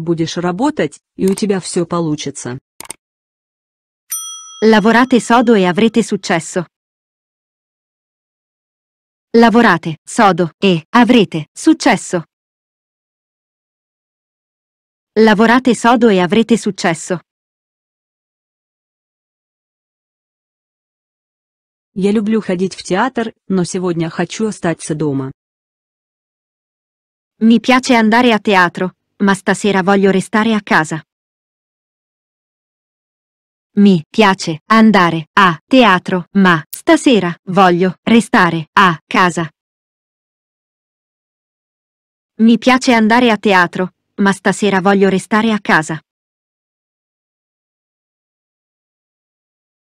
Будешь работать, и у тебя все получится. Lavorate sodo e avrete successo. Lavorate sodo e avrete successo. Lavorate sodo e avrete successo. Я люблю ходить в театр, но сегодня хочу остаться дома. Mi piace andare a teatro, ma stasera voglio restare a casa. Mi piace andare a teatro, ma stasera voglio restare a casa. Mi piace andare a teatro, ma stasera voglio restare a casa.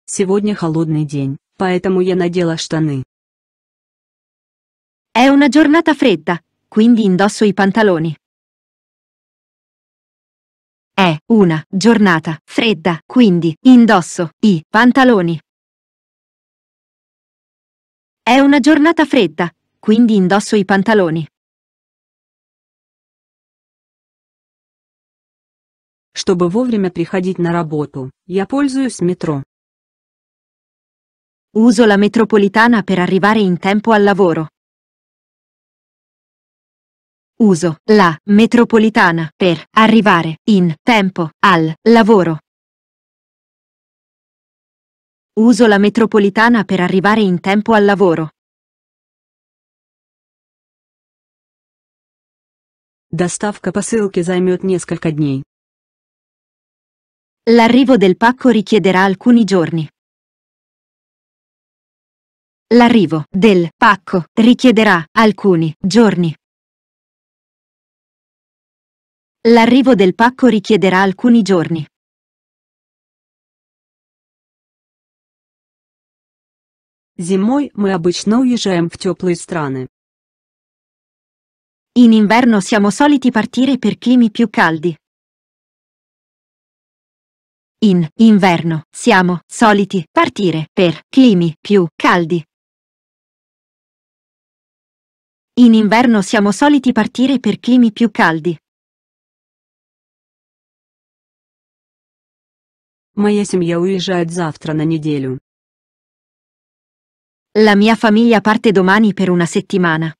Сегодня холодный день, поэтому я надела штаны. È una giornata fredda, quindi indosso i pantaloni. È una giornata fredda, quindi indosso i pantaloni. È una giornata fredda, quindi indosso i pantaloni. Чтобы вовремя приходить на работу, я пользуюсь метро. Uso la metropolitana per arrivare in tempo al lavoro uso la metropolitana per arrivare in tempo al lavoro. Uso la metropolitana per arrivare in tempo al lavoro. Доставка посылки займет несколько дней. L'arrivo del pacco richiederà alcuni giorni. L'arrivo del pacco richiederà alcuni giorni. L'arrivo del pacco richiederà alcuni giorni. Зимой мы обычно уезжаем в теплые страны. In inverno siamo soliti partire per climi più caldi. In inverno siamo soliti partire per climi più caldi. In inverno siamo soliti partire per climi più caldi. Моя семья уезжает завтра на неделю. La mia famiglia parte domani per una settimana.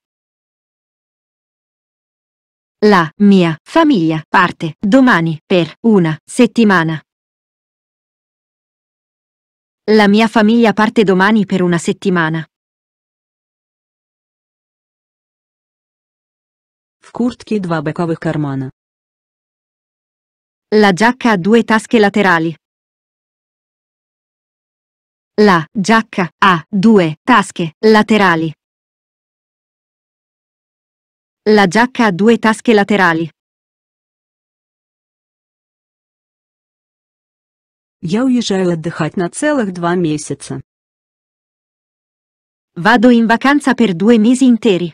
La mia famiglia parte domani per una settimana. La mia famiglia parte domani per una settimana. В куртке два боковых кармана. La giacca ha due tasche laterali. La giacca ha due tasche laterali. La giacca ha due tasche laterali. Я уезжаю отдыхать на целых два месяца. Vado in vacanza per due mesi interi.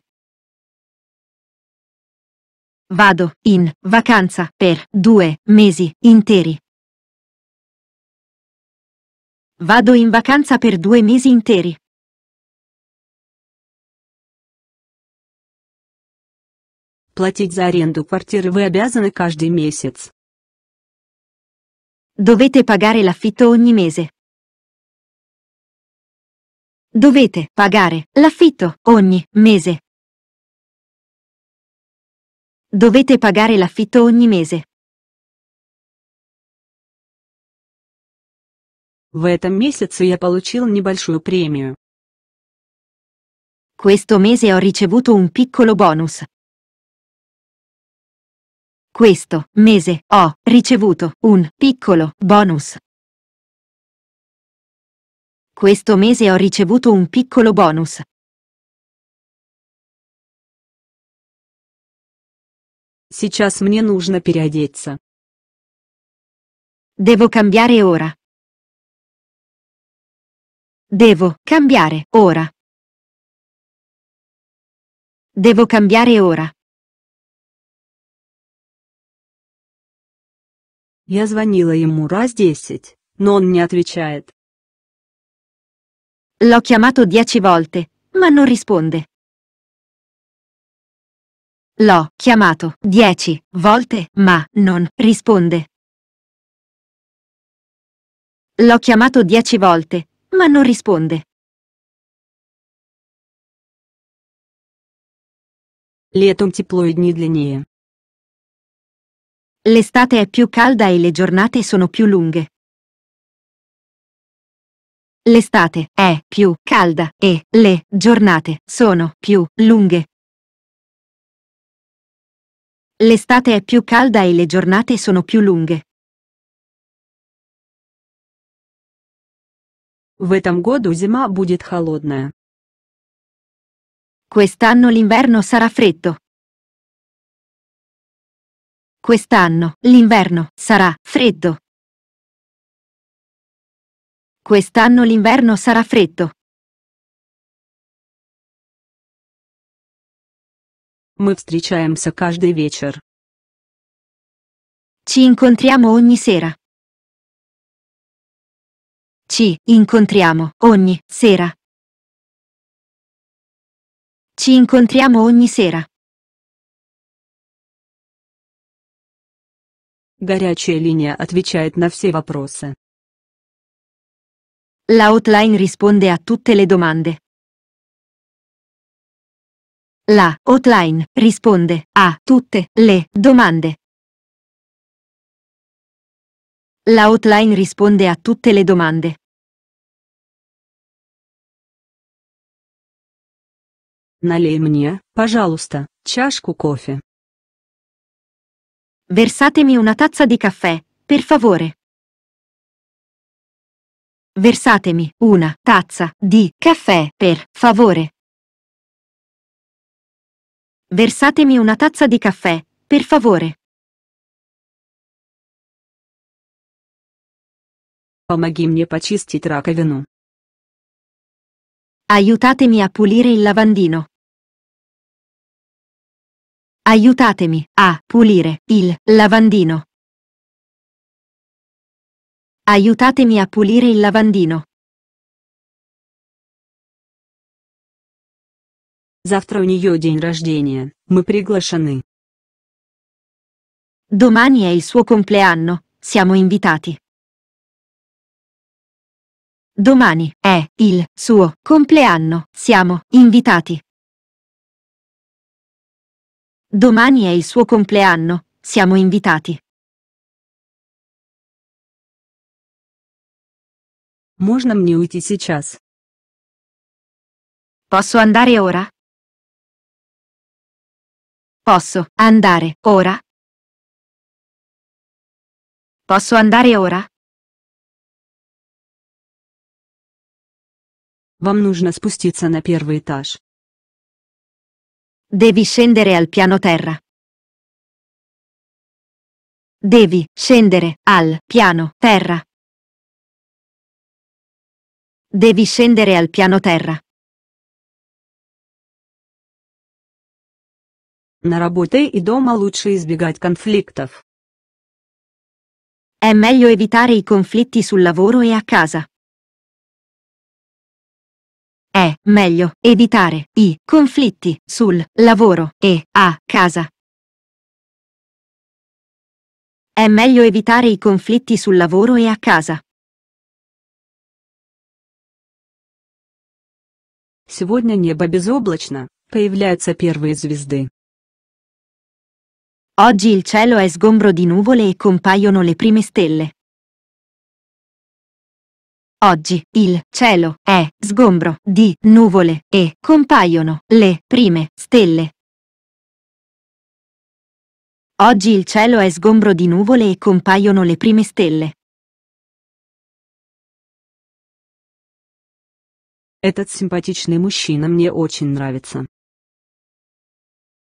Vado in vacanza per due mesi interi. Vado in vacanza per due mesi interi. Платить за аренду квартиры вы обязаны каждый месяц. Dovete pagare l'affitto ogni mese. Dovete pagare l'affitto ogni mese. Dovete pagare l'affitto ogni mese. В этом месяце я получил небольшую премию. Questo mese ho ricevuto un piccolo bonus. Questo mese ho ricevuto un piccolo bonus. Questo mese ho ricevuto un piccolo bonus. Сейчас мне нужно переодеться. Devo cambiare ora. Devo cambiare ora. Devo cambiare ora. Я звонила ему раз десять, но он не отвечает. L'ho chiamato dieci volte, ma non risponde. L'ho chiamato dieci volte, ma non risponde. L'ho chiamato dieci volte, ma non risponde. Летом тепло и дни длиннее. L'estate è più calda e le giornate sono più lunghe. L'estate è più calda e le giornate sono più lunghe. L'estate è più calda e le giornate sono più lunghe. В этом году зима будет холодная. Quest'anno l'inverno sarà freddo. Quest'anno l'inverno sarà freddo. Quest'anno l'inverno sarà freddo. Мы встречаемся каждый вечер. Ci incontriamo ogni sera. Ci incontriamo ogni sera. Ci incontriamo ogni sera. Горячая линия отвечает на все вопросы. La hotline risponde a tutte le domande. La hotline risponde a tutte le domande. La hotline risponde a tutte le domande. Налей мне, пожалуйста, чашку кофе. Versatemi una tazza di caffè, per favore. Versatemi una tazza di caffè, per favore. Versatemi una tazza di caffè, per favore. Помоги мне почистить раковину. Aiutatemi a pulire il lavandino. Aiutatemi a pulire il lavandino. Aiutatemi a pulire il lavandino. Завтра у нее день рождения. Мы приглашены. Domani è il suo compleanno. Siamo invitati. Domani è il suo compleanno. Siamo invitati. Domani è il suo compleanno, siamo invitati. Можно мне уйти сейчас? Posso andare ora? Posso andare ora? Posso andare ora? Вам нужно спуститься на первый этаж. Devi scendere al piano terra. Devi scendere al piano terra. Devi scendere al piano terra. На работе и дома лучше избегать конфликтов. È meglio evitare i conflitti sul lavoro e a casa. È meglio evitare i conflitti sul lavoro e a casa. È meglio evitare i conflitti sul lavoro e a casa. Сегодня небо безоблачно, появляются первые звезды. Oggi il cielo è sgombro di nuvole e compaiono le prime stelle. Oggi il cielo è sgombro di nuvole e compaiono le prime stelle. Oggi il cielo è sgombro di nuvole e compaiono le prime stelle. Этот симпатичный мужчина мне очень нравится.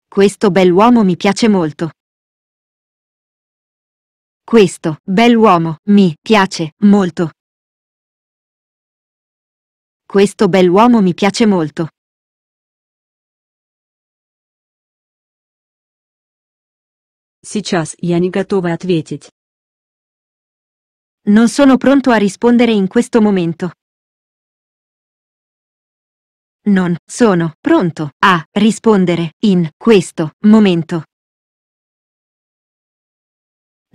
Questo bell'uomo mi piace molto. Questo bell'uomo mi piace molto. Questo bell'uomo mi piace molto. Сейчас я не готова ответить. Non sono pronto a rispondere in questo momento. Non sono pronto a rispondere in questo momento.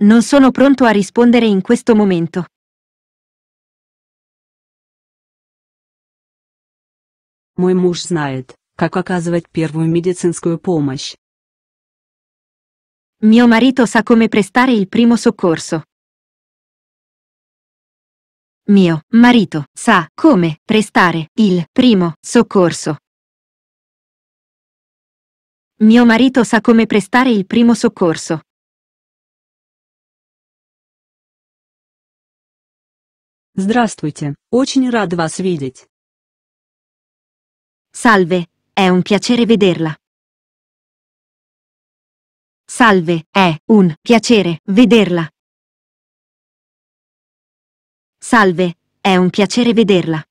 Non sono pronto a rispondere in questo momento. Мой муж знает, как оказывать первую медицинскую помощь. Mio marito sa come prestare il primo soccorso. Mio marito sa come prestare il primo soccorso. Mio marito sa come prestare il primo soccorso. Здравствуйте, очень рад вас видеть. Salve, è un piacere vederla. Salve, è un piacere vederla. Salve, è un piacere vederla.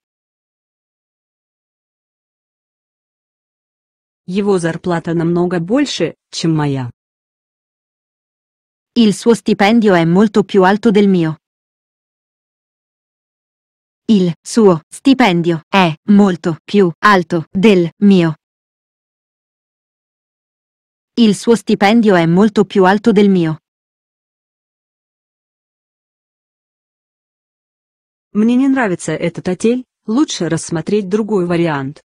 Его зарплата намного больше, чем моя. Il suo stipendio è molto più alto del mio il suo stipendio è molto più alto del mio. Il suo stipendio è molto più alto del mio. Мне не нравится этот отель, лучше рассмотреть другой вариант.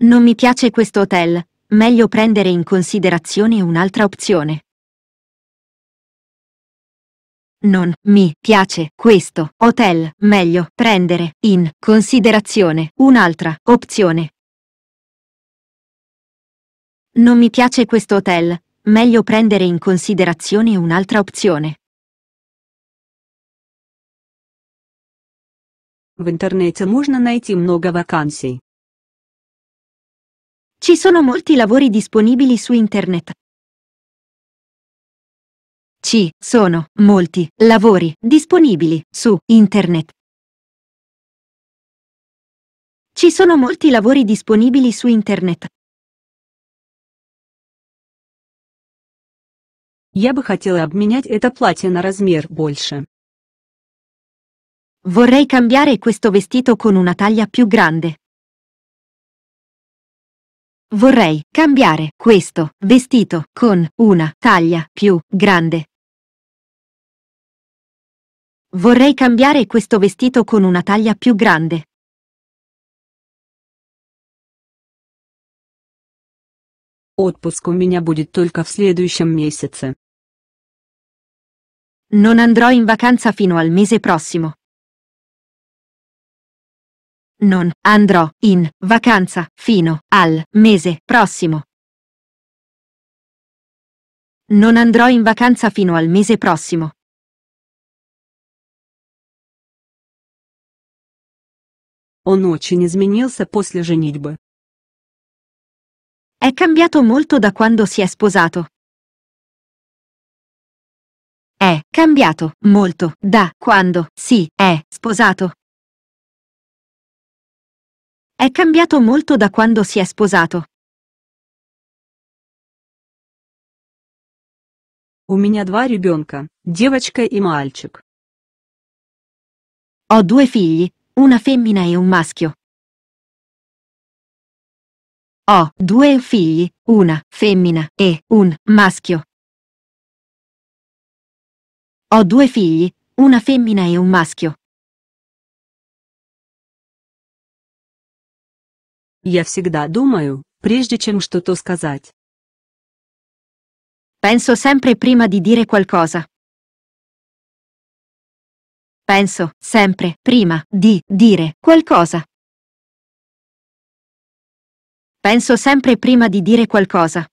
Non mi piace questo hotel, meglio prendere in considerazione un'altra opzione. Non mi piace questo hotel. Meglio prendere in considerazione un'altra opzione. Non mi piace questo hotel. Meglio prendere in considerazione un'altra opzione. В интернете можно найти много вакансий. Ci sono molti lavori disponibili su internet. Ci sono molti lavori disponibili su Internet. Ci sono molti lavori disponibili su Internet. Я бы хотела обменять это платье на размер больше. Vorrei cambiare questo vestito con una taglia più grande. Vorrei cambiare questo vestito con una taglia più grande. Vorrei cambiare questo vestito con una taglia più grande. Отпуск у меня будет только в следующем месяце. Non andrò in vacanza fino al mese prossimo. Non andrò in vacanza fino al mese prossimo. Non andrò in vacanza fino al mese prossimo. Он очень изменился после женитьбы. È cambiato molto da quando si è sposato. È cambiato molto da quando si è sposato. È cambiato molto da quando si è sposato. У меня два ребенка, девочка и мальчик. Ho due figli, una femmina e un maschio. Ho due figli, una femmina e un maschio. Ho due figli, una femmina e un maschio. Я всегда думаю, прежде чем что-то сказать. Penso sempre prima di dire qualcosa. Penso, sempre, prima, di, dire, qualcosa. Penso sempre prima di dire qualcosa.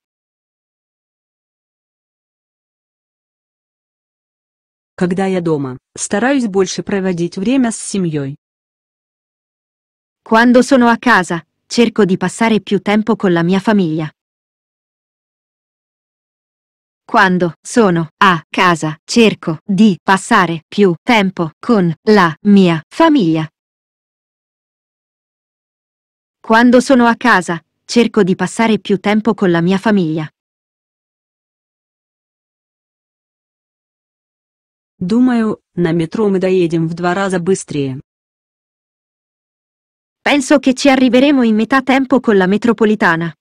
Когда я дома, стараюсь больше проводить время с семьей. Quando sono a casa, cerco di passare più tempo con la mia famiglia. Quando sono a casa cerco di passare più tempo con la mia famiglia. Quando sono a casa cerco di passare più tempo con la mia famiglia. Думаю, на метро мы доедем в два раза быстрее. Penso che ci arriveremo in metà tempo con la metropolitana.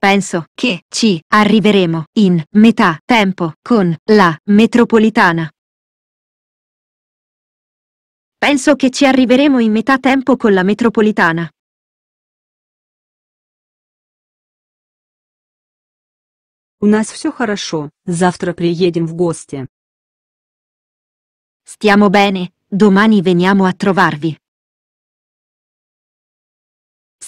Penso che ci arriveremo in metà tempo con la metropolitana. Penso che ci arriveremo in metà tempo con la metropolitana. У нас все хорошо, завтра приедем в гости. Stiamo bene, domani veniamo a trovarvi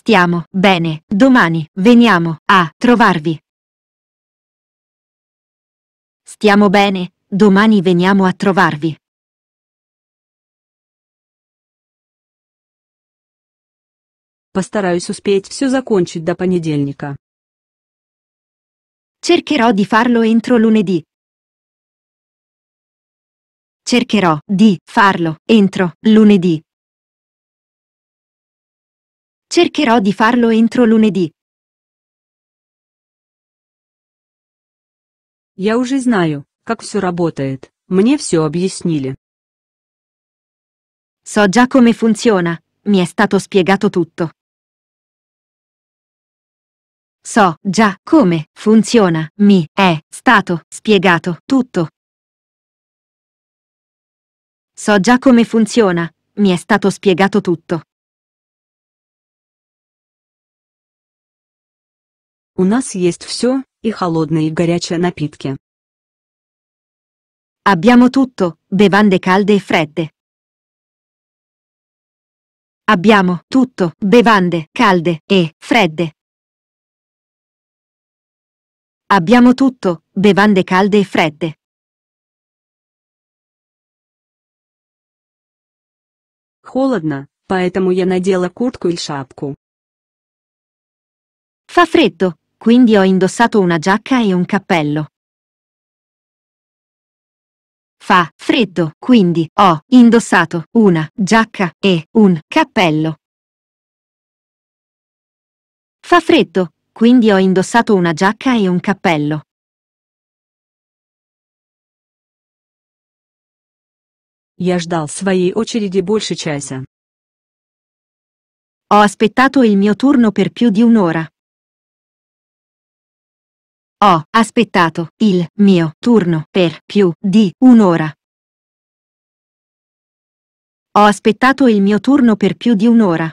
stiamo bene, domani veniamo a trovarvi. Stiamo bene, domani veniamo a trovarvi. Постараюсь успеть все закончить до понедельника. Cercherò di farlo entro lunedì. Cercherò di farlo entro lunedì. Cercherò di farlo entro lunedì. Я уже знаю, как все работает. Мне все объяснили. So già come funziona. Mi è stato spiegato tutto. So già come funziona. Mi è stato spiegato tutto. So già come funziona. Mi è stato spiegato tutto. У нас есть все, и холодные и горячие напитки. Abbiamo tutto, bevande calde e fredde. Abbiamo tutto, bevande calde e fredde. Abbiamo tutto, bevande calde e fredde. Холодно, поэтому я надела куртку и шапку. Fa freddo, quindi ho indossato una giacca e un cappello. Fa freddo, quindi ho indossato una giacca e un cappello. Fa freddo, quindi ho indossato una giacca e un cappello. Я ждал своей очереди больше часа. Ho aspettato il mio turno per più di un'ora. Ho aspettato il mio turno per più di un'ora. Ho aspettato il mio turno per più di un'ora.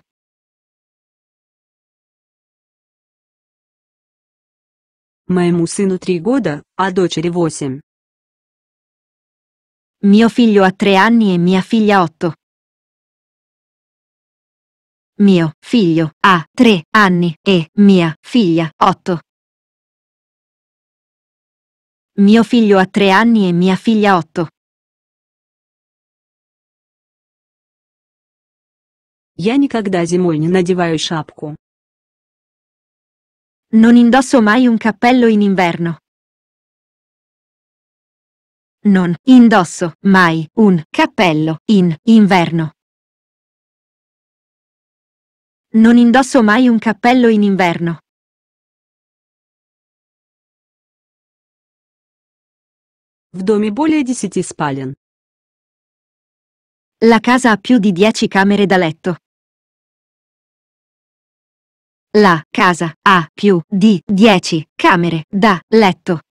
Моему сыну три года, а дочери восемь. Mio figlio ha tre anni e mia figlia otto. Mio figlio ha tre anni e mia figlia otto. Mio figlio ha tre anni e mia figlia otto. Я никогда зимой не надеваю шапку. Non indosso mai un cappello in inverno. Non indosso mai un cappello in inverno. Non indosso mai un cappello in inverno. В доме более 10 спален. La casa ha più di 10 camere da letto. La casa ha più di 10 camere da letto.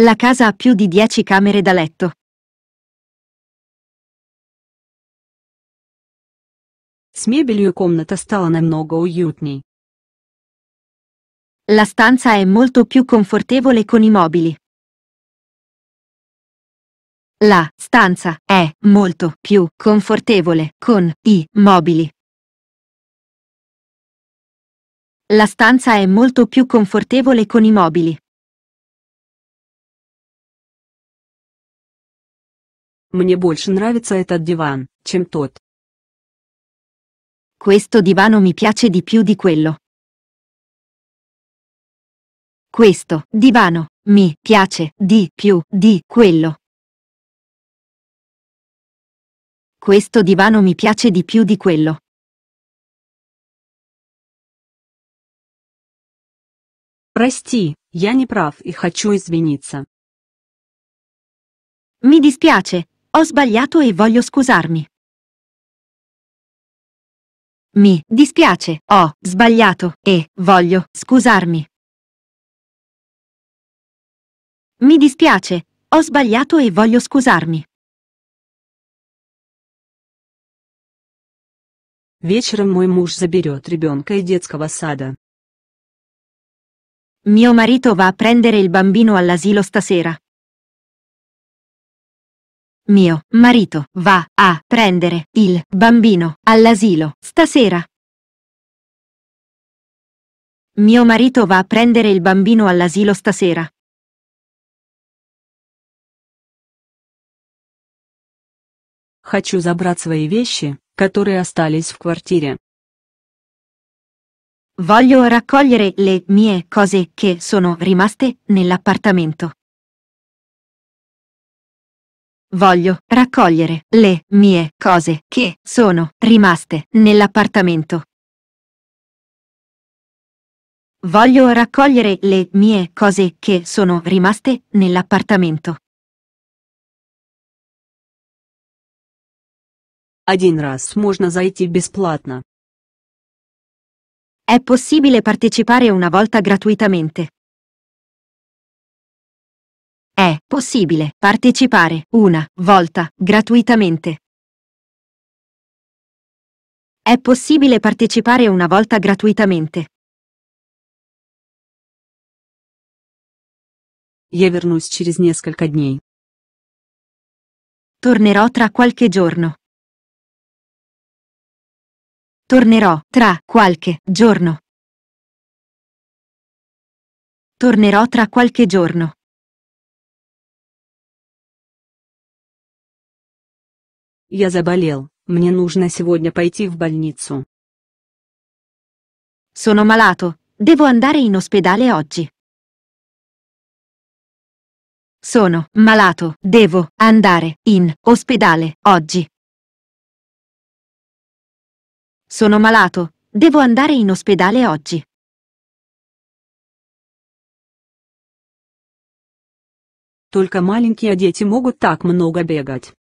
La casa ha più di 10 camere da letto. С мебелью комната стала намного уютней. La stanza è molto più confortevole con i mobili. La stanza è molto più confortevole con i mobili. La stanza è molto più confortevole con i mobili. Мне больше нравится этот диван, чем тот. Questo divano mi piace di più di quello. Questo divano mi piace di più di quello. Questo divano mi piace di più di quello. Прости, я не прав и хочу извиниться. Mi dispiace, ho sbagliato e voglio scusarmi. Mi dispiace, ho sbagliato e voglio scusarmi. Mi dispiace, ho sbagliato e voglio scusarmi. Вечером мой муж заберет ребенка из детского сада. Mio marito va a prendere il bambino all'asilo stasera. Mio marito va a prendere il bambino all'asilo stasera. Mio marito va a prendere il bambino all'asilo stasera. Хочу забрать свои вещи, которые остались в квартире. Voglio raccogliere le mie cose che sono rimaste nell'appartamento. Voglio raccogliere le mie cose che sono rimaste nell'appartamento. Voglio raccogliere le mie cose che sono rimaste nell'appartamento. Один раз можно зайти бесплатно. È possibile partecipare una volta gratuitamente. È possibile partecipare una volta gratuitamente. È possibile partecipare una volta gratuitamente. Я вернусь через несколько дней. Tornerò tra qualche giorno. Tornerò tra qualche giorno. Tornerò tra qualche giorno. Я заболел. Мне нужно сегодня пойти в больницу. Sono malato. Devo andare in ospedale oggi. Sono malato. Devo andare in ospedale oggi. Sono malato, devo andare in ospedale oggi. Только маленькие дети могут так много бегать.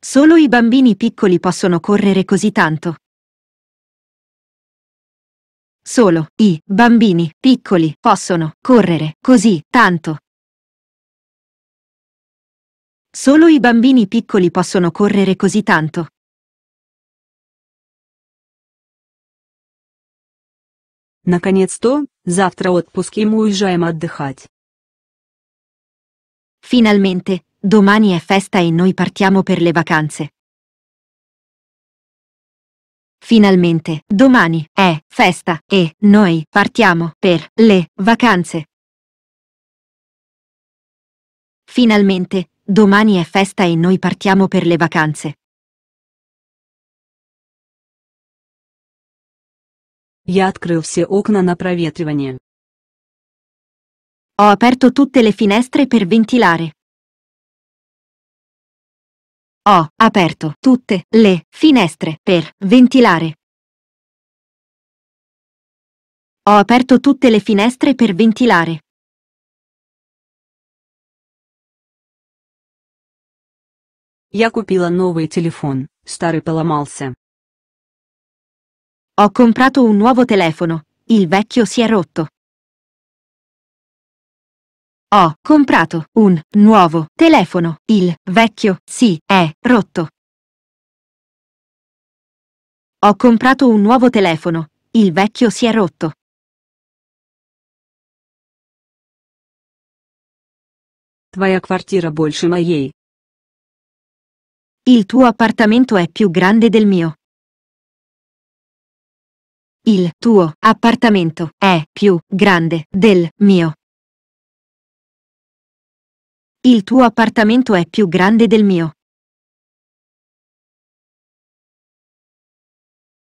Solo i bambini piccoli possono correre così tanto. Solo i bambini piccoli possono correre così tanto. Solo i bambini piccoli possono correre così tanto. Наконец-то, завтра отпуск и мы уезжаем отдыхать. Finalmente, domani è festa e noi partiamo per le vacanze. Finalmente, domani è festa e noi partiamo per le vacanze. Finalmente, domani è festa e noi partiamo per le vacanze. Я открыл все окна на проветривание. Ho aperto tutte le finestre per ventilare. Ho aperto tutte le finestre per ventilare. Ho aperto tutte le finestre per ventilare. Я купила новый телефон, старый поломался. Ho comprato un nuovo telefono, il vecchio si è rotto. Ho comprato un nuovo telefono, il vecchio si è rotto. Ho comprato un nuovo telefono, il vecchio si è rotto. Твоя квартира больше моей. Il tuo appartamento è più grande del mio. Il tuo appartamento è più grande del mio. Il tuo appartamento è più grande del mio.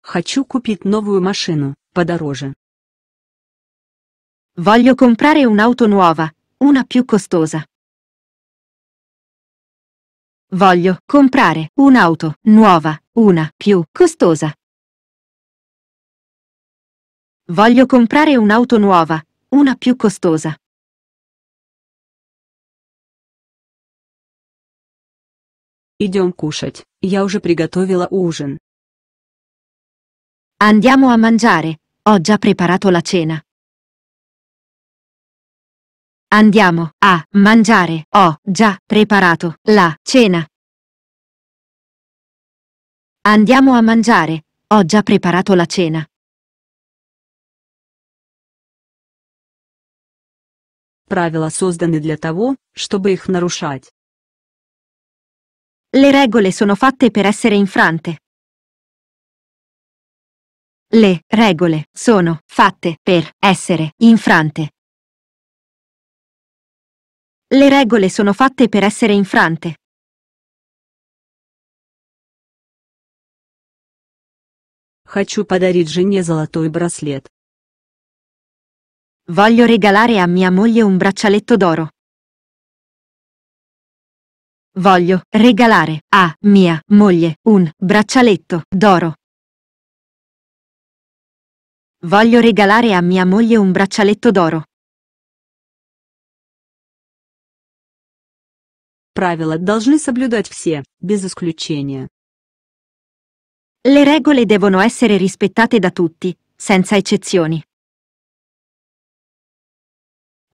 Хочу купить новую машину, подороже. Voglio comprare un'auto nuova, una più costosa. Voglio comprare un'auto nuova, una più costosa. Voglio comprare un'auto nuova, una più costosa. Идем кушать, я уже приготовила ужин. Andiamo a mangiare, ho già preparato la cena. Andiamo a mangiare, ho già preparato la cena. Andiamo a mangiare, ho già preparato la cena. Правила созданы для того, чтобы их нарушать. Le regole sono fatte per essere infrante. Le regole sono fatte per essere infrante. Le regole sono fatte per essere infrante. Хочу подарить жене золотой браслет. Voglio regalare a mia moglie un braccialetto d'oro. Voglio regalare a mia moglie un braccialetto d'oro. Voglio regalare a mia moglie un braccialetto d'oro. Правила должны соблюдать все, без исключения. Le regole devono essere rispettate da tutti, senza eccezioni.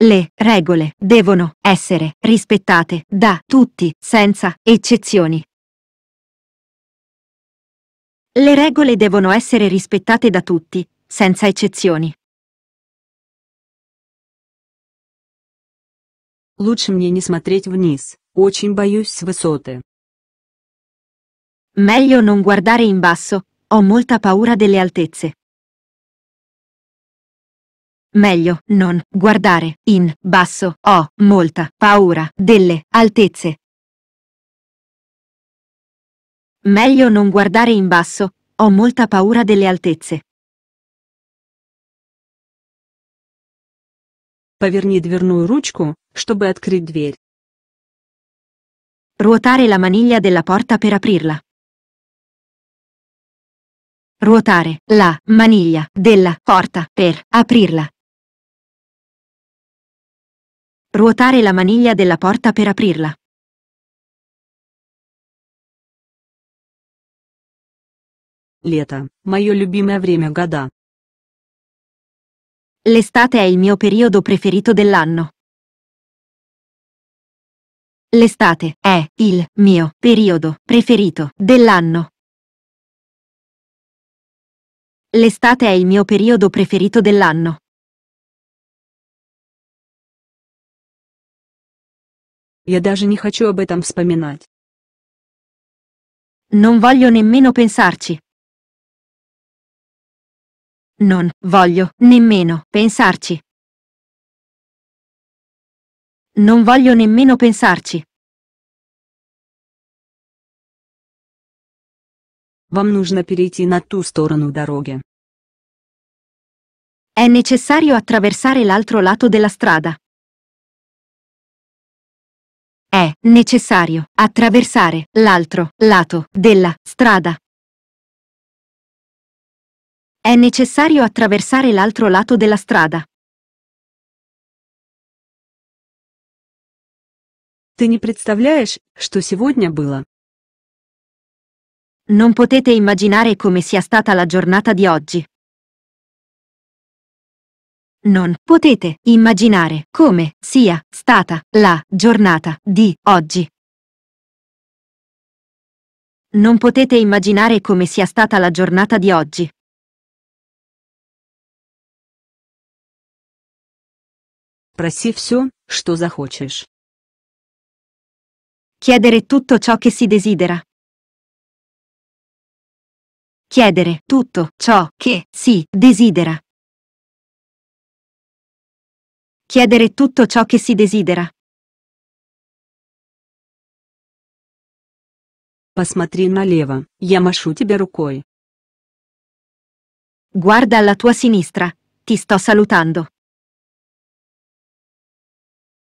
Le regole devono essere rispettate da tutti, senza eccezioni. Le regole devono essere rispettate da tutti, senza eccezioni. Лучше мне не смотреть вниз, очень боюсь с высоты. Meglio non guardare in basso, ho molta paura delle altezze. Meglio non guardare in basso. Ho molta paura delle altezze. Meglio non guardare in basso. Ho molta paura delle altezze. Поверни дверную ручку, чтобы открыть дверь. Ruotare la maniglia della porta per aprirla. Ruotare la maniglia della porta per aprirla. Ruotare la maniglia della porta per aprirla. Лето – мое любимое время года. L'estate è il mio periodo preferito dell'anno. L'estate è il mio periodo preferito dell'anno. L'estate è il mio periodo preferito dell'anno. Я даже не хочу об этом вспоминать. Non voglio nemmeno pensarci. Non voglio nemmeno pensarci. Non voglio nemmeno pensarci. Вам нужно перейти на ту сторону дороги. È necessario attraversare l'altro lato della strada. È necessario attraversare l'altro lato della strada. È necessario attraversare l'altro lato della strada. Ты не представляешь, что сегодня было. Non potete immaginare come sia stata la giornata di oggi. Non potete immaginare come sia stata la giornata di oggi. Non potete immaginare come sia stata la giornata di oggi. Проси все, что захочешь. Chiedere tutto ciò che si desidera. Chiedere tutto ciò che si desidera. chiedere tutto ciò che si desidera. Посмотри налево, я машу тебе рукой. Guarda alla tua sinistra, ti sto salutando.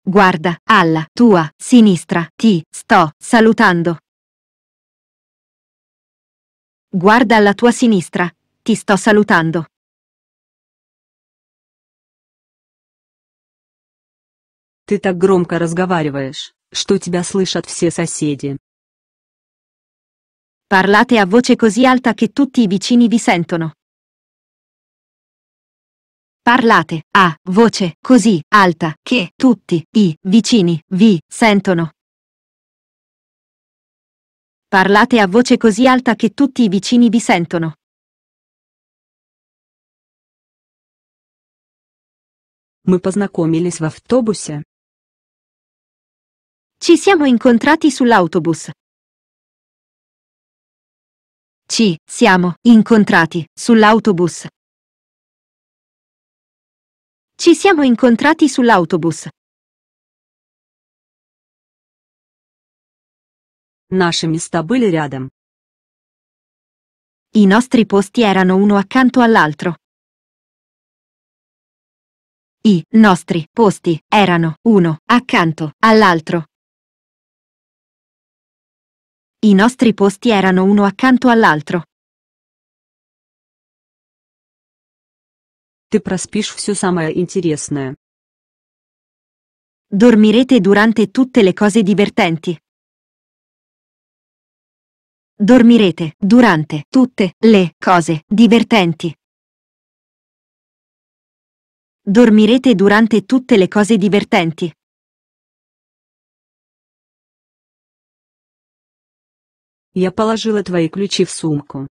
Guarda, alla tua sinistra, ti sto salutando. Guarda alla tua sinistra, ti sto salutando. Ты так громко разговариваешь, что тебя слышат все соседи. Parlate a voce così alta che tutti i vicini vi sentono. Parlate a voce così alta che tutti i vicini vi sentono. Parlate a voce così alta che tutti i vicini vi sentono. Мы познакомились в автобусе, Ci siamo incontrati sull'autobus. Ci siamo incontrati sull'autobus. Ci siamo incontrati sull'autobus. Наши места были рядом. I nostri posti erano uno accanto all'altro. I nostri posti erano uno accanto all'altro. I nostri posti erano uno accanto all'altro. Ti проспишь все самое интересное. Dormirete durante tutte le cose divertenti. Dormirete durante tutte le cose divertenti. Dormirete durante tutte le cose divertenti. Я положила твои ключи в сумку.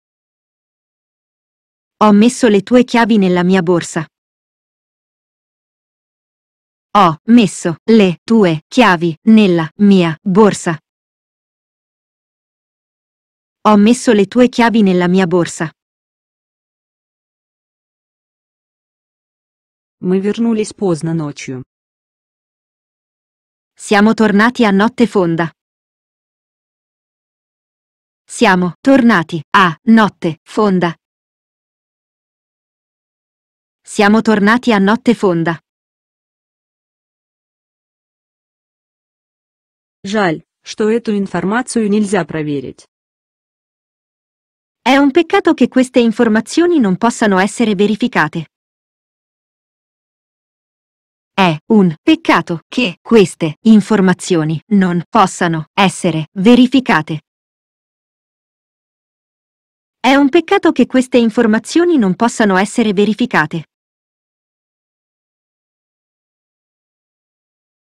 Ho messo le tue chiavi nella mia borsa. Ho messo le tue chiavi nella mia borsa. Ho messo le tue chiavi nella mia borsa. Мы вернулись поздно ночью. Siamo tornati a notte fonda. Siamo tornati a ah, notte fonda. Siamo tornati a notte fonda. Жаль, что эту информацию нельзя проверить. È un peccato che queste informazioni non possano essere verificate. È un peccato che queste informazioni non possano essere verificate. È un peccato che queste informazioni non possano essere verificate.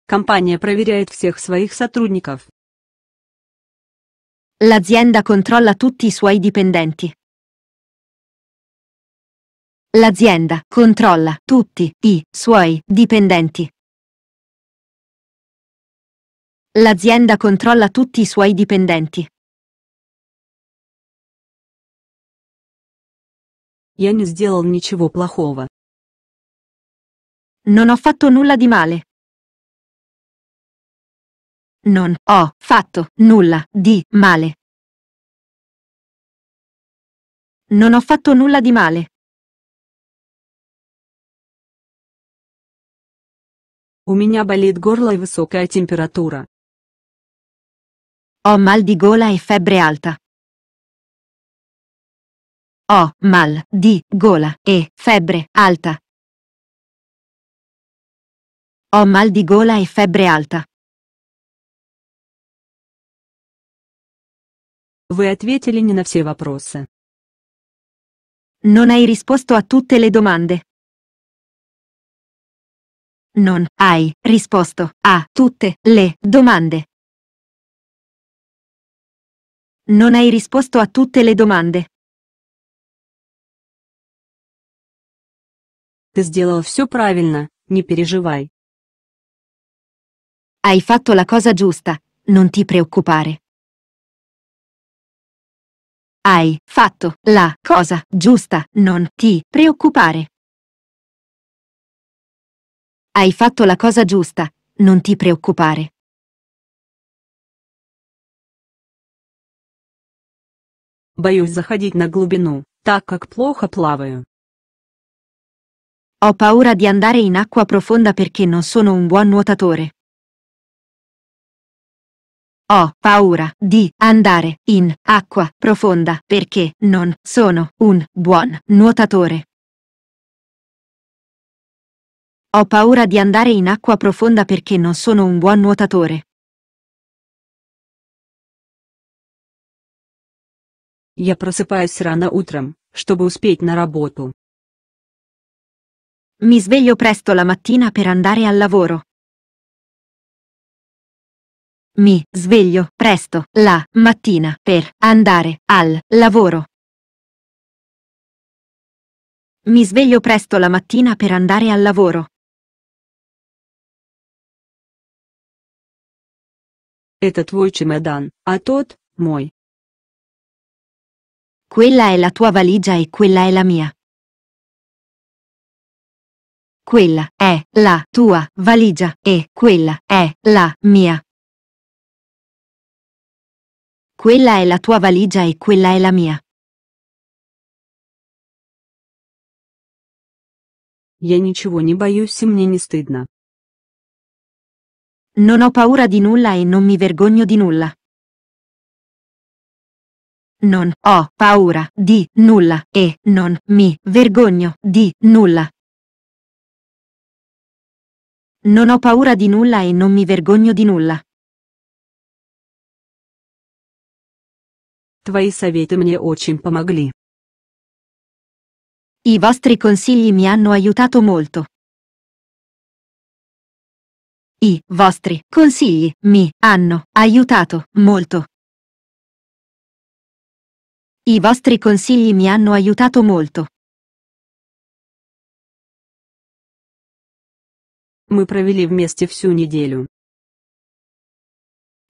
Компания проверяет всех своих сотрудников. L'azienda controlla tutti i suoi dipendenti. L'azienda controlla tutti i suoi dipendenti. L'azienda controlla tutti i suoi dipendenti. Я не сделал ничего плохого. Non ho fatto nulla di male. Non ho fatto nulla di male. Non ho fatto nulla di male. У меня болит горло и высокая температура. Ho mal di gola e febbre alta ho mal di gola e febbre alta. Ho mal di gola e febbre alta. Вы ответили не на все вопросы. Non hai risposto a tutte le domande. Non hai risposto a tutte le domande. Non hai risposto a tutte le domande. Ты сделал все правильно, не переживай. Hai fatto la cosa giusta, non ti preoccupare. Hai fatto la cosa giusta, non ti preoccupare. Hai fatto la cosa giusta, non ti preoccupare. Боюсь заходить на глубину, так как плохо плаваю. Ho paura di andare in acqua profonda perché non sono un buon nuotatore. Ho paura di andare in acqua profonda perché non sono un buon nuotatore. Ho paura di andare in acqua profonda perché non sono un buon nuotatore. Я просыпаюсь рано утром, чтобы успеть на работу. Mi sveglio presto la mattina per andare al lavoro. Mi sveglio presto la mattina per andare al lavoro. Mi sveglio presto la mattina per andare al lavoro. Это твой чемодан, а тот – мой. Quella è la tua valigia e quella è la mia. Quella è la tua valigia e quella è la mia. Quella è la tua valigia e quella è la mia. Я ничего не боюсь и мне не стыдно. Non ho paura di nulla e non mi vergogno di nulla. Non ho paura di nulla e non mi vergogno di nulla. Non ho paura di nulla e non mi vergogno di nulla. Твои советы мне очень помогли. I vostri consigli mi hanno aiutato molto. I vostri consigli mi hanno aiutato molto. I vostri consigli mi hanno aiutato molto. Мы провели вместе всю неделю.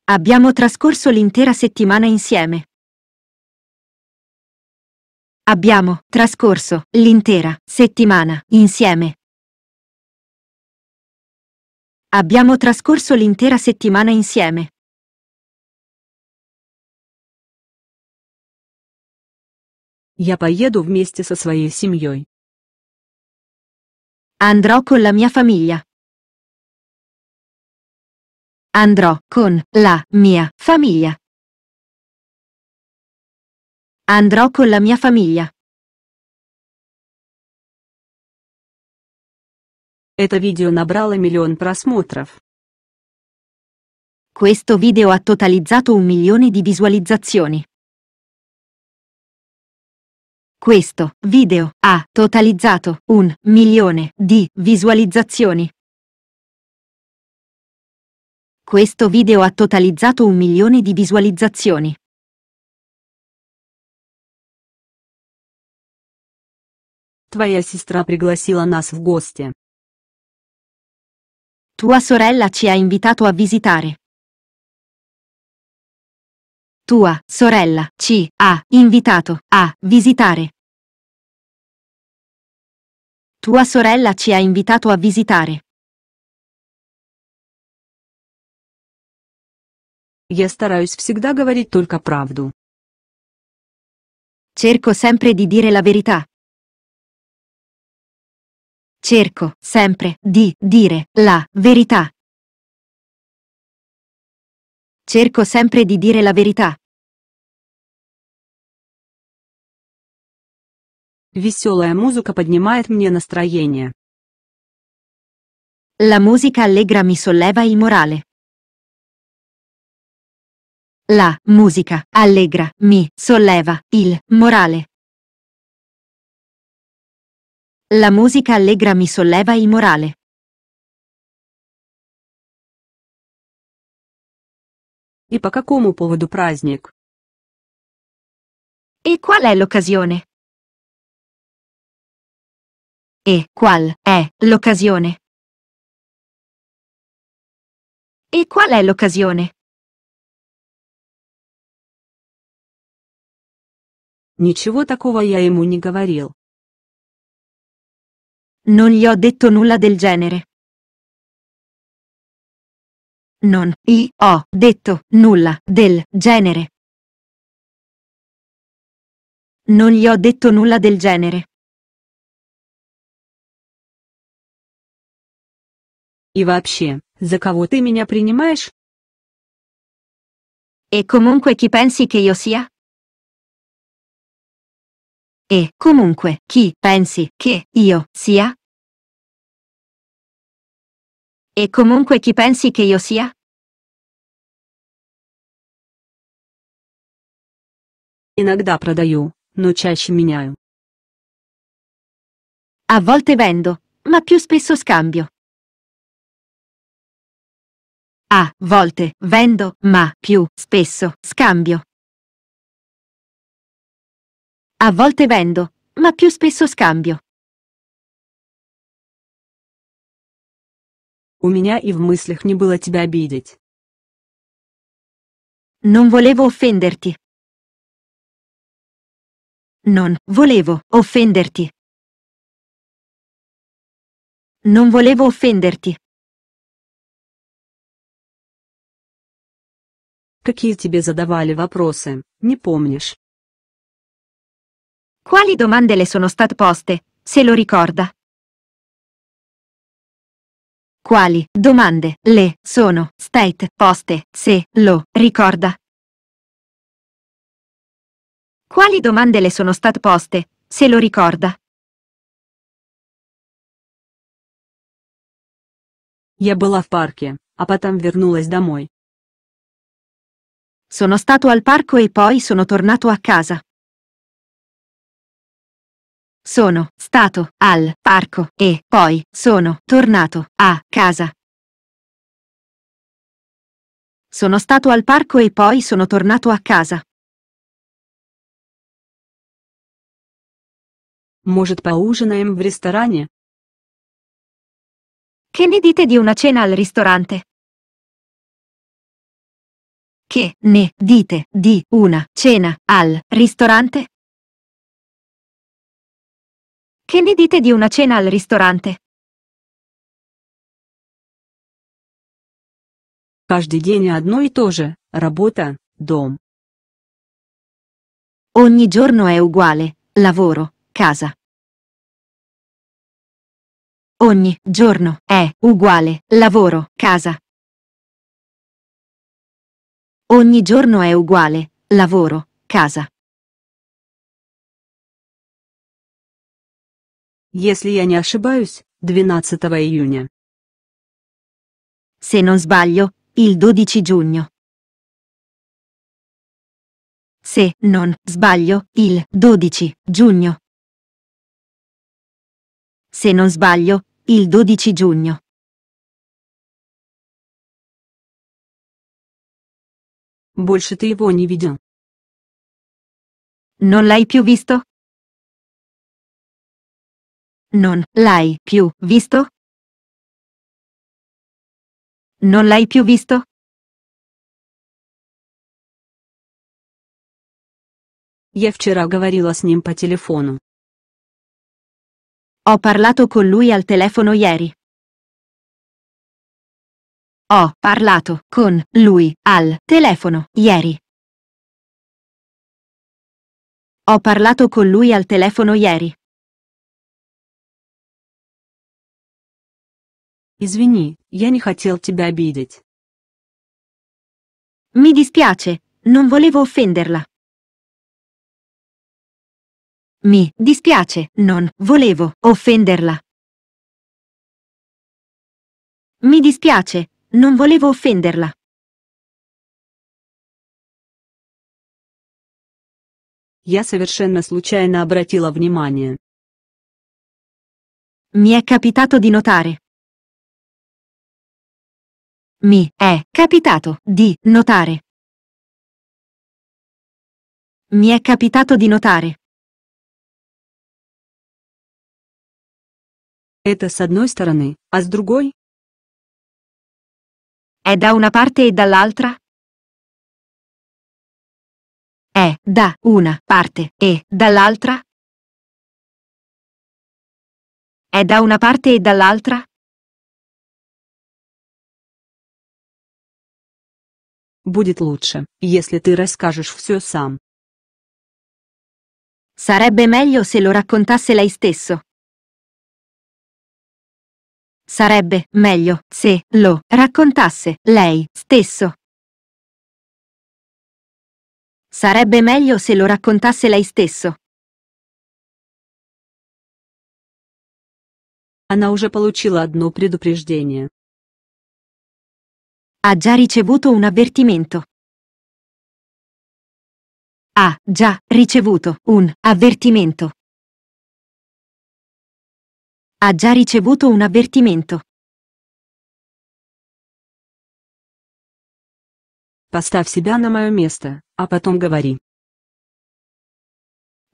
Abbiamo trascorso l'intera settimana insieme. Abbiamo trascorso l'intera settimana insieme. Abbiamo trascorso l'intera settimana insieme. Я поеду вместе со своей семьей. Andrò con la mia famiglia. Andrò con la mia famiglia. Andrò con la mia famiglia. Это видео набрало миллион просмотров. Questo video ha totalizzato un milione di visualizzazioni. Questo video ha totalizzato un milione di visualizzazioni. Questo video ha totalizzato un milione di visualizzazioni. Твоя сестра пригласила нас в гости. Tua sorella ci ha invitato a visitare. Tua sorella ci ha invitato a visitare. Tua sorella ci ha invitato a visitare. Я стараюсь всегда говорить только правду. Cerco sempre di dire la verità. Cerco sempre di dire la verità. Cerco sempre di dire la verità. Веселая музыка поднимает мне настроение. La musica allegra mi solleva il morale. La musica allegra mi solleva il morale. La musica allegra mi solleva il morale. И по какому поводу праздник? E qual è l'occasione? E qual è l'occasione? E qual è l'occasione? Ничего такого я ему не говорил. Non gli ho detto nulla del genere. Non gli ho detto nulla del genere. Non gli ho detto nulla del genere. И вообще, за кого ты меня принимаешь? E comunque chi pensi che io sia? E comunque chi pensi che io sia? E comunque chi pensi che io sia? Иногда продаю, но чаще меняю. A volte vendo, ma più spesso scambio. A volte vendo, ma più spesso scambio. A volte vendo, ma più spesso scambio. У меня и в мыслях не было тебя обидеть. Non volevo offenderti. Non volevo offenderti. Non volevo offenderti. Какие тебе задавали вопросы, не помнишь? Quali domande le sono state poste, se lo ricorda? Quali domande le sono state poste, se lo ricorda? Quali domande le sono state poste, se lo ricorda? Я была в парке, а потом вернулась домой. Sono stato al parco e poi sono tornato a casa. Sono stato al parco e poi sono tornato a casa. Sono stato al parco e poi sono tornato a casa. Может, поужинаем в ресторане? Che ne dite di una cena al ristorante? Che ne dite di una cena al ristorante? Che ne dite di una cena al ristorante? Каждый день одно и то же. Работа, дом. Ogni giorno è uguale. Lavoro, casa. Ogni giorno è uguale. Lavoro, casa. Ogni giorno è uguale. Lavoro, casa. Если я не ошибаюсь, 12 июня. Se non sbaglio, il 12 giugno. Se non sbaglio, il 12 giugno. Se non sbaglio, il 12 giugno. Больше ты его не видел. Non l'hai più visto? Non l'hai più visto? Non l'hai più visto? Я вчера говорила с ним по телефону. Ho parlato con lui al telefono ieri. Ho parlato con lui al telefono ieri. Ho parlato con lui al telefono ieri. Извини, я не хотел тебя обидеть. Mi dispiace, non volevo offenderla. Mi dispiace, non volevo offenderla. Mi dispiace, non volevo offenderla. Я совершенно случайно обратила внимание. Mi è capitato di notare mi è capitato di notare. Mi è capitato di notare. Это с одной стороны, а с другой? È da una parte e dall'altra? È da una parte e dall'altra? È da una parte e dall'altra? Будет лучше, если ты расскажешь все сам. Sarebbe meglio se lo raccontasse lei stesso. Sarebbe meglio se lo raccontasse lei stesso. Sarebbe meglio se lo raccontasse lei stesso. Она уже получила одно предупреждение. Ha già ricevuto un avvertimento. Ha già ricevuto un avvertimento. Ha già ricevuto un avvertimento. Поставь себя на мое место, а потом говори.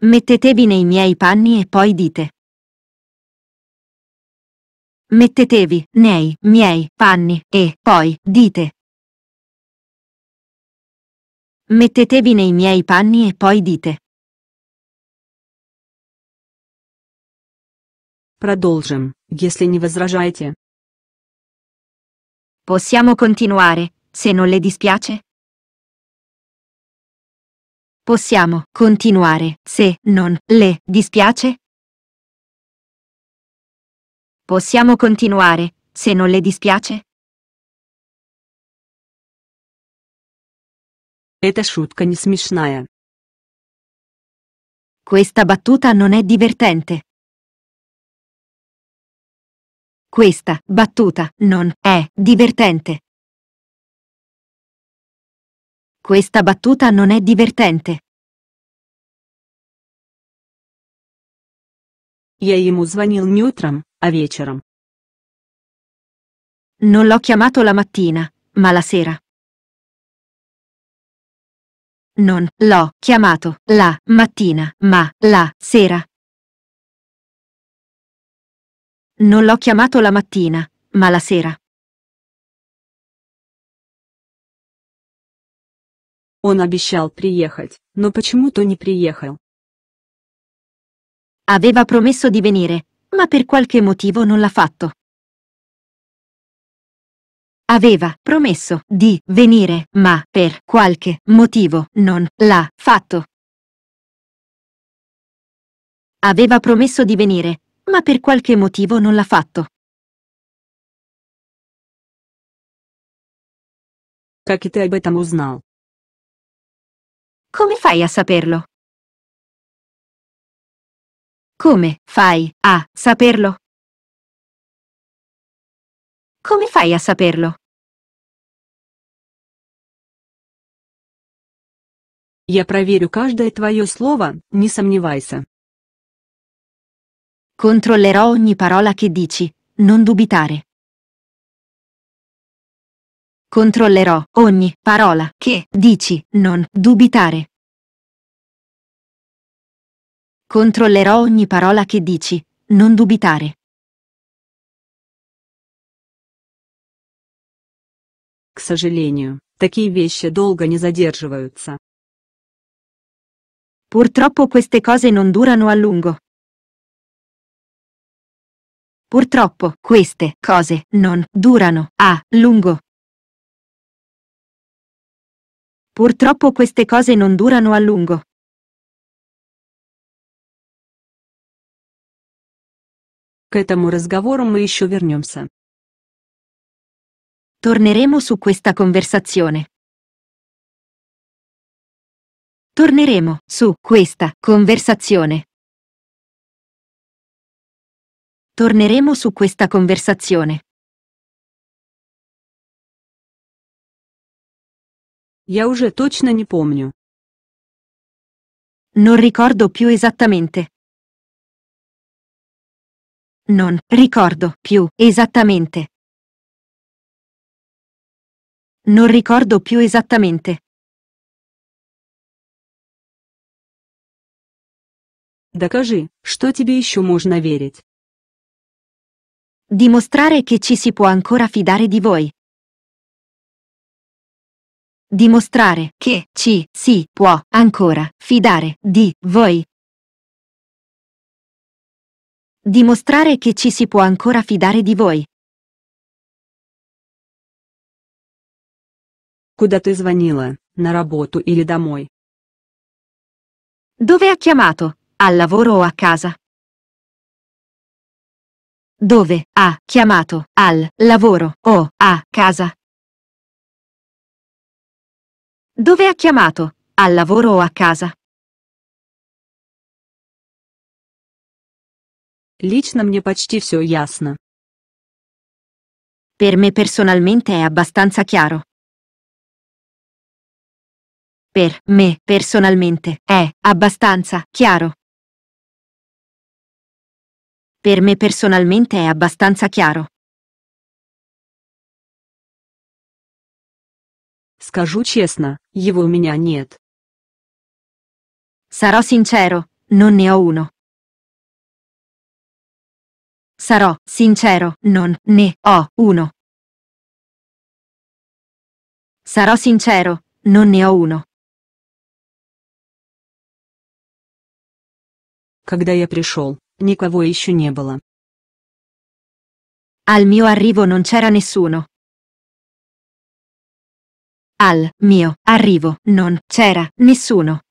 Mettetevi nei miei panni e poi dite. Mettetevi nei miei panni e poi dite. Mettetevi nei miei panni e poi dite. Продолжим, если не возражаете. Possiamo continuare, se non le dispiace? Possiamo continuare, se non le dispiace? Possiamo continuare, se non le dispiace? Эта шутка не Questa battuta non è divertente. Questa battuta non è divertente. Questa battuta non è divertente. Я ему звонил не утром, а вечером. Non l'ho chiamato la mattina, ma la sera. Non l'ho chiamato la mattina, ma la sera. Non l'ho chiamato la mattina, ma la sera. Он обещал приехать, но почему-то не приехал. Aveva promesso di venire, ma per qualche motivo non l'ha fatto. Aveva promesso di venire, ma per qualche motivo non l'ha fatto. Aveva promesso di venire, ma per qualche motivo non l'ha fatto. Come fai a saperlo? Come fai a saperlo? Come fai a saperlo? Я проверю каждое твое слово, не сомневайся. Controllerò ogni parola che dici, non dubitare. Controllerò ogni parola che dici, non dubitare. Controllerò ogni parola che dici, non dubitare. К сожалению, такие вещи долго не задерживаются. Purtroppo queste cose non durano a lungo. Purtroppo queste cose non durano a lungo. Purtroppo queste cose non durano a lungo. К этому разговору мы еще вернемся. Torneremo su questa conversazione. Torneremo su questa conversazione. Torneremo su questa conversazione. Я уже точно не помню. Non ricordo più esattamente. Non ricordo più esattamente. Non ricordo più esattamente. Докажи, что тебе еще можно верить. Dimostrare che ci si può ancora fidare di voi. Dimostrare che ci si può ancora fidare di voi. Dimostrare che ci si può ancora fidare di voi. Куда ты звонила? На работу или домой? Dove ha chiamato? Al lavoro o a casa? Dove ha chiamato? Al lavoro o a casa? Dove ha chiamato? Al lavoro o a casa? Лично мне почти все ясно. Per me personalmente è abbastanza chiaro. Per me personalmente è abbastanza chiaro. Per me personalmente è abbastanza chiaro. Скажу честно, его у меня нет. Sarò sincero, non ne ho uno. Sarò sincero, non ne ho uno. Sarò sincero, non ne ho uno. Когда я пришел, никого еще не было. Al mio arrivo non c'era nessuno. Al mio arrivo non c'era nessuno.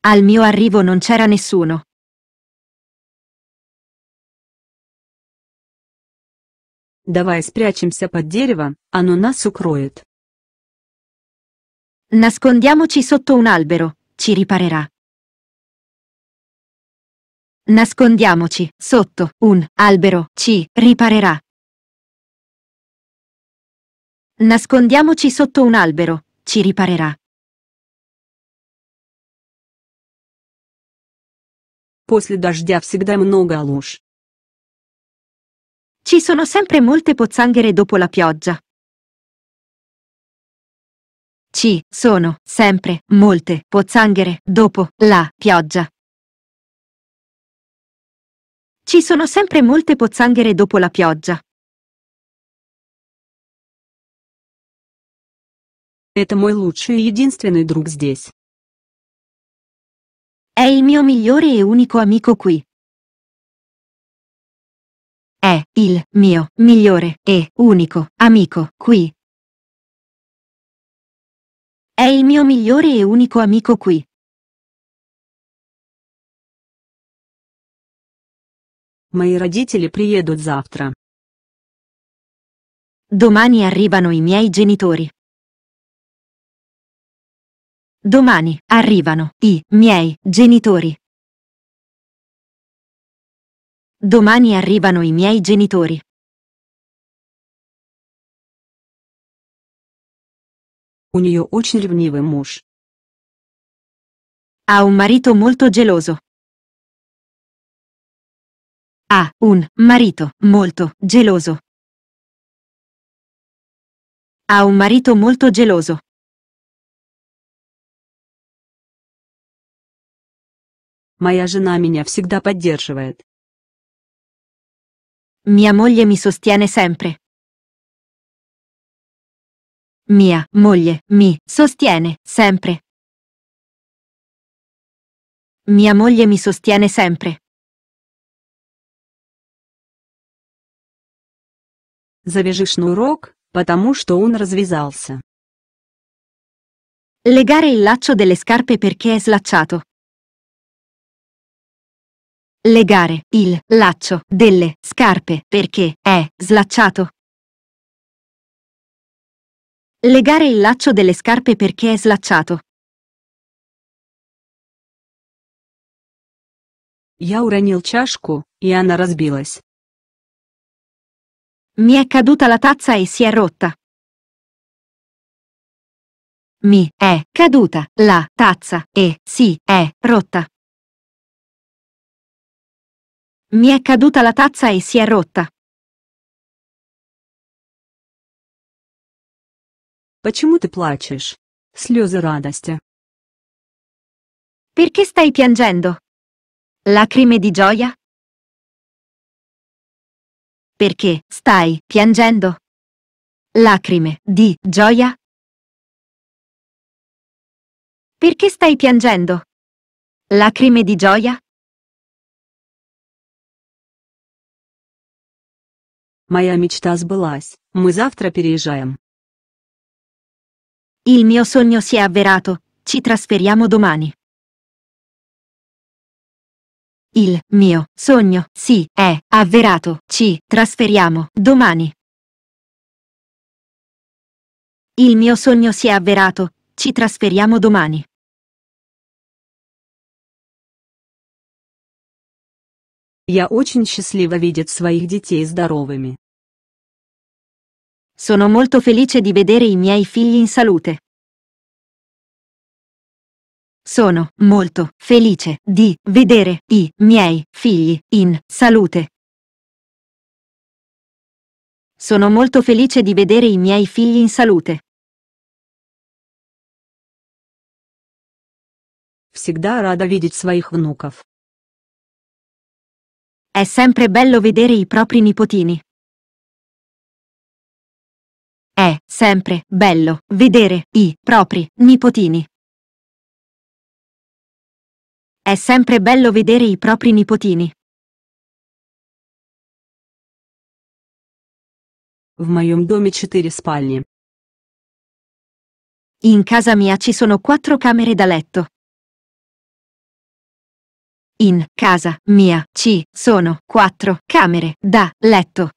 Al mio arrivo non c'era nessuno. Давай спрячемся под дерево, оно нас укроет. Nascondiamoci sotto un albero, ci riparerà. Nascondiamoci sotto un albero, ci riparerà. Nascondiamoci sotto un albero, ci riparerà. После дождя всегда много луж. Ci sono sempre molte pozzanghere dopo la pioggia. Ci sono sempre molte pozzanghere dopo la pioggia. Ci sono sempre molte pozzanghere dopo la pioggia. Это мой лучший и единственный друг здесь. È il mio migliore e unico amico qui è il mio migliore e unico amico qui. È il mio migliore e unico amico qui. Мои родители приедут завтра. Domani arrivano i miei genitori. Domani arrivano i miei genitori. Domani arrivano i miei genitori. У нее очень ревнивый муж. Ha un marito molto geloso. Ha un marito molto geloso. Ha un marito molto geloso. Моя жена меня всегда поддерживает. Mia moglie mi sostiene sempre. Mia moglie mi sostiene sempre. Mia moglie mi sostiene sempre. Завяжи шнурок, потому что он развязался. Legare il laccio delle scarpe perché è slacciato legare il laccio delle scarpe perché è slacciato. Legare il laccio delle scarpe perché è slacciato. Я уронил чашку, и она разбилась. Mi è caduta la tazza e si è rotta. Mi è caduta la tazza e si è rotta. Mi è caduta la tazza e si è rotta. Почему ты плачешь? Слезы радости. Perché stai piangendo? Lacrime di gioia? Perché stai piangendo? Lacrime di gioia? Perché stai piangendo? Lacrime di gioia? Моя мечта сбылась, мы завтра переезжаем. Il mio sogno si è avverato, ci trasferiamo domani. Il mio sogno si è avverato, ci trasferiamo domani. Il mio sogno si è avverato, ci trasferiamo domani. Я очень счастлива видеть своих детей здоровыми. Sono molto felice di vedere i miei figli in salute. Sono molto felice di vedere i miei figli in salute. Sono molto felice di vedere i miei figli in salute. Всегда рада видеть своих внуков. È sempre bello vedere i propri nipotini. È sempre bello vedere i propri nipotini. È sempre bello vedere i propri nipotini. В моем доме четыре спальни. In casa mia ci sono quattro camere da letto. In casa mia ci sono quattro camere da letto.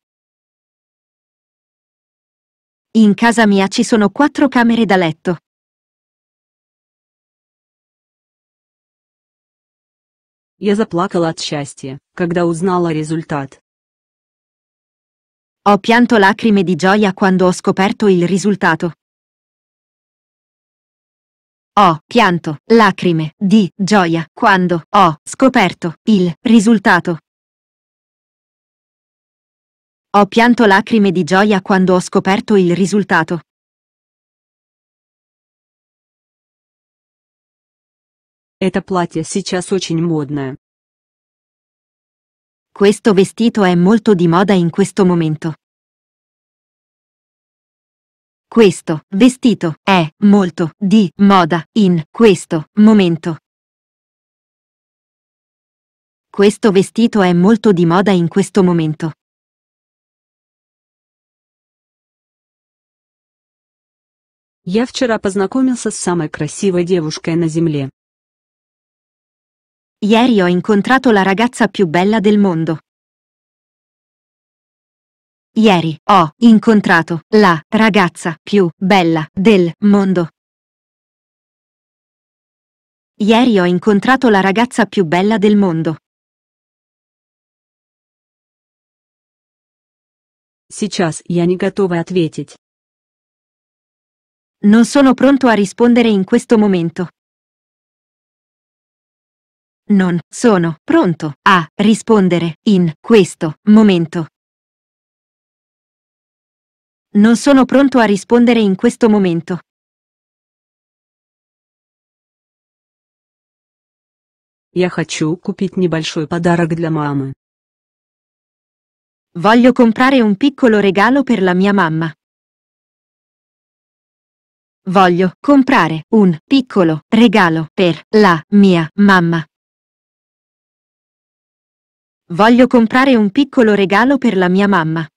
In casa mia ci sono quattro camere da letto. Я заплакала от счастья, когда узнала результат. Ho pianto lacrime di gioia quando ho scoperto il risultato ho pianto lacrime di gioia quando ho scoperto il risultato. Ho pianto lacrime di gioia quando ho scoperto il risultato. Это платье сейчас очень модное. Questo vestito è molto di moda in questo momento. Questo vestito è molto di moda in questo momento. Questo vestito è molto di moda in questo momento. Я вчера познакомился с самой красивой девушкой на земле. Ieri ho incontrato la ragazza più bella del mondo. Ieri ho incontrato la ragazza più bella del mondo. Ieri ho incontrato la ragazza più bella del mondo. Сейчас я не готова ответить. Non sono pronto a rispondere in questo momento. Non sono pronto a rispondere in questo momento. Non sono pronto a rispondere in questo momento. Я хочу купить небольшой подарок для мамы. Voglio comprare un piccolo regalo per la mia mamma. Voglio comprare un piccolo regalo per la mia mamma. Voglio comprare un piccolo regalo per la mia mamma.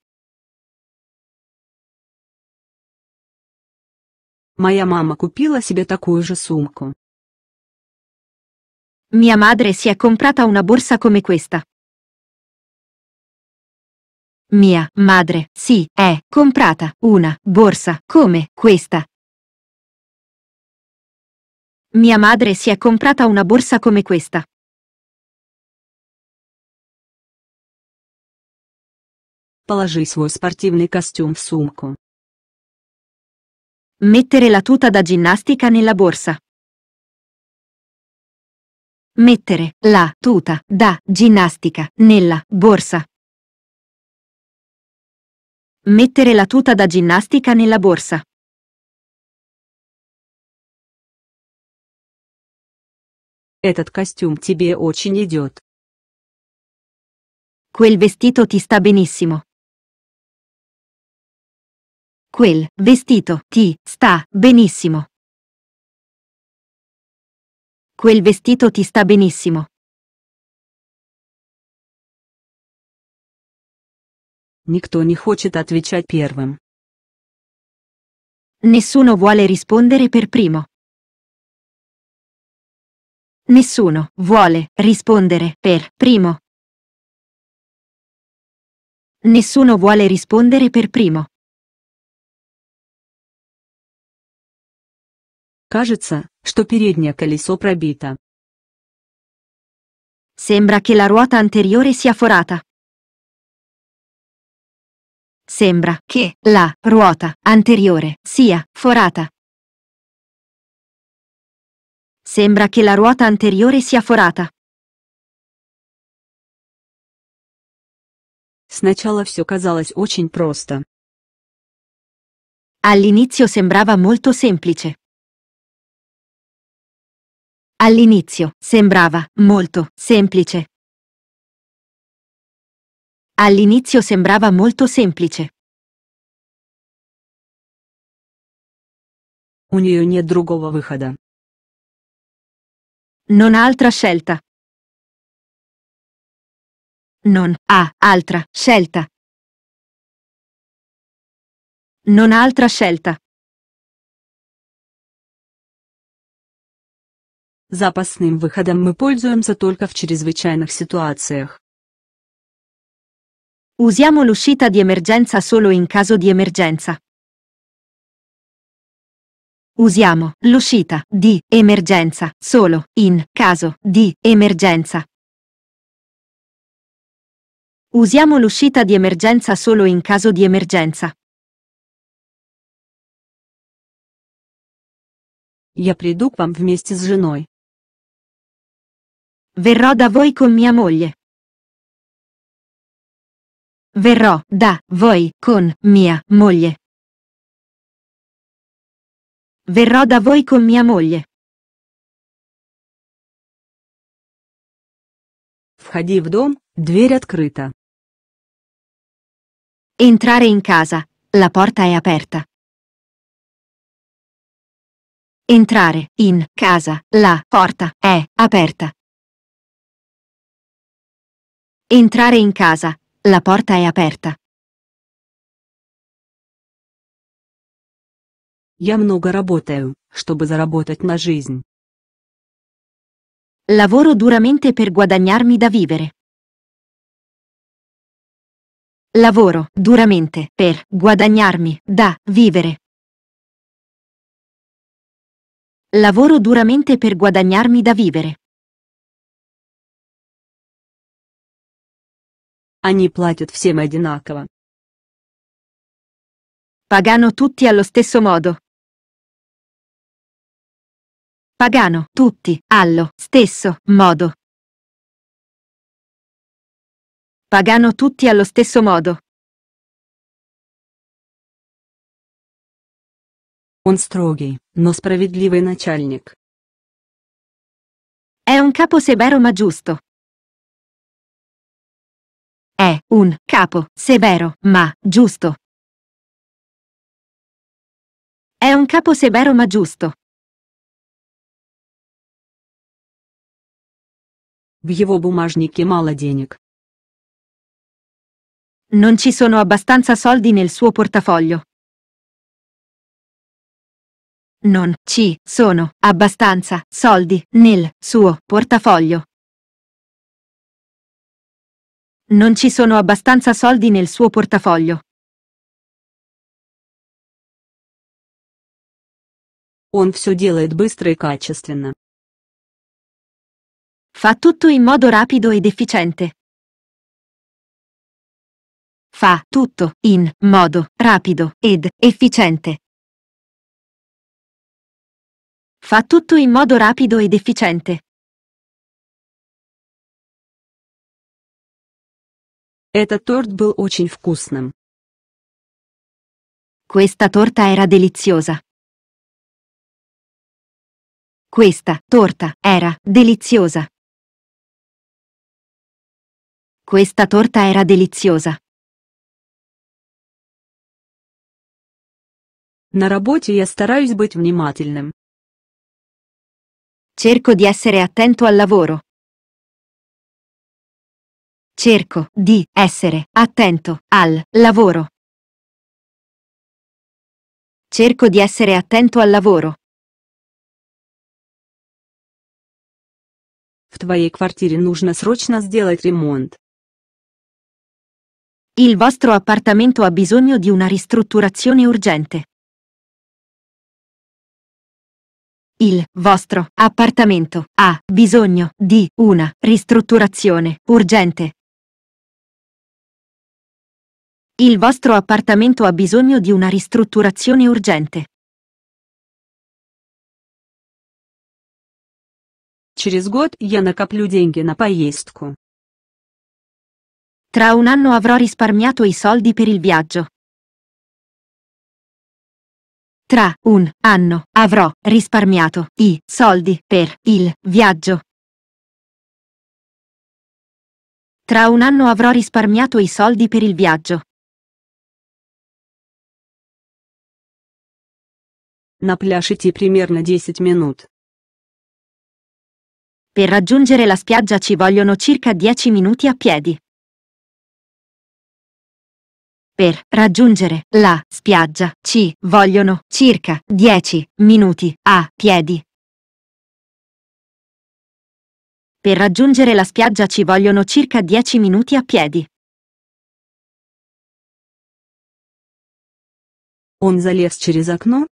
Моя мама купила себе такую же сумку. Mia madre si è comprata una borsa come questa. Mia madre si è comprata una borsa come questa. Mia madre si è comprata una borsa come questa. Положи свой спортивный костюм в сумку. Mettere la tuta da ginnastica nella borsa. Mettere la tuta da ginnastica nella borsa. Mettere la tuta da ginnastica nella borsa. Этот костюм тебе очень идет. Quel vestito ti sta benissimo. Quel vestito ti sta benissimo. Quel vestito ti sta benissimo. Никто не хочет отвечать первым. Nessuno vuole rispondere per primo. Nessuno vuole rispondere per primo. Nessuno vuole rispondere per primo. Кажется, что переднее колесо пробито. Sembra che la ruota anteriore sia forata. Sembra che la ruota anteriore sia forata. Sembra che la ruota anteriore sia forata. Сначала все казалось очень просто. All'inizio sembrava molto semplice. All'inizio sembrava molto semplice. All'inizio sembrava molto semplice. У нее нет другого выхода. Non ha altra scelta. Non ha altra scelta. Non ha altra scelta. Запасным выходом мы пользуемся только в чрезвычайных ситуациях. Usiamo l'uscita di emergenza solo in caso di emergenza. Usiamo l'uscita di emergenza solo in caso di emergenza. Usiamo l'uscita di emergenza solo in caso di emergenza. Я приду к вам вместе с женой. Verrò da voi con mia moglie. Verrò da voi con mia moglie. Verrò da voi con mia moglie. Входи в дом, дверь открыта. Entrare in casa, la porta è aperta. Entrare in casa, la porta è aperta. Entrare in casa. La porta è aperta. Я много работаю, чтобы заработать на жизнь. Lavoro duramente per guadagnarmi da vivere. Lavoro duramente per guadagnarmi da vivere. Lavoro duramente per guadagnarmi da vivere. Они платят всем одинаково. Pagano tutti allo stesso modo. Pagano tutti allo stesso modo. Pagano tutti allo stesso modo. Un строгий, но справедливый начальник. È un capo severo ma giusto un capo severo, ma giusto. È un capo severo ma giusto. В его бумажнике мало денег. Non ci sono abbastanza soldi nel suo portafoglio. Non ci sono abbastanza soldi nel suo portafoglio. Non ci sono abbastanza soldi nel suo portafoglio. Он все делает быстро и качественно. Fa tutto in modo rapido ed efficiente. Fa tutto in modo rapido ed efficiente. Fa tutto in modo rapido ed efficiente. Этот торт был очень вкусным. Questa torta era deliziosa. Questa torta era deliziosa. Questa torta era deliziosa. На работе я стараюсь быть внимательным. Cerco di essere attento al lavoro. Cerco di essere attento al lavoro. Cerco di essere attento al lavoro. В твоей квартире нужно срочно сделать ремонт. Il vostro appartamento ha bisogno di una ristrutturazione urgente. Il vostro appartamento ha bisogno di una ristrutturazione urgente. Il vostro appartamento ha bisogno di una ristrutturazione urgente. Через год я накоплю деньги на поездку. Tra un anno avrò risparmiato i soldi per il viaggio. Tra un anno avrò risparmiato i soldi per il viaggio. Tra un anno avrò risparmiato i soldi per il viaggio. На пляж идти примерно 10 минут. Per raggiungere la spiaggia ci vogliono circa 10 minuti a piedi. Per raggiungere la spiaggia ci vogliono circa 10 minuti a piedi. Per raggiungere la spiaggia ci vogliono circa 10 minuti a piedi. Он залез через окно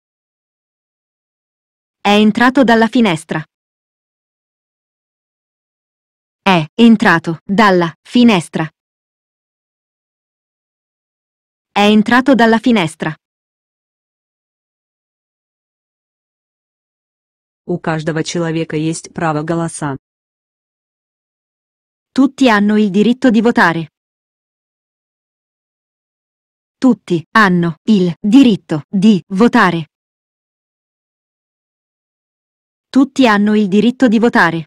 è entrato dalla finestra. È entrato dalla finestra. È entrato dalla finestra. У каждого человека есть право голоса. Tutti hanno il diritto di votare. Tutti hanno il diritto di votare. Tutti hanno il diritto di votare.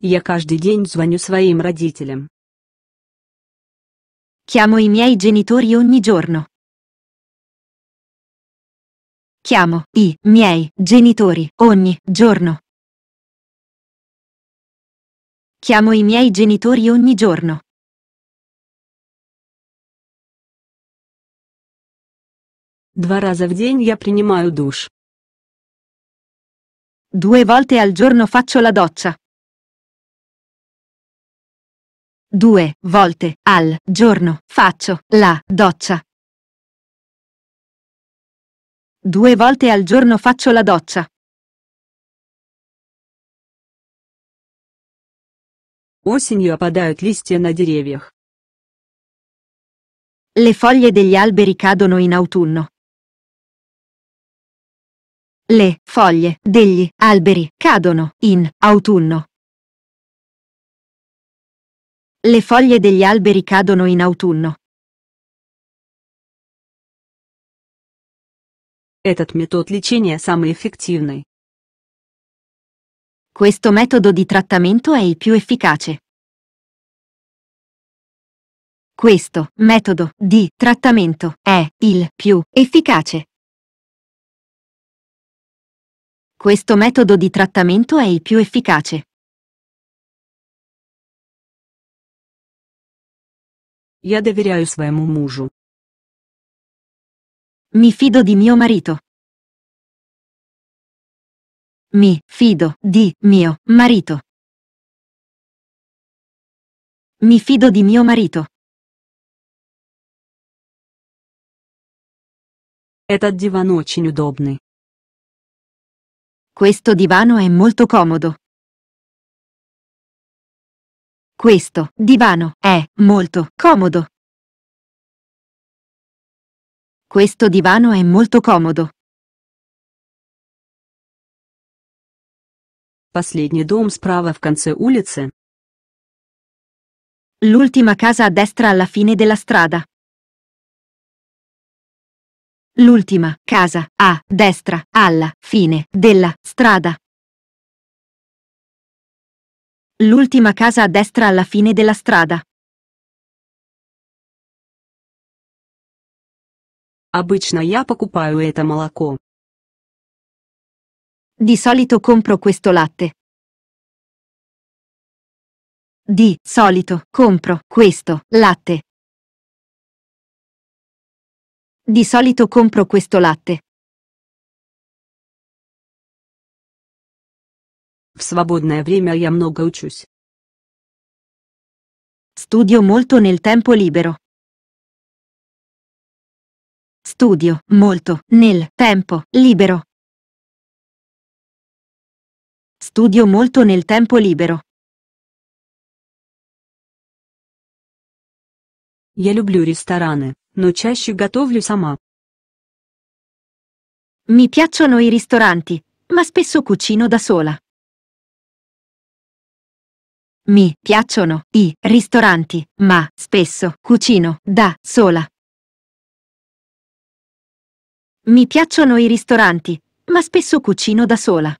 Я каждый день звоню своим родителям. Chiamo i miei genitori ogni giorno. Chiamo i miei genitori ogni giorno. Chiamo i miei genitori ogni giorno. Два раза в день я принимаю душ. Due volte al giorno faccio la doccia. Due volte al giorno faccio la doccia. Due volte al giorno faccio la doccia. Осенью опадают листья на деревьях. Le foglie degli alberi cadono in autunno. Le foglie degli alberi cadono in autunno. Le foglie degli alberi cadono in autunno. Этот метод лечения самый эффективный. Questo metodo di trattamento è il più efficace. Questo metodo di trattamento è il più efficace. Questo metodo di trattamento è il più efficace. Я доверяю своему мужу. Mi fido di mio marito. Mi fido di mio marito. Mi fido di mio marito. Этот диван очень удобный. Questo divano è molto comodo. Questo divano è molto comodo. Questo divano è molto comodo. Последний дом справа в конце улицы. L'ultima casa a destra alla fine della strada l'ultima casa, a destra, alla fine della strada. L'ultima casa a destra alla fine della strada. Обычно я покупаю это молоко. Di solito compro questo latte. Di solito compro questo latte. Di solito compro questo latte. В свободное время я много учусь. Studio molto nel tempo libero. Studio molto nel tempo libero. Studio molto nel tempo libero. Я люблю рестораны, но чаще готовлю сама. Mi piacciono i ristoranti, ma spesso cucino da sola. Mi piacciono i ristoranti, ma spesso cucino da sola. Mi piacciono i ristoranti, ma spesso cucino da sola.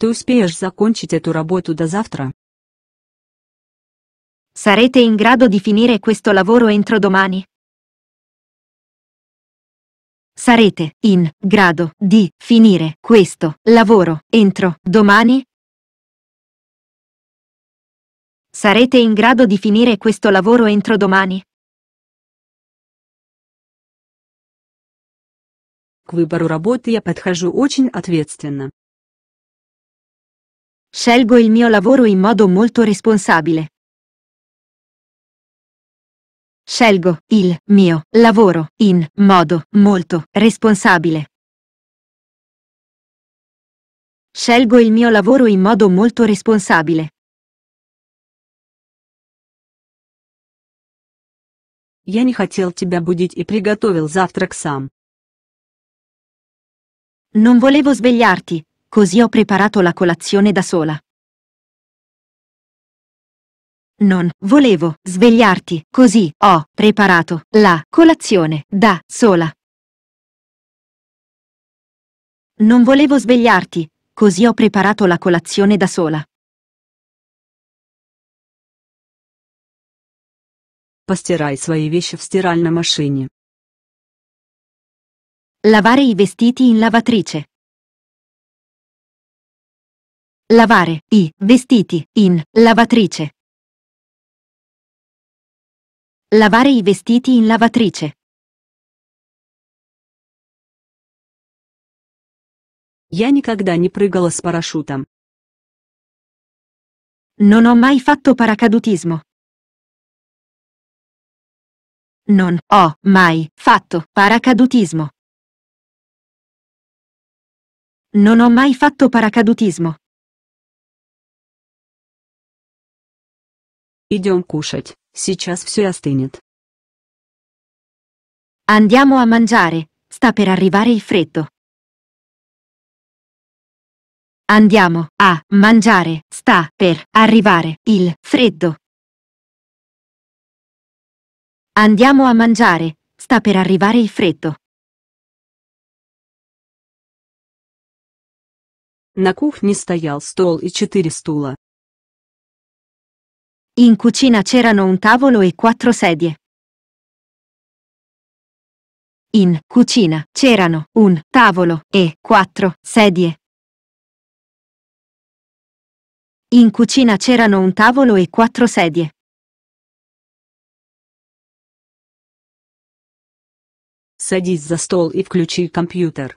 Ты успеешь закончить эту работу до завтра? Sarete in grado di finire questo lavoro entro domani? Sarete in grado di finire questo lavoro entro domani? Sarete in grado di finire questo lavoro entro domani? К выбору работы я подхожу очень ответственно. Scelgo il mio lavoro in modo molto responsabile. Scelgo il mio lavoro in modo molto responsabile. Scelgo il mio lavoro in modo molto responsabile. Я не хотел тебя будить и приготовил завтрак сам. Non volevo svegliarti, così ho preparato la colazione da sola. Non volevo svegliarti, così ho preparato la colazione da sola. Non volevo svegliarti, così ho preparato la colazione da sola. Постирай свои вещи в стиральной машине. Lavare i vestiti in lavatrice. Lavare i vestiti in lavatrice. Lavare i vestiti in lavatrice. Я никогда не прыгала с парашютом. Non ho mai fatto paracadutismo. Non ho mai fatto paracadutismo. Non ho mai fatto paracadutismo. Идем кушать. Сейчас все остынет. Andiamo a mangiare, sta per arrivare il freddo. Andiamo a mangiare, sta per arrivare il freddo. Andiamo a mangiare, sta per arrivare il freddo. На кухне стоял стол и четыре стула. In cucina c'erano un tavolo e quattro sedie. In cucina c'erano un tavolo e quattro sedie. In cucina c'erano un tavolo e quattro sedie. Садись за стол и включи computer.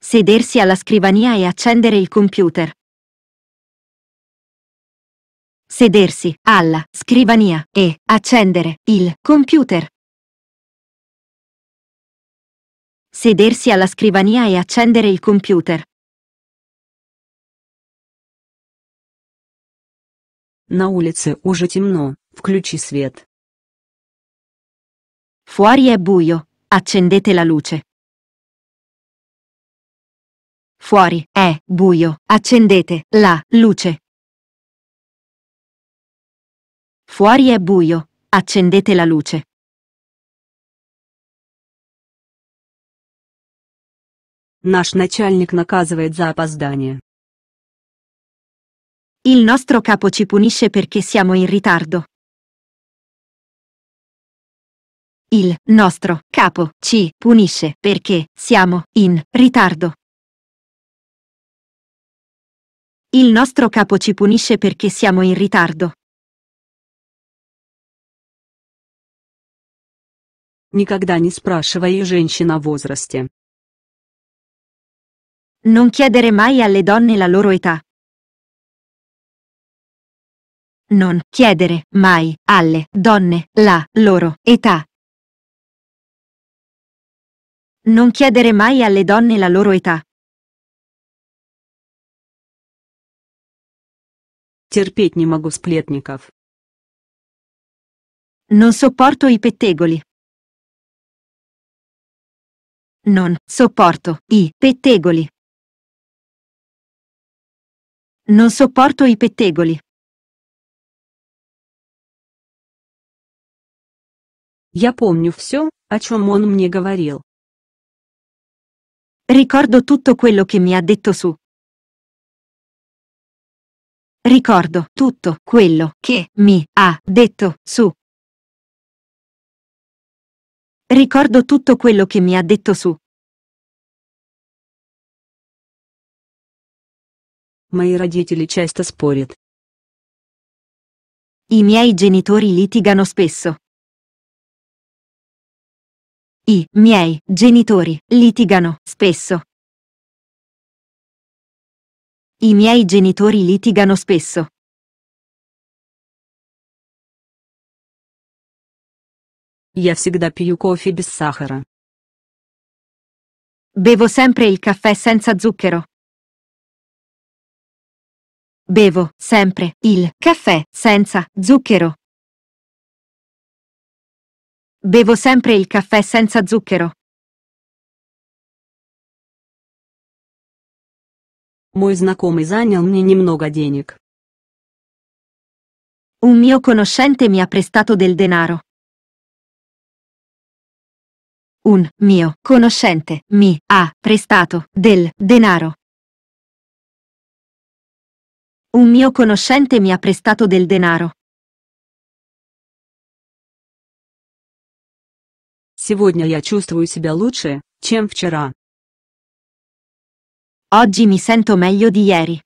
Sedersi alla scrivania e accendere il computer sedersi alla scrivania e accendere il computer. Sedersi alla scrivania e accendere il computer. На улице уже темно, включи свет. Fuori è buio, accendete la luce. Fuori è buio, accendete la luce. Fuori è buio, accendete la luce. Наш начальник наказывает за опоздание. Il nostro capo ci punisce perché siamo in ritardo. Il nostro capo ci punisce perché siamo in ritardo. Il nostro capo ci punisce perché siamo in ritardo. Никогда не спрашивай женщин о возрасте. Non chiedere mai alle donne la loro età. Non chiedere mai alle donne la loro età. Non chiedere mai alle donne la loro età. Терпеть не могу сплетников. Non sopporto i pettegoli. Non sopporto i pettegoli. Non sopporto i pettegoli. Я помню все, о чем он мне говорил. Ricordo tutto quello che mi ha detto su. Ricordo tutto quello che mi ha detto su. Ricordo tutto quello che mi ha detto su. Мои родители часто спорят. I miei genitori litigano spesso. I miei genitori litigano spesso. I miei genitori litigano spesso. Я всегда пью кофе без сахара. Bevo sempre il caffè senza zucchero. Bevo sempre il caffè senza zucchero. Bevo sempre il caffè senza zucchero. Мой знакомый занял мне немного денег. Un mio conoscente mi ha prestato del denaro. Un mio conoscente mi ha prestato del denaro. Un mio conoscente mi ha prestato del denaro. Сегодня я чувствую себя лучше, чем вчера. Oggi mi sento meglio di ieri.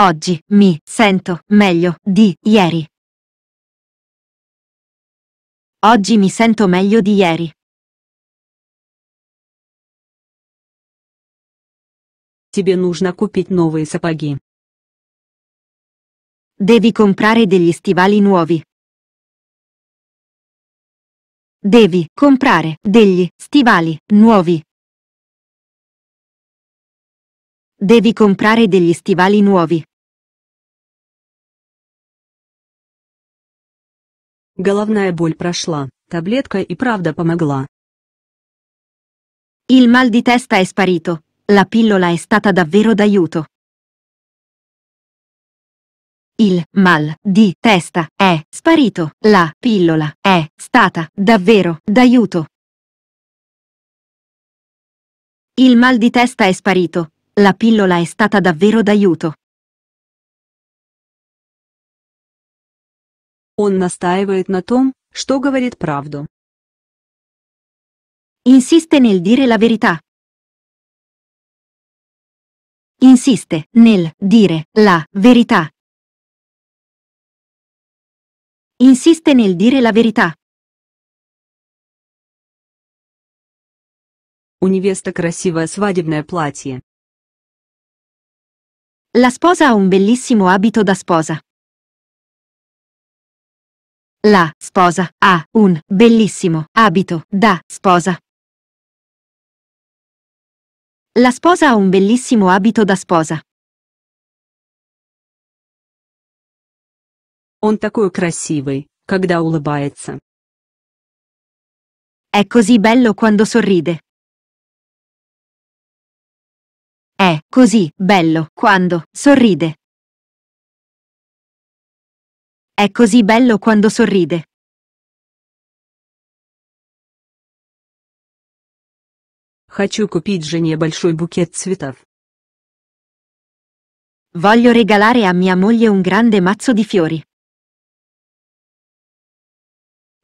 Oggi mi sento meglio di ieri. Oggi mi sento meglio di ieri. Тебе нужно купить новые сапоги. Devi comprare degli stivali nuovi. Devi comprare degli stivali nuovi. Devi comprare degli stivali nuovi. Головная боль прошла, таблетка и правда помогла. Il mal di testa è sparito, la pillola è stata davvero d'aiuto. Il mal di testa è sparito, la pillola è stata davvero d'aiuto. Il mal di testa è sparito, la pillola è stata davvero d'aiuto. Он настаивает на том, что говорит правду. Insiste nel dire la verità. Insiste nel dire la verità. Insiste nel dire la verità. У невесты красивое свадебное платье. La sposa ha un bellissimo abito da sposa. La sposa ha un bellissimo abito da sposa. La sposa ha un bellissimo abito da sposa. Он такой красивый, когда улыбается. È così bello quando sorride. È così bello quando sorride. È così bello quando sorride. Хочу купить жене большой букет цветов. Voglio regalare a mia moglie un grande mazzo di fiori.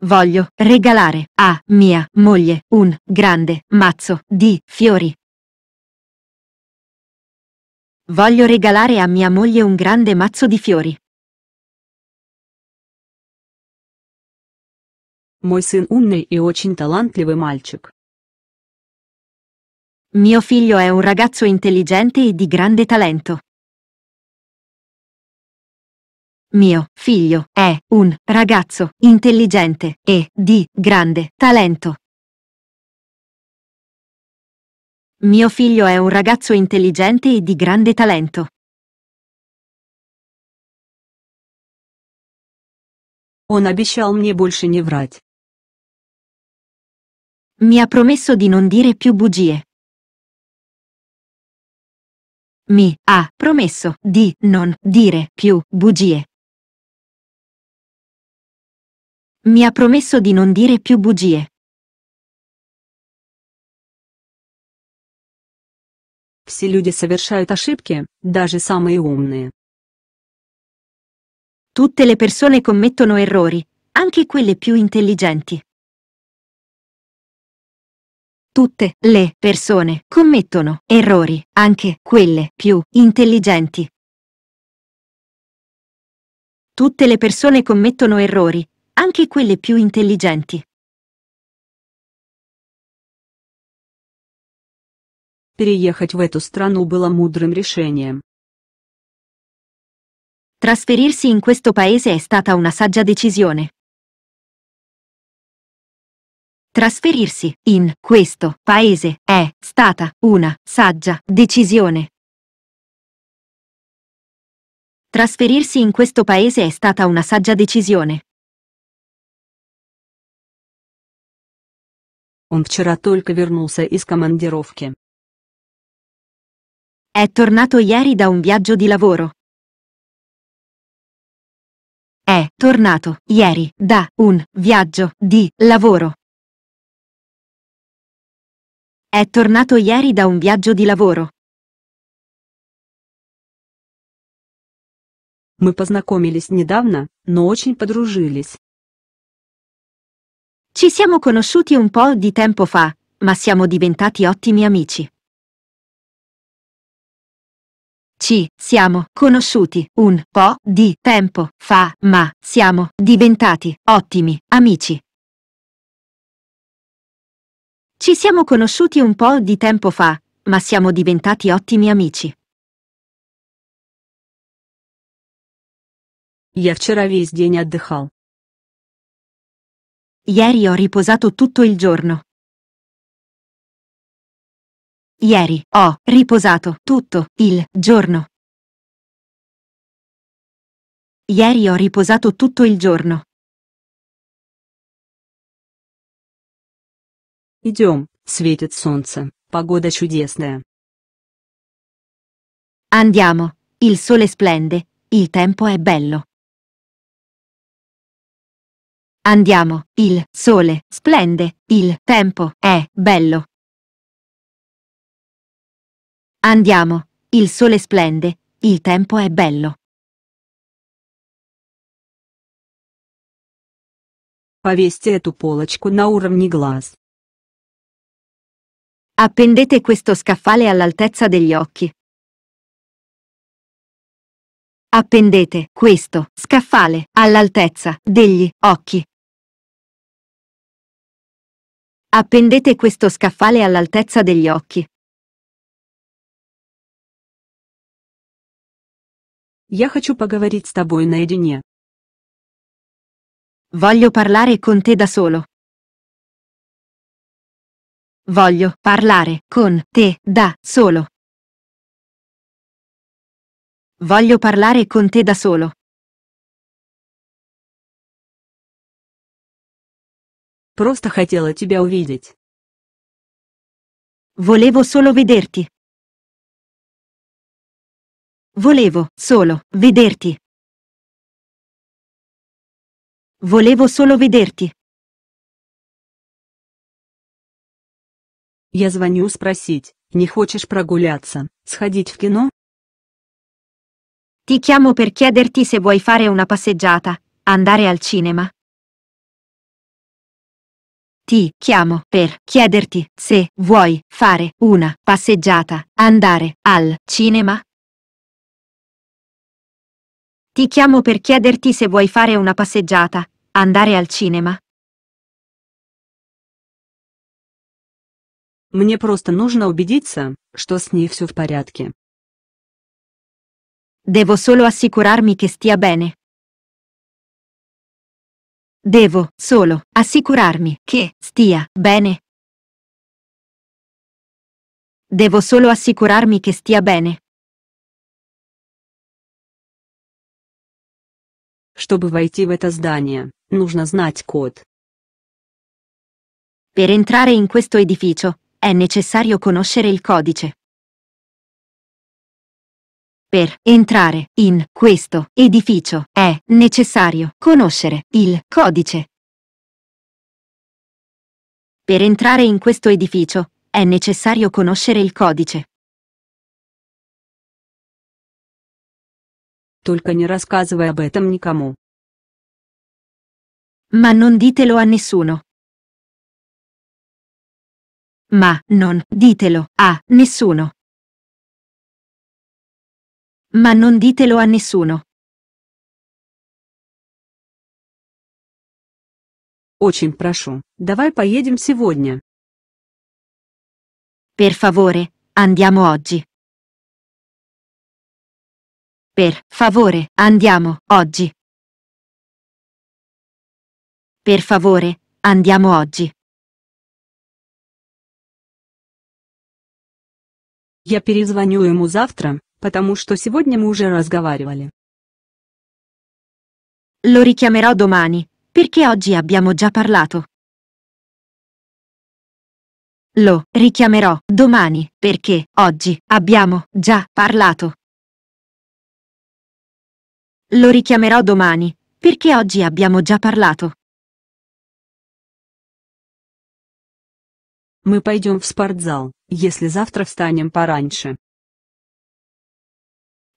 Voglio regalare a mia moglie un grande mazzo di fiori. Voglio regalare a mia moglie un grande mazzo di fiori. Мой сын умный и очень талантливый мальчик. Mio figlio è un ragazzo intelligente e di grande talento. Mio figlio è un ragazzo intelligente e di grande talento. Mio figlio è un ragazzo intelligente e di grande talento. Он обещал мне больше не врать. Mi ha promesso di non dire più bugie. Mi ha promesso di non dire più bugie. Mi ha promesso di non dire più bugie. Все люди совершают ошибки, даже самые умные. Tutte le persone commettono errori, anche quelle più intelligenti. Tutte le persone commettono errori, anche quelle più intelligenti. Tutte le persone commettono errori, anche quelle più intelligenti. Переехать в эту страну было мудрым решением. Trasferirsi in questo paese è stata una saggia decisione. Trasferirsi in questo paese è stata una saggia decisione. Trasferirsi in questo paese è stata una saggia decisione. Он вчера только вернулся из командировки. È tornato ieri da un viaggio di lavoro. È tornato ieri da un viaggio di lavoro. È tornato ieri da un viaggio di lavoro. Мы познакомились недавно, но очень подружились. Ci siamo conosciuti un po' di tempo fa, ma siamo diventati ottimi amici. Ci siamo conosciuti un po' di tempo fa, ma siamo diventati ottimi amici. Ci siamo conosciuti un po' di tempo fa, ma siamo diventati ottimi amici. Я вчера весь день отдыхал. Ieri ho riposato tutto il giorno. Ieri ho riposato tutto il giorno. Ieri ho riposato tutto il giorno. Идем, светит солнце, погода чудесная. Andiamo, il sole splende, il tempo è bello. Andiamo, il sole splende, il tempo è bello. Andiamo, il sole splende, il tempo è bello. Повесьте эту полочку на уровне глаз. Appendete questo scaffale all'altezza degli occhi. Appendete questo scaffale all'altezza degli occhi. Appendete questo scaffale all'altezza degli occhi. Я хочу поговорить с тобой наедине. Voglio parlare con te da solo. Voglio parlare con te da solo. Voglio parlare con te da solo. Просто хотела тебя увидеть. Volevo solo vederti. Volevo solo vederti. Volevo solo vederti. Я звоню спросить, не хочешь прогуляться, сходить в кино? Ti chiamo per chiederti se vuoi fare una passeggiata, andare al cinema. Ti chiamo per chiederti se vuoi fare una passeggiata, andare al cinema. Ti chiamo per chiederti se vuoi fare una passeggiata, andare al cinema. Мне просто нужно убедиться, что с ней все в порядке. Devo solo assicurarmi che stia bene. Devo solo assicurarmi che stia bene. Devo solo assicurarmi che stia bene. Чтобы войти в это здание, нужно знать код. Per entrare in questo edificio, è necessario conoscere il codice. Per entrare in questo edificio è necessario conoscere il codice. Per entrare in questo edificio è necessario conoscere il codice. Только не рассказывай об этом никому. Ma non ditelo a nessuno ma non ditelo a nessuno. Ma non ditelo a nessuno. Очень прошу, давай поедем сегодня. Per favore, andiamo oggi. Per favore, andiamo oggi. Per favore, andiamo oggi. Я перезвоню ему завтра, потому что сегодня мы уже разговаривали. Lo richiamerò domani, perché oggi abbiamo già parlato. Lo richiamerò domani, perché oggi abbiamo già parlato. Lo richiamerò domani, perché oggi abbiamo già parlato. Мы пойдем в спортзал, если завтра встанем пораньше.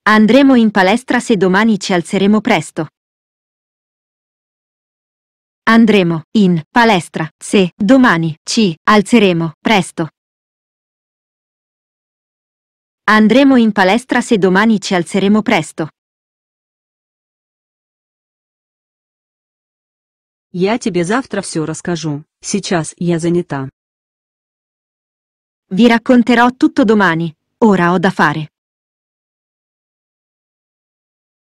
Andremo in palestra se domani ci alzeremo presto. Andremo in palestra se domani ci alzeremo presto. Andremo in palestra se domani ci alzeremo presto. Я тебе завтра все расскажу. Сейчас я занята. Vi racconterò tutto domani, ora ho da fare.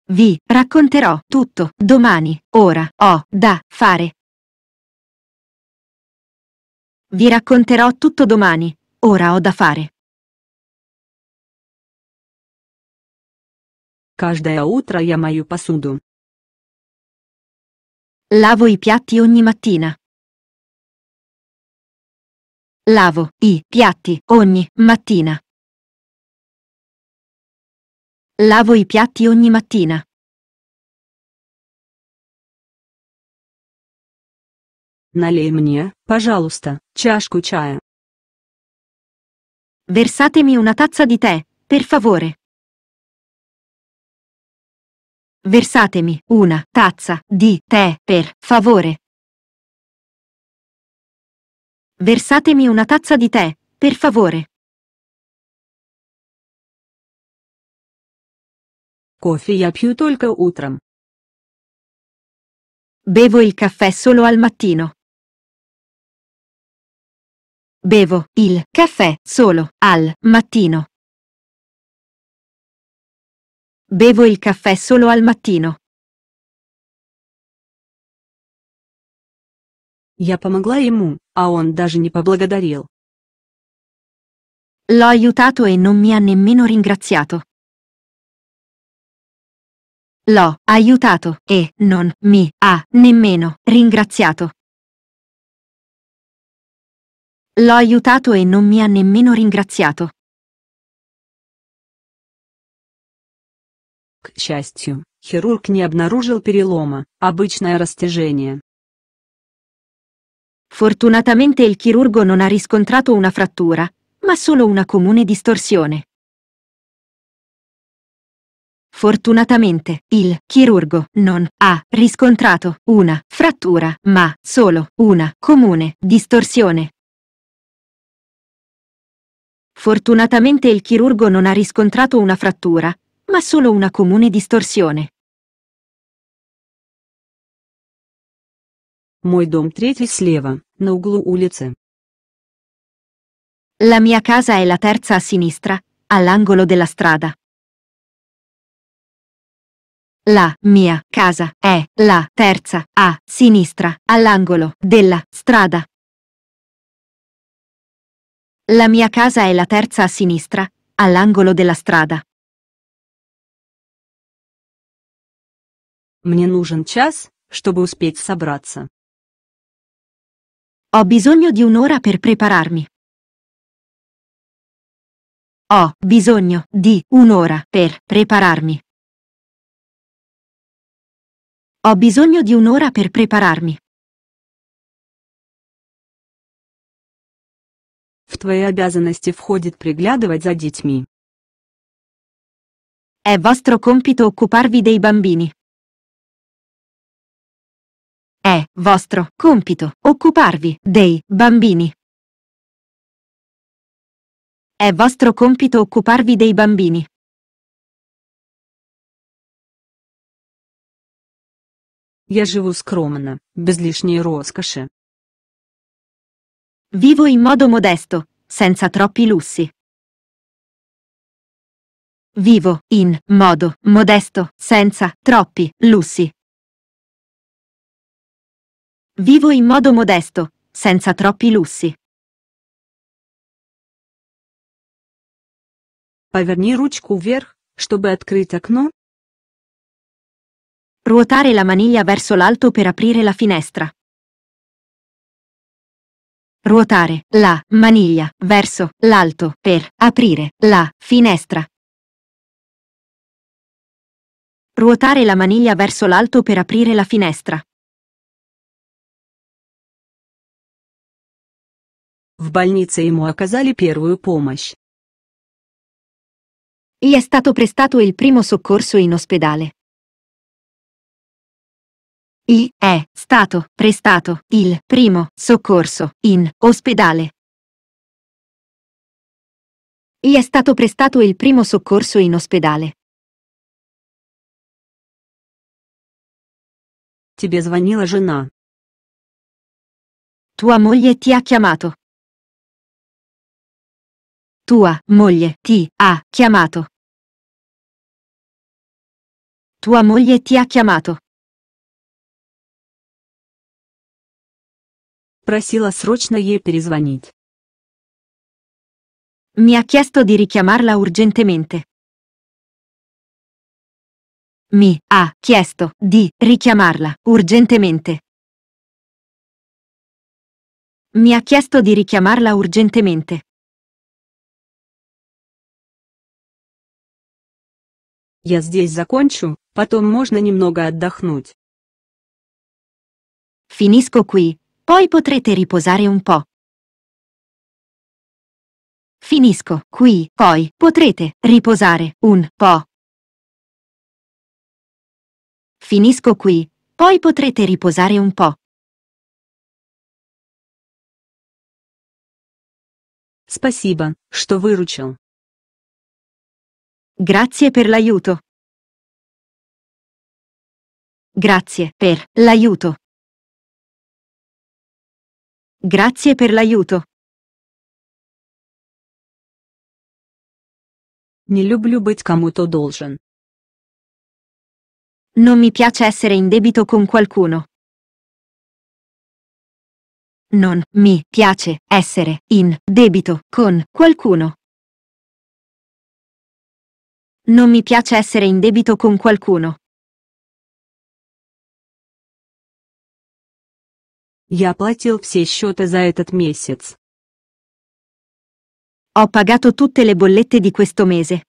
Vi racconterò tutto domani, ora ho da fare. Vi racconterò tutto domani, ora ho da fare. Каждое утро я мою посуду. Lavo i piatti ogni mattina. Lavo i piatti ogni mattina. Lavo i piatti ogni mattina. Налей мне, пожалуйста, чашку чая. Versatemi una tazza di tè, per favore. Versatemi una tazza di tè, per favore. Versatemi una tazza di tè, per favore. Кофе я пью только утром. Bevo il caffè solo al mattino. Bevo il caffè solo al mattino. Bevo il caffè solo al mattino. Я помогла ему. а он даже не поблагодарил. L'ho aiutato e non mi ha nemmeno ringraziato. L'ho aiutato e non mi ha nemmeno ringraziato. L'ho aiutato e non mi ha nemmeno ringraziato. К счастью, хирург не обнаружил перелома, обычное растяжение. Fortunatamente il chirurgo non ha riscontrato una frattura, ma solo una comune distorsione. Fortunatamente, il chirurgo non ha riscontrato una frattura, ma solo una comune distorsione. Fortunatamente il chirurgo non ha riscontrato una frattura, ma solo una comune distorsione. Мой дом третий слева, на углу улицы. La mia casa è la terza a sinistra, all'angolo della strada. La mia casa è la terza a sinistra, all'angolo della strada. La mia casa è la terza a sinistra, all'angolo della strada. Мне нужен час, чтобы успеть собраться. Ho bisogno di un'ora per prepararmi. Ho bisogno di un'ora per prepararmi. Ho bisogno di un'ora per prepararmi. В твои обязанности входит приглядывать за детьми. È vostro compito occuparvi dei bambini. È vostro compito occuparvi dei bambini. È vostro compito occuparvi dei bambini. Я живу скромно, без лишней роскоши. Vivo in modo modesto, senza troppi lussi. Vivo in modo modesto, senza troppi lussi. Vivo in modo modesto, senza troppi lussi. Поверни ручку вверх, чтобы открыть окно. Ruotare la maniglia verso l'alto per aprire la finestra. Ruotare la maniglia verso l'alto per aprire la finestra. Ruotare la maniglia verso l'alto per aprire la finestra. В больнице ему оказали первую помощь. Gli è stato prestato il primo soccorso in ospedale. Gli è stato prestato il primo soccorso in ospedale. Gli è stato prestato il primo soccorso in ospedale. Тебе звонила жена. Tua moglie ti ha chiamato. Tua moglie ti ha chiamato. Tua moglie ti ha chiamato. Просила срочно ей перезвонить. Mi ha chiesto di richiamarla urgentemente. Mi ha chiesto di richiamarla urgentemente. Mi ha chiesto di richiamarla urgentemente. Я здесь закончу, потом можно немного отдохнуть. Finisco qui, poi potrete riposare un po'. Finisco qui, poi potrete riposare un po'. Finisco qui, poi potrete riposare un po'. Спасибо, что выручил. Grazie per l'aiuto. Grazie per l'aiuto. Grazie per l'aiuto. Не люблю быть кому-то должен. Non mi piace essere in debito con qualcuno. Non mi piace essere in debito con qualcuno. Non mi piace essere in debito con qualcuno. Я платил все счеты за этот месяц. Ho pagato tutte le bollette di questo mese.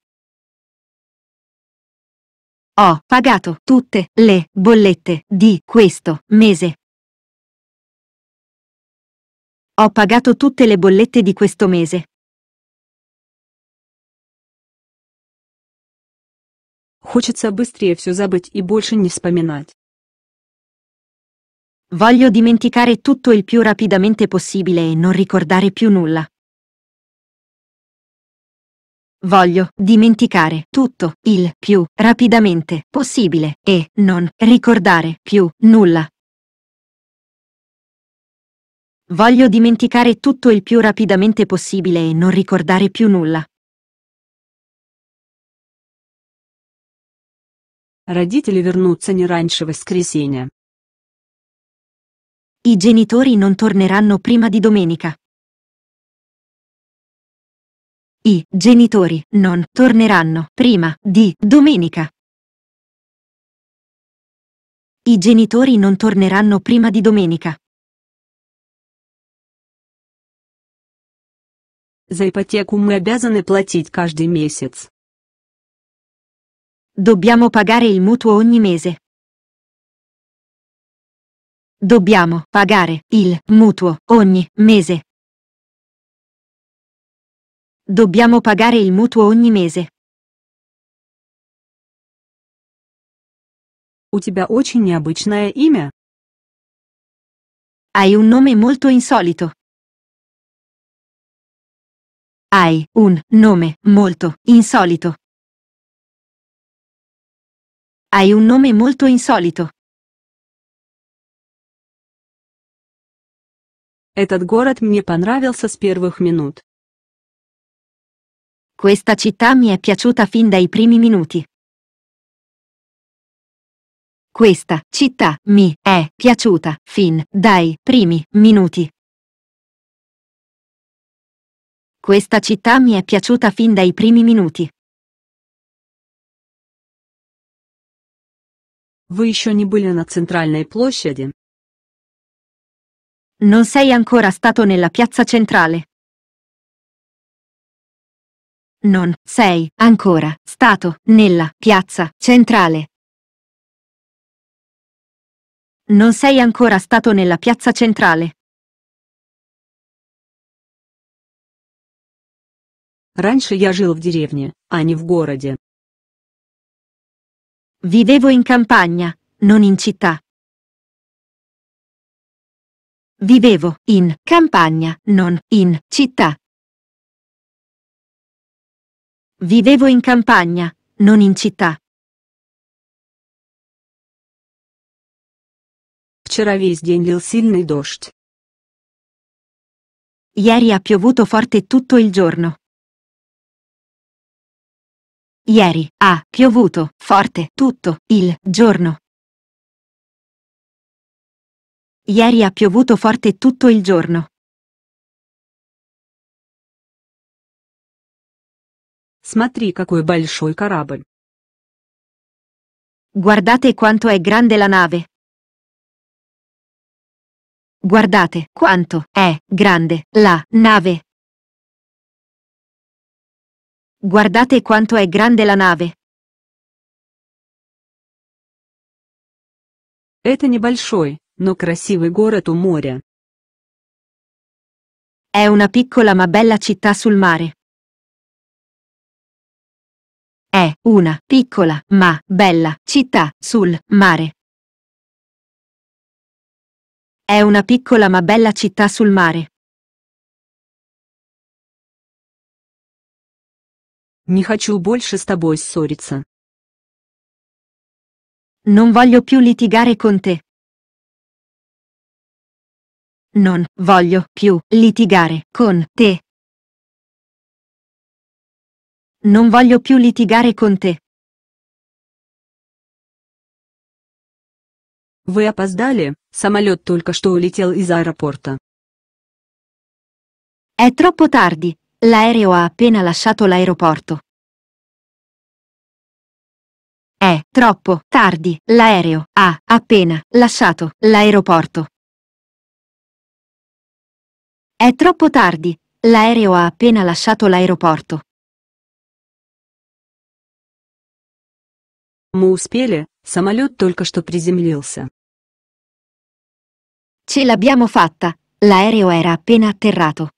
Ho pagato tutte le bollette di questo mese. Ho pagato tutte le bollette di questo mese. Хочется быстрее все забыть и больше не вспоминать. Voglio dimenticare tutto il più rapidamente possibile e non ricordare più nulla. Voglio dimenticare tutto il più rapidamente possibile e non ricordare più nulla. Voglio dimenticare tutto il più rapidamente possibile e non ricordare più nulla. Родители вернутся не раньше воскресенья. I genitori non torneranno prima di domenica. I genitori non torneranno prima di domenica. I genitori non torneranno prima di domenica. За ипотеку мы обязаны платить каждый месяц. Dobbiamo pagare il mutuo ogni mese. Dobbiamo pagare il mutuo ogni mese. Dobbiamo pagare il mutuo ogni mese. У тебя очень необычное имя. Hai un nome molto insolito. Hai un nome molto insolito. Hai un nome molto insolito. Этот город мне понравился с первых минут. Questa città mi è piaciuta fin dai primi minuti. Questa città mi è piaciuta fin dai primi minuti. Questa città mi è piaciuta fin dai primi minuti. Вы еще не были на центральной площади? Non sei ancora stato nella piazza centrale. Non sei ancora stato nella piazza centrale. Non sei ancora stato nella piazza centrale. Раньше я жил в деревне, а не в городе. Vivevo in campagna, non in città. Vivevo in campagna, non in città. Vivevo in campagna, non in città. Вчера весь день лил сильный дождь. Ieri ha piovuto forte tutto il giorno. Ieri ha piovuto forte tutto il giorno. Ieri ha piovuto forte tutto il giorno. Смотри, какой большой корабль. Guardate quanto è grande la nave. Guardate quanto è grande la nave. Guardate quanto è grande la nave. Это небольшой, но красивый город у моря. È una piccola ma bella città sul mare. È una piccola ma bella città sul mare. È una piccola ma bella città sul mare. Не хочу больше с тобой ссориться. Non voglio più litigare con te. Non voglio più litigare con te. Non voglio più litigare con te. Вы опоздали, самолет только что улетел из аэропорта. È troppo tardi, L'aereo ha appena lasciato l'aeroporto. È troppo tardi, l'aereo ha appena lasciato l'aeroporto. È troppo tardi, l'aereo ha appena lasciato l'aeroporto. Мы успели, самолет только что приземлился. Ce l'abbiamo fatta, l'aereo era appena atterrato.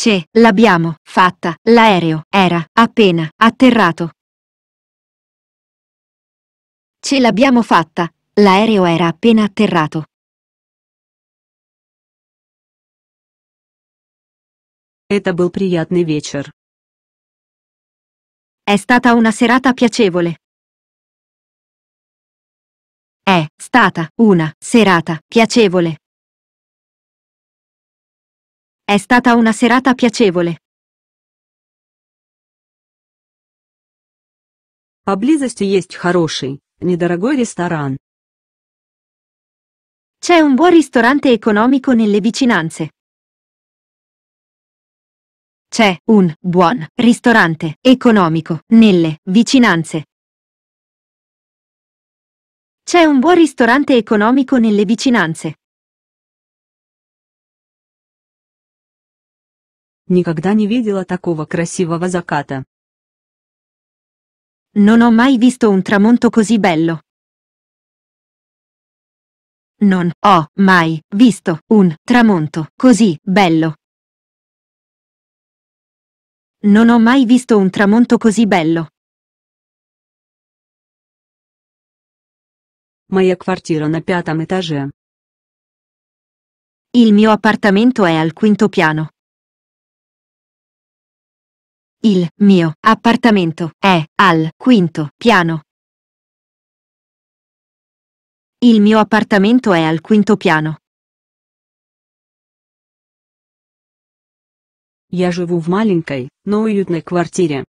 Ce l'abbiamo fatta, l'aereo era appena atterrato. Ce l'abbiamo fatta, l'aereo era appena atterrato. Это был приятный вечер. È stata una serata piacevole. È stata una serata piacevole. È stata una serata piacevole. Поблизости есть хороший, недорогой ресторан. C'è un buon ristorante economico nelle vicinanze. C'è un buon ristorante economico nelle vicinanze. C'è un buon ristorante economico nelle vicinanze. Никогда не видела такого красивого заката. Non ho mai visto un tramonto così bello. Non ho mai visto un tramonto così bello. Non ho mai visto un tramonto così bello. Моя квартира на пятом этаже. Il mio appartamento è al quinto piano. Il mio appartamento è al quinto piano. Il mio appartamento è al quinto piano. Я живу в маленькой, но уютной квартире.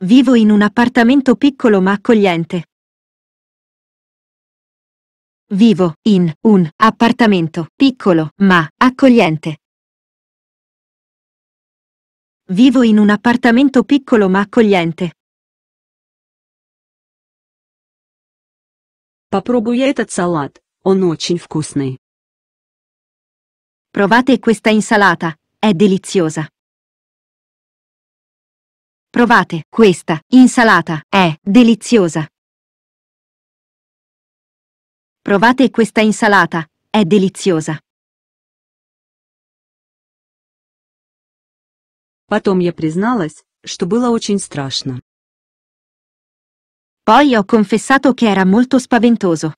Vivo in un appartamento piccolo ma accogliente. Vivo in un appartamento piccolo ma accogliente. Vivo in un appartamento piccolo ma accogliente. Попробуй этот салат, он очень вкусный. Provate questa insalata, è deliziosa. Provate questa insalata, è deliziosa. Provate questa insalata, è deliziosa. Потом я призналась, что было очень страшно. Poi ho confessato che era molto spaventoso.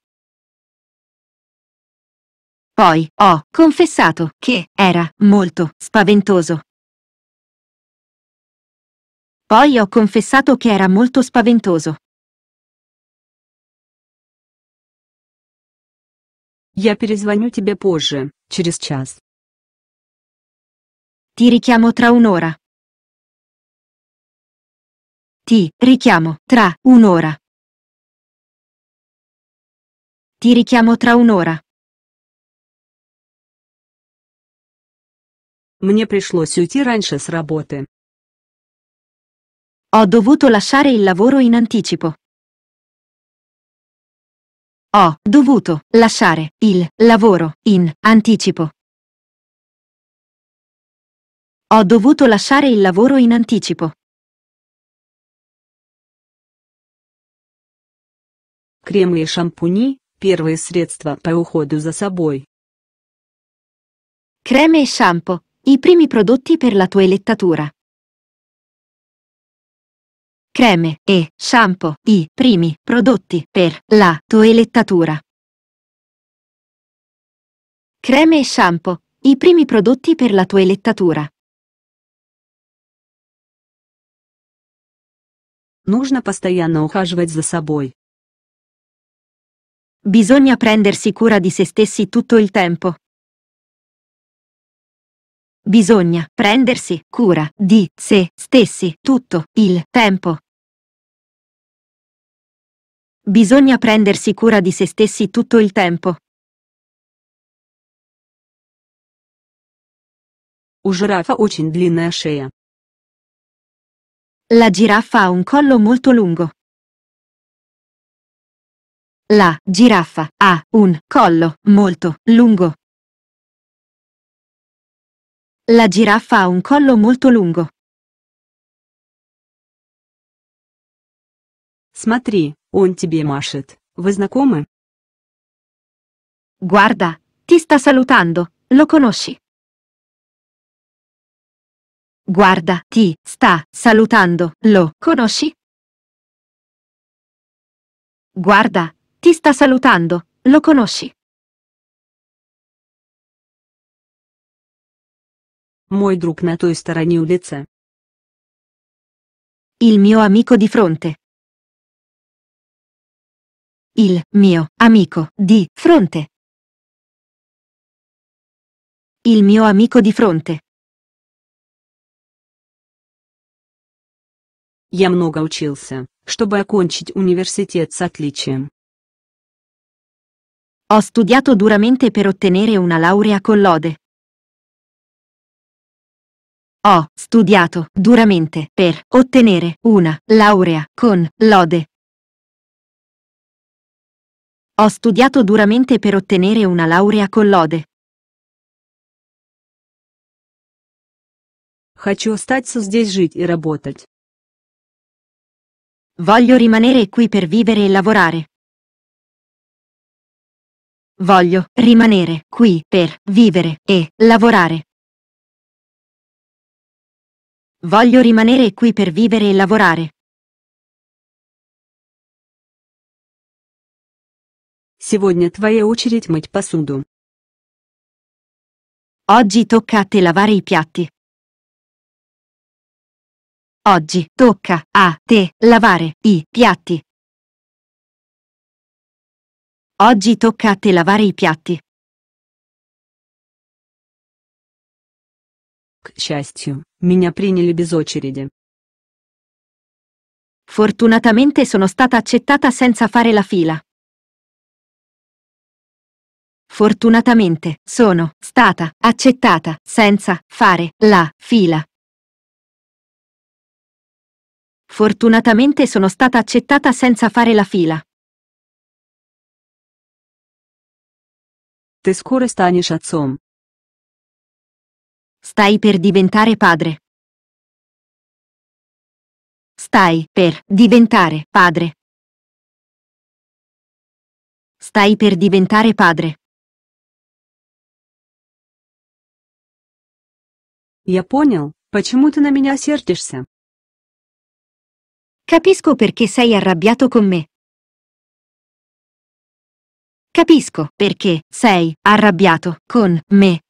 Poi ho confessato che era molto spaventoso. Poi ho confessato che era molto spaventoso. Я перезвоню тебе позже, через час. Ti richiamo tra un'ora. Ti richiamo tra un'ora. Ti richiamo tra un'ora. Мне пришлось уйти раньше с работы. Ho dovuto lasciare il lavoro in anticipo. Ho dovuto lasciare il lavoro in anticipo. Ho dovuto lasciare il lavoro in anticipo. Кремы и шампуни – первые средства по уходу за собой. Creme e shampoo, i primi prodotti per la tua elettatura. Creme e shampoo, i primi prodotti per la tua elettatura. Creme e shampoo, i primi prodotti per la tua elettatura. Нужно постоянно ухаживать за собой. Bisogna prendersi cura di se stessi tutto il tempo. Bisogna prendersi cura di se stessi tutto il tempo. Bisogna prendersi cura di se stessi tutto il tempo. У жирафа очень длинная шея. La giraffa ha un collo molto lungo. La giraffa ha un collo molto lungo. La giraffa ha un collo molto lungo. Смотри, он тебе машет. Вы знакомы? Guarda, ti sta salutando. Lo conosci? Guarda, ti sta salutando. Lo conosci? Guarda, ti sta salutando, lo conosci? Мой друг на той стороне улицы. Il mio amico di fronte. Il mio amico di fronte. Il mio amico di fronte. Я много учился, чтобы окончить университет с отличием. Ho studiato duramente per ottenere una laurea con lode. Ho studiato duramente per ottenere una laurea con lode. Ho studiato duramente per ottenere una laurea con lode. Хочу остаться здесь жить и работать. Voglio rimanere qui per vivere e lavorare. Voglio rimanere qui per vivere e lavorare. Voglio rimanere qui per vivere e lavorare. Сегодня твоя очередь мыть посуду. Oggi tocca a te lavare i piatti. Oggi tocca a te lavare i piatti. Oggi tocca a te lavare i piatti. К счастью, меня приняли без очереди. Fortunatamente sono stata accettata senza fare la fila. Fortunatamente sono stata accettata senza fare la fila. Fortunatamente sono stata accettata senza fare la fila. Ты скоро станешь отцом. Stai per diventare padre. Stai per diventare padre. Stai per diventare padre. Я понял, почему ты на меня сердишься. Capisco perché sei arrabbiato con me. Capisco perché sei arrabbiato con me.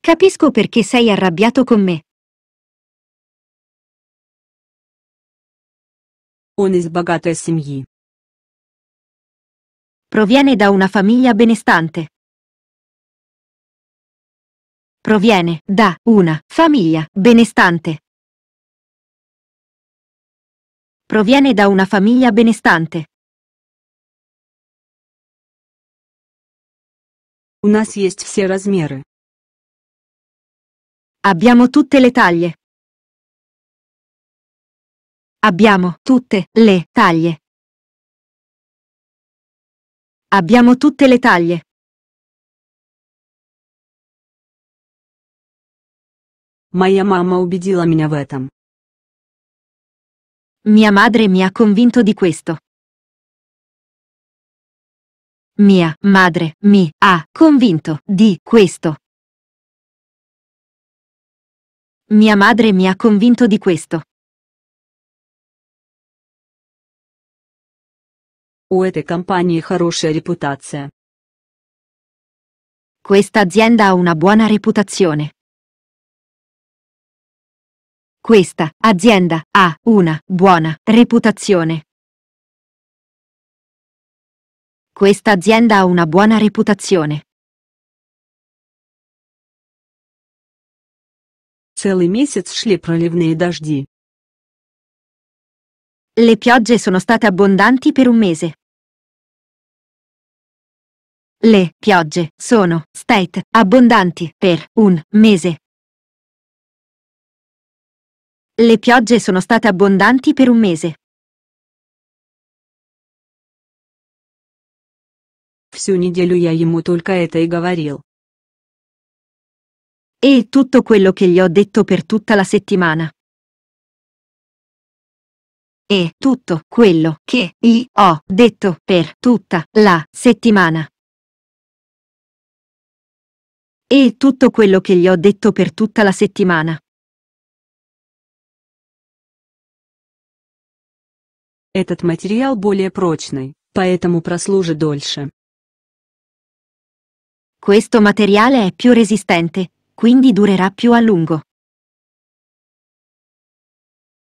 Capisco perché sei arrabbiato con me. Он из богатой семьи. Proviene da una famiglia benestante. Proviene da una famiglia benestante. Proviene da una famiglia benestante. У нас есть все размеры. Abbiamo tutte le taglie. Abbiamo tutte le taglie. Abbiamo tutte le taglie. Моя мама убедила меня в этом. Mia madre mi ha convinto di questo. Mia madre mi ha convinto di questo. Mia madre mi ha convinto di questo. У этой компании хорошая репутация. Questa azienda ha una buona reputazione. Questa azienda ha una buona reputazione. Questa azienda ha una buona reputazione. Целый месяц шли проливные дожди. Le piogge sono state abbondanti per un mese. Le piogge sono state abbondanti per un mese. Le piogge sono state abbondanti per un mese. Всю неделю я ему только это и говорил. E tutto quello che gli ho detto per tutta la settimana. E tutto quello che gli ho detto per tutta la settimana. E tutto quello che gli ho detto per tutta la settimana. Этот материал более прочный, поэтому прослужит дольше. Questo materiale è più resistente, quindi durerà più a lungo.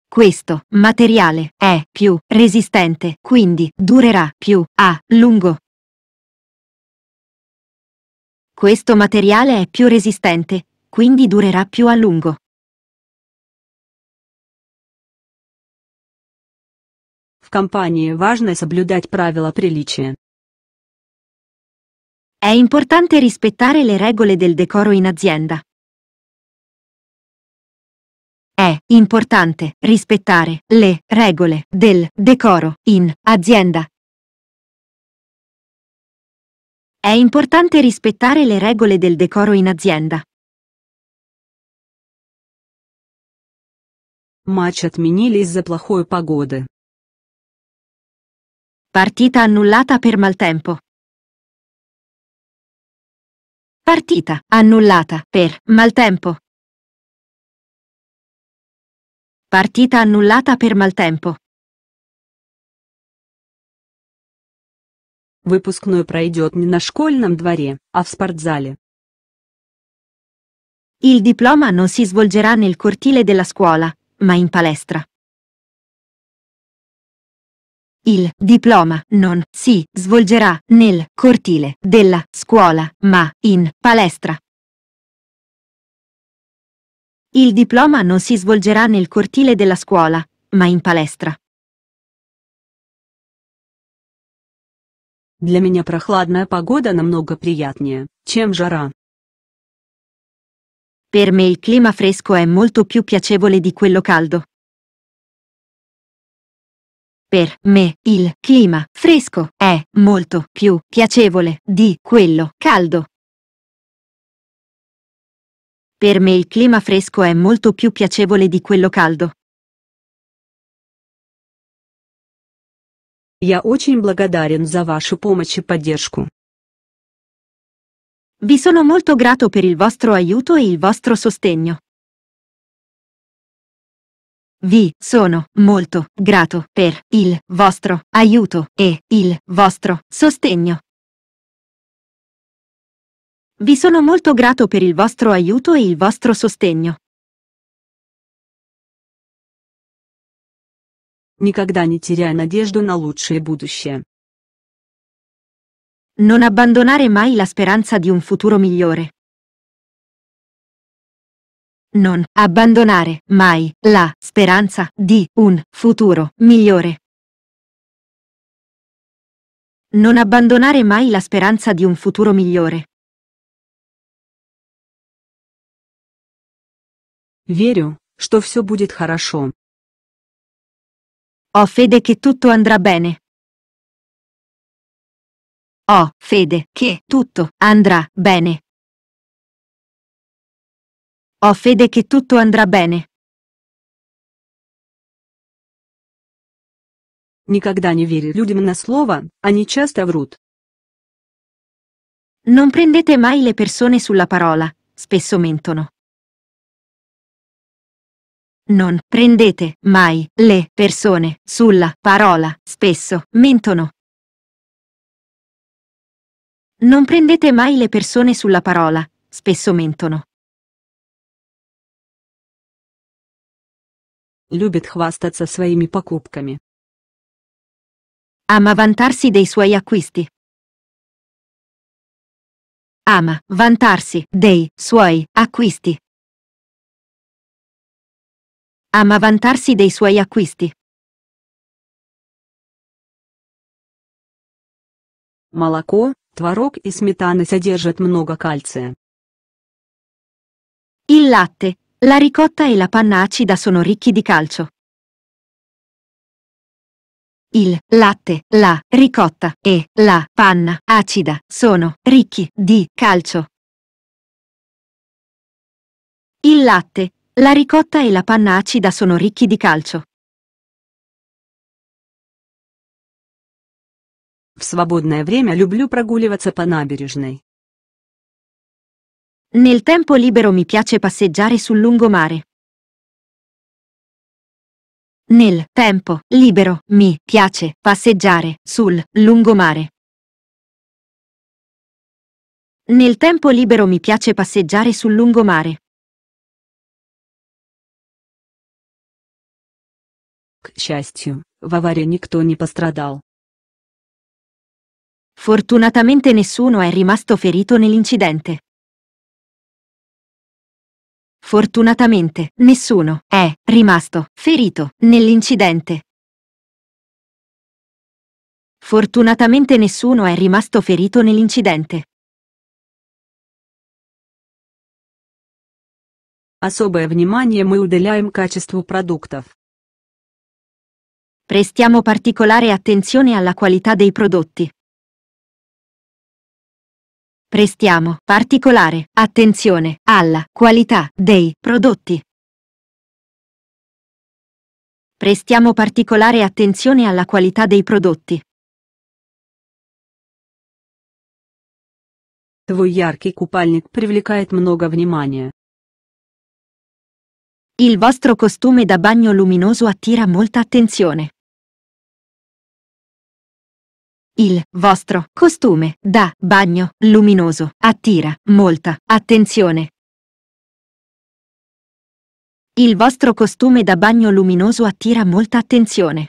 Questo materiale è più resistente, quindi durerà più a lungo. Questo materiale è più resistente, quindi durerà più a lungo. В компании важно соблюдать правила приличия. È importante rispettare le regole del decoro in azienda. È importante rispettare le regole del decoro in azienda. È importante rispettare le regole del decoro in azienda. Матч отменили из-за плохой погоды. Partita annullata per maltempo. Partita annullata per maltempo. Partita annullata per maltempo. Выпускной пройдет не на школьном дворе, а в спортзале. Il diploma non si svolgerà nel cortile della scuola, ma in palestra. Il diploma non si svolgerà nel cortile della scuola, ma in palestra. Il diploma non si svolgerà nel cortile della scuola, ma in palestra. Для меня прохладная погода намного приятнее, чем жара. Per me il clima fresco è molto più piacevole di quello caldo. Per me il clima fresco è molto più piacevole di quello caldo. Per me il clima fresco è molto più piacevole di quello caldo. Я очень благодарен за вашу помощь и поддержку. Vi sono molto grato per il vostro aiuto e il vostro sostegno. Vi sono molto grato per il vostro aiuto e il vostro sostegno. Vi sono molto grato per il vostro aiuto e il vostro sostegno. Никогда не теряй надежду на лучшее будущее. Non abbandonare mai la speranza di un futuro migliore. Non abbandonare mai la speranza di un futuro migliore. Non abbandonare mai la speranza di un futuro migliore. Верю, что все будет хорошо. Ho fede che tutto andrà bene. Ho fede che tutto andrà bene. Ho fede che tutto andrà bene. Никогда не верь людям на слово, они часто врут. Non prendete mai le persone sulla parola, spesso mentono. Non prendete mai le persone sulla parola, spesso mentono. Non prendete mai le persone sulla parola, spesso mentono. Любит хвастаться своими покупками. Ama vantarsi dei suoi acquisti. Ama vantarsi dei suoi acquisti. Ama vantarsi dei suoi acquisti. Молоко, творог и сметана содержат много кальция. Il latte, La ricotta e la panna acida sono ricchi di calcio. Il latte, la ricotta e la panna acida sono ricchi di calcio. Il latte, la ricotta e la panna acida sono ricchi di calcio. В свободное время люблю прогуливаться по набережной. Nel tempo libero mi piace passeggiare sul lungomare. Nel tempo libero mi piace passeggiare sul lungomare. Nel tempo libero mi piace passeggiare sul lungomare. К счастью, в аварии никто не пострадал. Fortunatamente nessuno è rimasto ferito nell'incidente. Fortunatamente, nessuno è rimasto ferito nell'incidente. Fortunatamente nessuno è rimasto ferito nell'incidente. Особое внимание мы уделяем качеству продуктов. Prestiamo particolare attenzione alla qualità dei prodotti. Prestiamo particolare attenzione alla qualità dei prodotti. Prestiamo particolare attenzione alla qualità dei prodotti. Твой яркий купальник привлекает много внимания. Il vostro costume da bagno luminoso attira molta attenzione. Il vostro costume da bagno luminoso attira molta attenzione. Il vostro costume da bagno luminoso attira molta attenzione.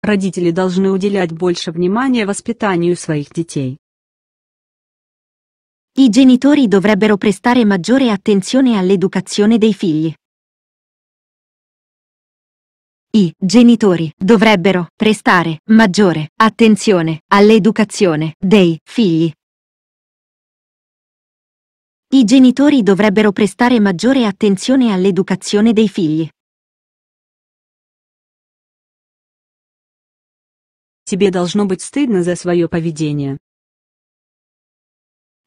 Родители должны уделять больше внимания воспитанию своих детей. I genitori dovrebbero prestare maggiore attenzione all'educazione dei figli. I genitori dovrebbero prestare maggiore attenzione all'educazione dei figli. I genitori dovrebbero prestare maggiore attenzione all'educazione dei figli. Тебе должно быть стыдно за свое поведение.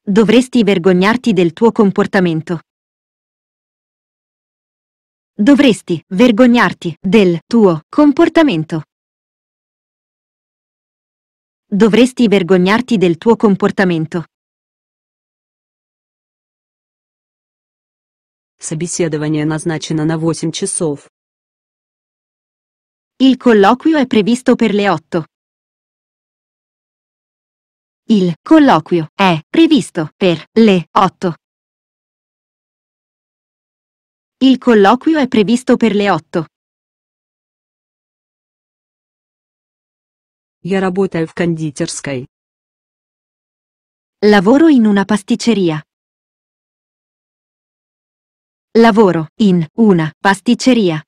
Dovresti vergognarti del tuo comportamento. Dovresti vergognarti del tuo comportamento. Dovresti vergognarti del tuo comportamento. Собеседование назначено на 8 часов. Il colloquio è previsto per le 8. Il colloquio è previsto per le 8. Il colloquio è previsto per le 8. Я работаю в кондитерской. Lavoro in una pasticceria. Lavoro in una pasticceria.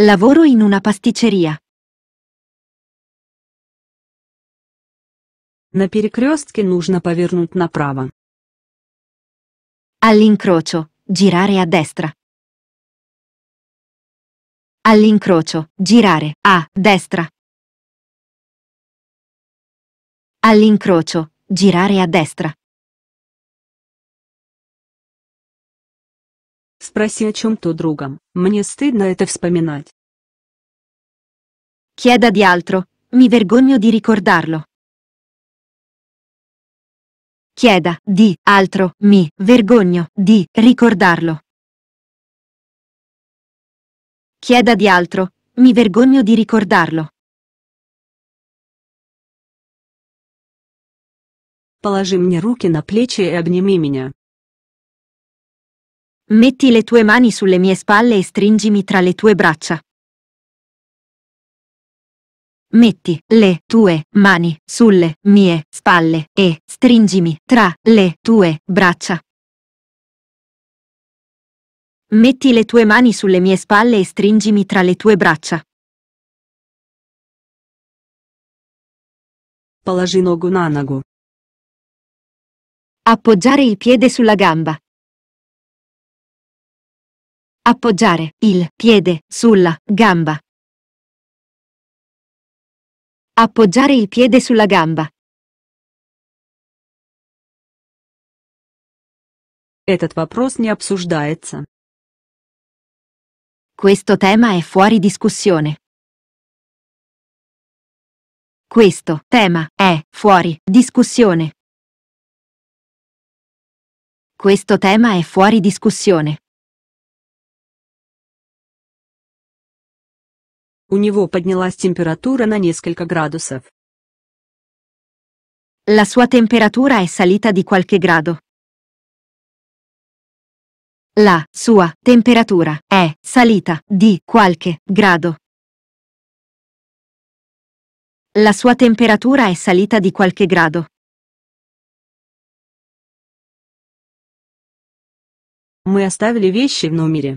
Lavoro in una pasticceria. На перекрестке нужно повернуть направо. All'incrocio, girare a destra. All'incrocio, girare a destra. All'incrocio, girare a destra. Спроси о чем-то другом, мне стыдно это вспоминать. Chieda di altro, mi vergogno di ricordarlo chieda di altro, mi vergogno di ricordarlo. Chieda di altro, mi vergogno di ricordarlo. Положи мне руки на плечи e обними меня. Metti le tue mani sulle mie spalle e stringimi tra le tue braccia. Metti le tue mani sulle mie spalle e stringimi tra le tue braccia. Metti le tue mani sulle mie spalle e stringimi tra le tue braccia. Положи ногу на ногу. Appoggiare il piede sulla gamba. Appoggiare il piede sulla gamba. Appoggiare il piede sulla gamba. Этот вопрос не обсуждается. Questo tema è fuori discussione. Questo tema è fuori discussione. Questo tema è fuori discussione. У него поднялась температура на несколько градусов. La sua temperatura è salita di qualche grado. La sua temperatura è salita di qualche grado. La sua temperatura è salita di qualche grado. Мы оставили вещи в номере.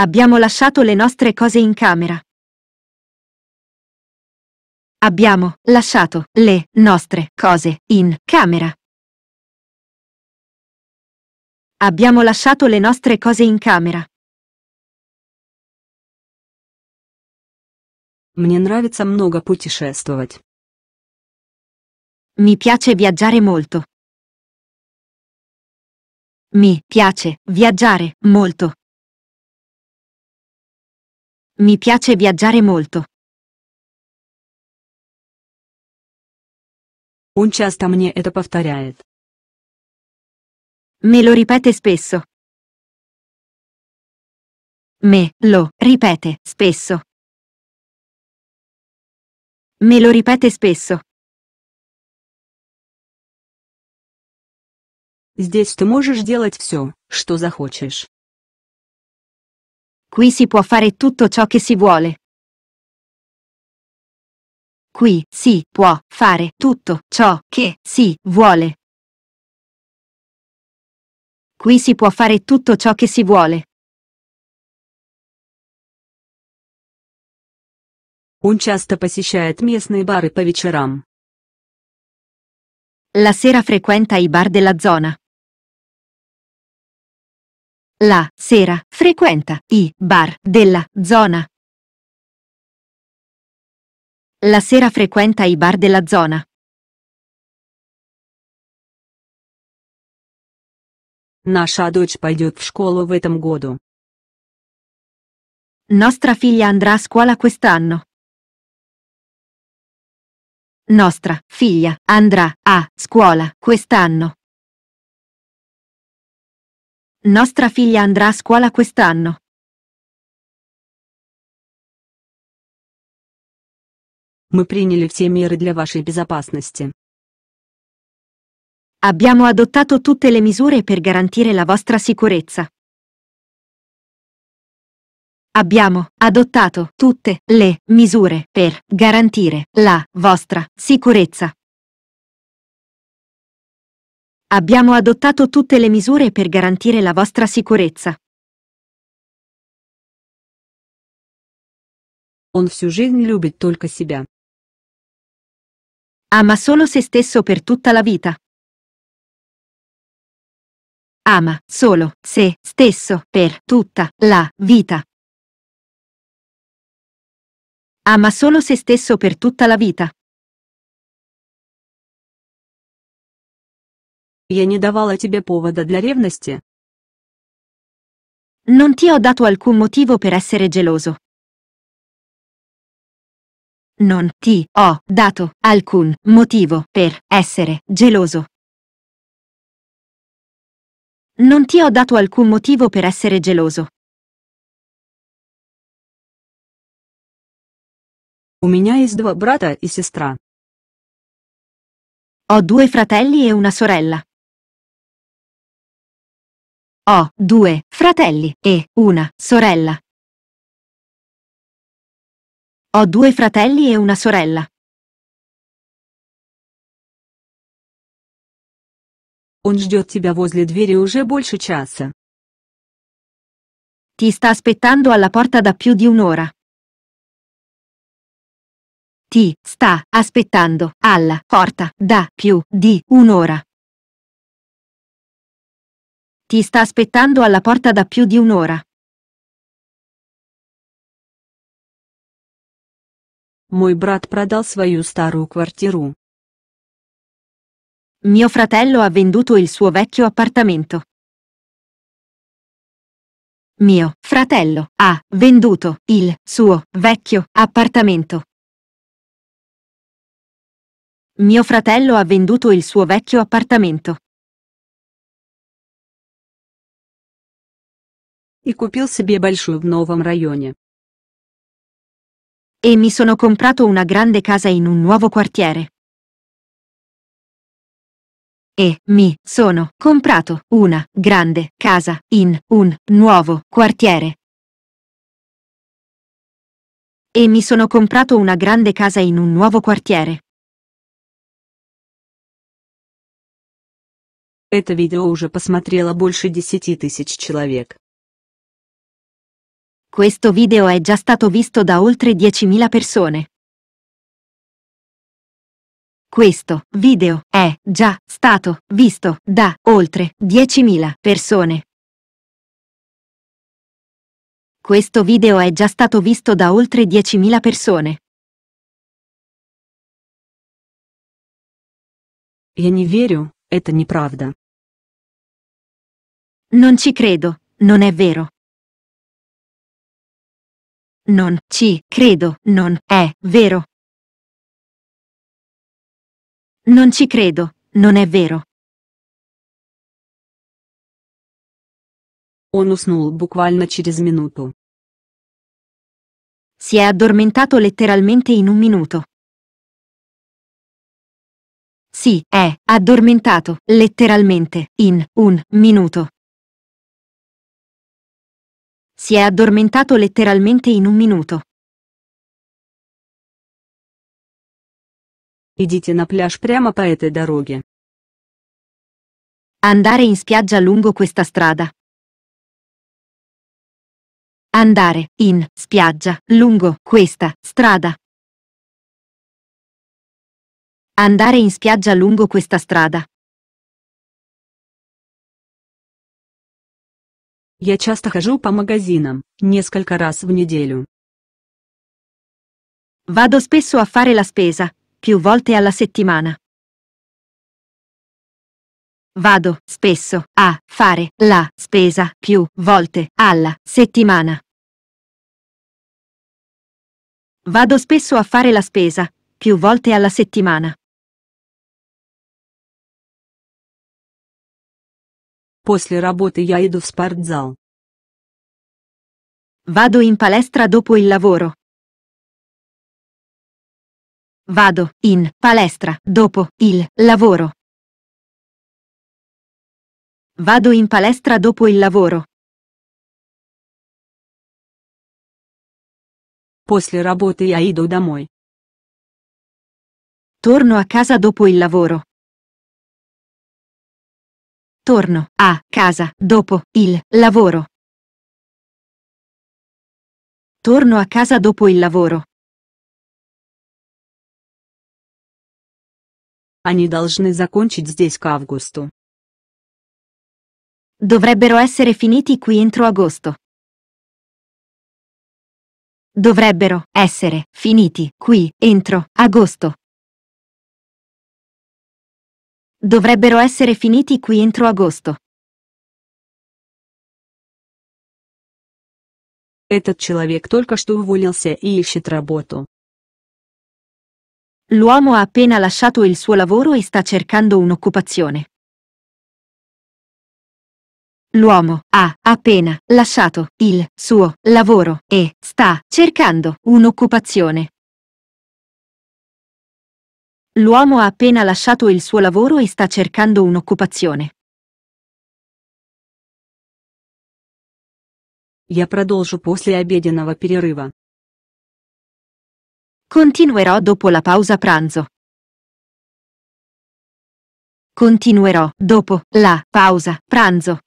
Abbiamo lasciato le nostre cose in camera. Abbiamo lasciato le nostre cose in camera. Abbiamo lasciato le nostre cose in camera. Мне нравится много путешествовать. Mi piace viaggiare molto. Mi piace viaggiare molto. Mi piace viaggiare molto. Он часто мне это повторяет. Me lo ripete spesso. Me lo ripete spesso. Me lo ripete spesso. Здесь ты можешь делать все, что захочешь. Qui si può fare tutto ciò che si vuole. Qui si può fare tutto ciò che si vuole. Qui si può fare tutto ciò che si vuole. Он часто посещает местные бары по вечерам. La sera frequenta i bar della zona. La sera frequenta i bar della zona. La sera frequenta i bar della zona. Наша дочь пойдет в школу в этом году. Nostra figlia andrà a scuola quest'anno. Nostra figlia andrà a scuola quest'anno. Nostra figlia andrà a scuola quest'anno. Мы приняли все меры для вашей безопасности. Abbiamo adottato tutte le misure per garantire la vostra sicurezza. Abbiamo adottato tutte le misure per garantire la vostra sicurezza. Abbiamo adottato tutte le misure per garantire la vostra sicurezza. Он всю жизнь любит только себя. Ama solo se stesso per tutta la vita. Ama solo se stesso per tutta la vita. Ama solo se stesso per tutta la vita. Я не davала тебе повода для ревности. Non ti ho dato alcun motivo per essere geloso. Non ti ho dato alcun motivo per essere geloso. Non ti ho dato alcun motivo per essere geloso. У меня есть два брата и сестра. Ho due fratelli e una sorella. Ho due fratelli e una sorella. Ho due fratelli e una sorella. Он ждет тебя возле двери уже больше часа. Ti sta aspettando alla porta da più di un'ora. Ti sta aspettando alla porta da più di un'ora. Ti sta aspettando alla porta da più di un'ora. Мой брат продал свою старую квартиру. Mio fratello ha venduto il suo vecchio appartamento. Mio fratello ha venduto il suo vecchio appartamento. Mio fratello ha venduto il suo vecchio appartamento. e kупил себе большую в новом районе. E mi sono comprato una grande casa in un nuovo quartiere. E mi sono comprato una grande casa in un nuovo quartiere. E mi sono comprato una grande casa in un nuovo quartiere. Это видео уже посмотрело больше 10 тысяч человек. Questo video è già stato visto da oltre 10.000 persone. Questo video è già stato visto da oltre 10.000 persone. Questo video è già stato visto da oltre 10.000 persone. Я не верю, это неправда. Non ci credo, non è vero. Non ci credo, non è vero. Non ci credo, non è vero. Он уснул буквально через минуту. Si è addormentato letteralmente in un minuto. Si è addormentato letteralmente in un minuto. Si è addormentato letteralmente in un minuto. Идите на пляж прямо по этой дороге. Andare in spiaggia lungo questa strada. Andare in spiaggia lungo questa strada. Andare in spiaggia lungo questa strada. Я часто хожу по магазинам, несколько раз в неделю. Vado spesso a fare la spesa, più volte alla settimana. Vado spesso a fare la spesa più volte alla settimana. Vado spesso a fare la spesa, più volte alla settimana. После работы я иду в спортзал. Vado in palestra dopo il lavoro. Vado in palestra dopo il lavoro. Vado in palestra dopo il lavoro. После работы я иду домой. Torno a casa dopo il lavoro. Torno a casa dopo il lavoro. Torno a casa dopo il lavoro. Они должны закончить здесь к августу. Dovrebbero essere finiti qui entro agosto. Dovrebbero essere finiti qui entro agosto. Dovrebbero essere finiti qui entro agosto. Этот человек только что уволился и ищет работу. L'uomo ha appena lasciato il suo lavoro e sta cercando un'occupazione. L'uomo ha appena lasciato il suo lavoro e sta cercando un'occupazione. L'uomo ha appena lasciato il suo lavoro e sta cercando un'occupazione. Я продолжу после обеденного перерыва. Continuerò dopo la pausa pranzo. Continuerò dopo la pausa pranzo.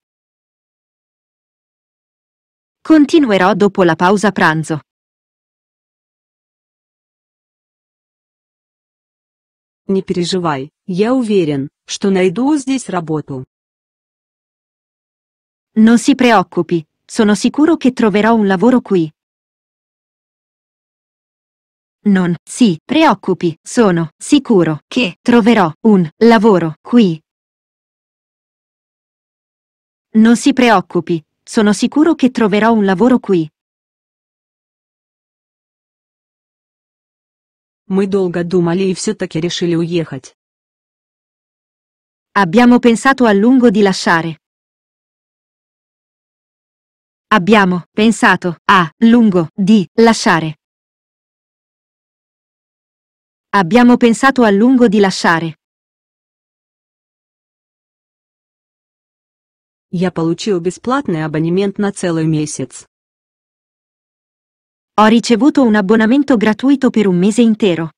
Continuerò dopo la pausa pranzo. Не переживай, я уверен, что найду здесь работу. Non si preoccupi, sono sicuro che troverò un lavoro qui. Non si preoccupi, sono sicuro che troverò un lavoro qui. Non si preoccupi, sono sicuro che troverò un lavoro qui. Мы долго думали и все-таки решили уехать. Abbiamo pensato a lungo di lasciare. Abbiamo pensato a lungo di lasciare. Abbiamo pensato a lungo di lasciare. Я получил бесплатный абонемент на целый месяц. Ho ricevuto un abbonamento gratuito per un mese intero.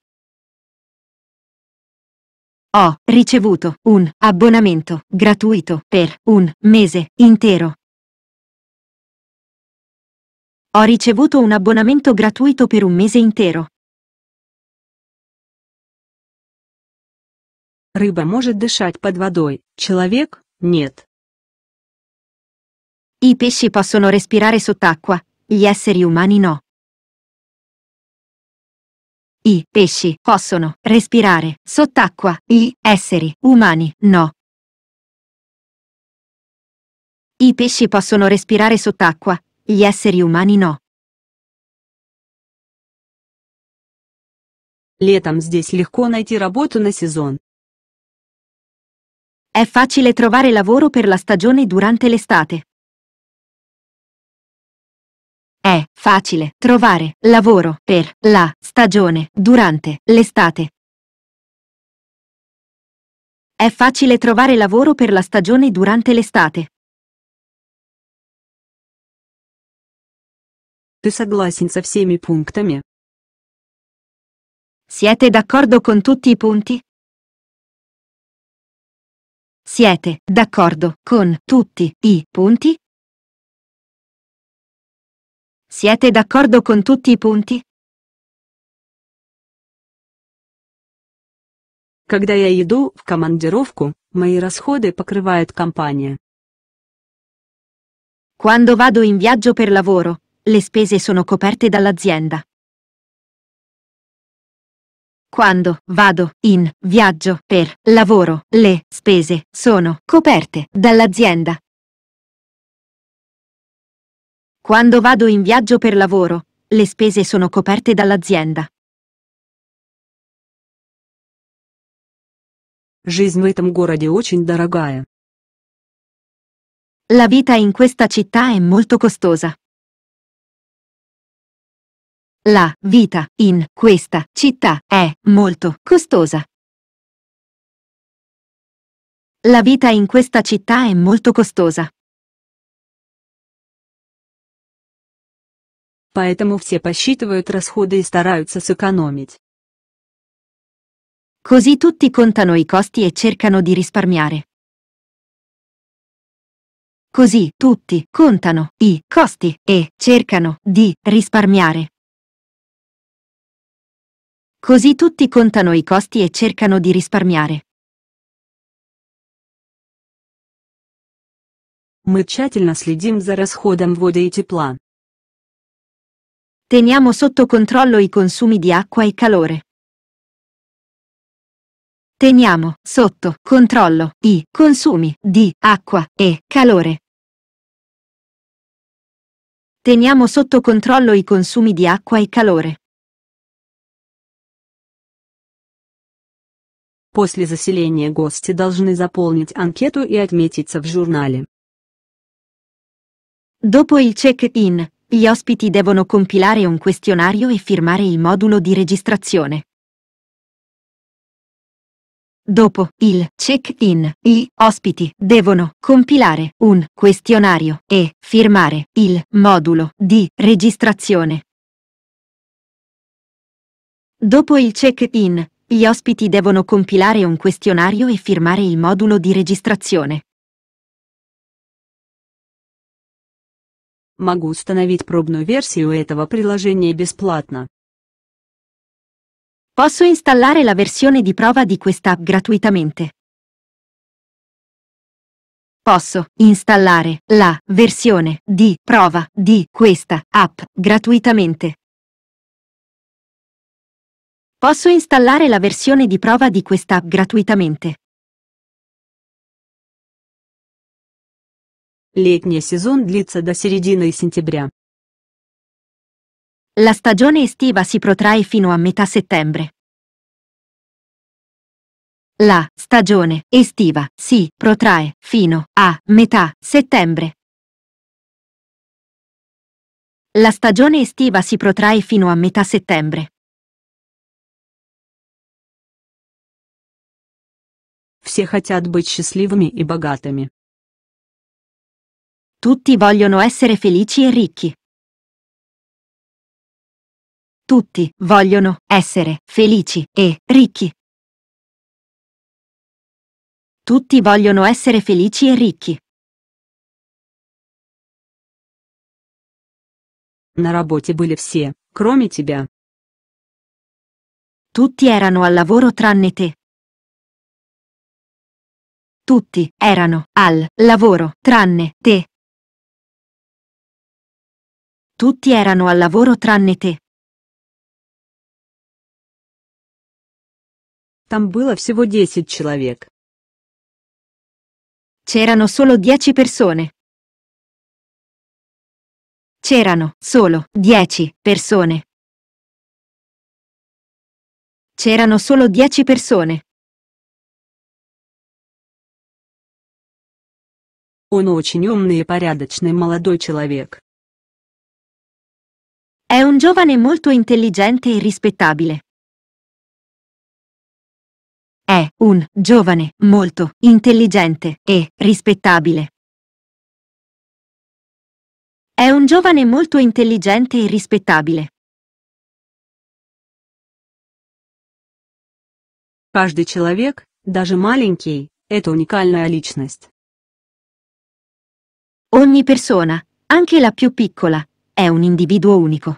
Ho ricevuto un abbonamento gratuito per un mese intero. Ho ricevuto un abbonamento gratuito per un mese intero. Рыба может дышать под водой, человек – нет. I pesci possono respirare sott'acqua, gli esseri umani no. I pesci possono respirare sott'acqua. Gli esseri umani no. I pesci possono respirare sott'acqua. Gli esseri umani no. Летом здесь легко найти работу на сезон. È facile trovare lavoro per la stagione durante l'estate. È facile trovare lavoro per la stagione durante l'estate. È facile trovare lavoro per la stagione durante l'estate. Ты согласен со всеми пунктами? Siete d'accordo con tutti i punti? Siete d'accordo con tutti i punti? Siete d'accordo con tutti i punti? Когда я иду в командировку, мои расходы покрывает компания. Quando vado in viaggio per lavoro, le spese sono coperte dall'azienda. Quando vado in viaggio per lavoro, le spese sono coperte dall'azienda. Quando vado in viaggio per lavoro, le spese sono coperte dall'azienda. Жизнь в этом городе очень дорогая. La vita in questa città è molto costosa. La vita in questa città è molto costosa. La vita in questa città è molto costosa. поэтому все посчитывают расходы и стараются сэкономить. Così tutti contano i costi e cercano di risparmiare. Così tutti contano i costi e cercano di risparmiare. Così tutti contano i costi e cercano di risparmiare. Мы тщательно следим за расходом воды и тепла. Teniamo sotto controllo i consumi di acqua e calore. Teniamo sotto controllo i consumi di acqua e calore. Teniamo sotto controllo i consumi di acqua e calore. После заселения гости должны заполнить анкету и отметиться в журнале. Dopo il check-in, gli ospiti devono compilare un questionario e firmare il modulo di registrazione. Dopo il check-in, gli ospiti devono compilare un questionario e firmare il modulo di registrazione. Dopo il check-in, gli ospiti devono compilare un questionario e firmare il modulo di registrazione. Могу установить пробную версию этого приложения бесплатно. Posso installare la versione di prova di quest'app gratuitamente. Posso installare la versione di prova di questa app gratuitamente. Posso installare la versione di prova di quest'app gratuitamente. Летний сезон длится до середины сентября. La stagione estiva si protrae fino a metà settembre. La stagione estiva si protrae fino a metà settembre. La stagione estiva si protrae fino a metà settembre. Все хотят быть счастливыми и богатыми. Tutti vogliono essere felici e ricchi. Tutti vogliono essere felici e ricchi. Tutti vogliono essere felici e ricchi. На работе были все, кроме тебя. Tutti erano al lavoro tranne te. Tutti erano al lavoro tranne te. Tutti erano al lavoro tranne te. Там было всего 10 человек. C'erano solo 10 persone. C'erano solo 10 persone. C'erano solo 10 persone. Он очень умный и порядочный молодой человек. È un giovane molto intelligente e rispettabile. È un giovane molto intelligente e rispettabile. È un giovane molto intelligente e rispettabile. Каждый человек, даже маленький, это уникальная личность. Ogni persona, anche la più piccola, è un individuo unico.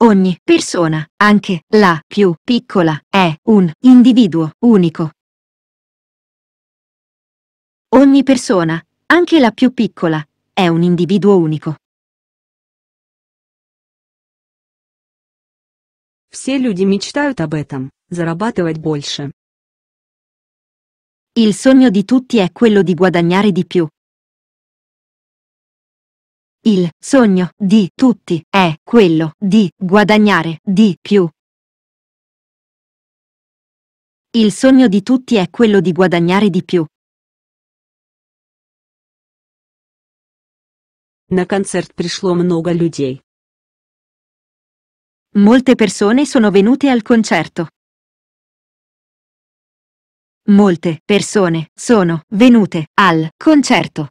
Ogni persona, anche la più piccola, è un individuo unico. Ogni persona, anche la più piccola, è un individuo unico. Все люди мечтают об этом, зарабатывать больше. Il sogno di tutti è quello di guadagnare di più. Il sogno di tutti è quello di guadagnare di più. Il sogno di tutti è quello di guadagnare di più. На концерт пришло много людей. Molte persone sono venute al concerto. Molte persone sono venute al concerto.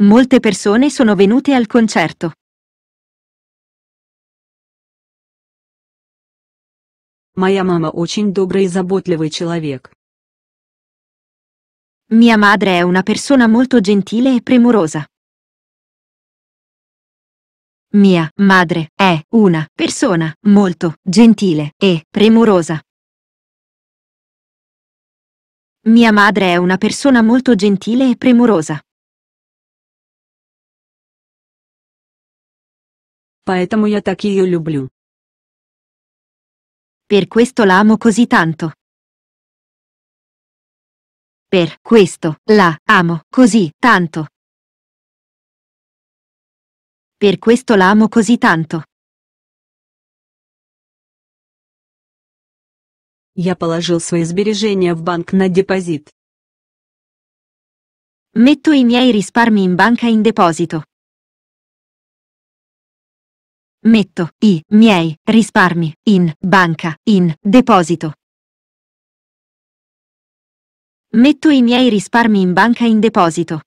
Molte persone sono venute al concerto. Моя мама очень добрый и заботливый человек. Mia madre è una persona molto gentile e premurosa. Mia madre è una persona molto gentile e premurosa. Mia madre è una persona molto gentile e premurosa. Поэтому я так ее люблю. Per questo l'amo così tanto. Per questo la amo così tanto. Per questo l'amo così tanto. Я положил свои сбережения в банк на депозит. Metto i miei risparmi in banca in deposito. Metto i miei risparmi in banca, in deposito. Metto i miei risparmi in banca in deposito.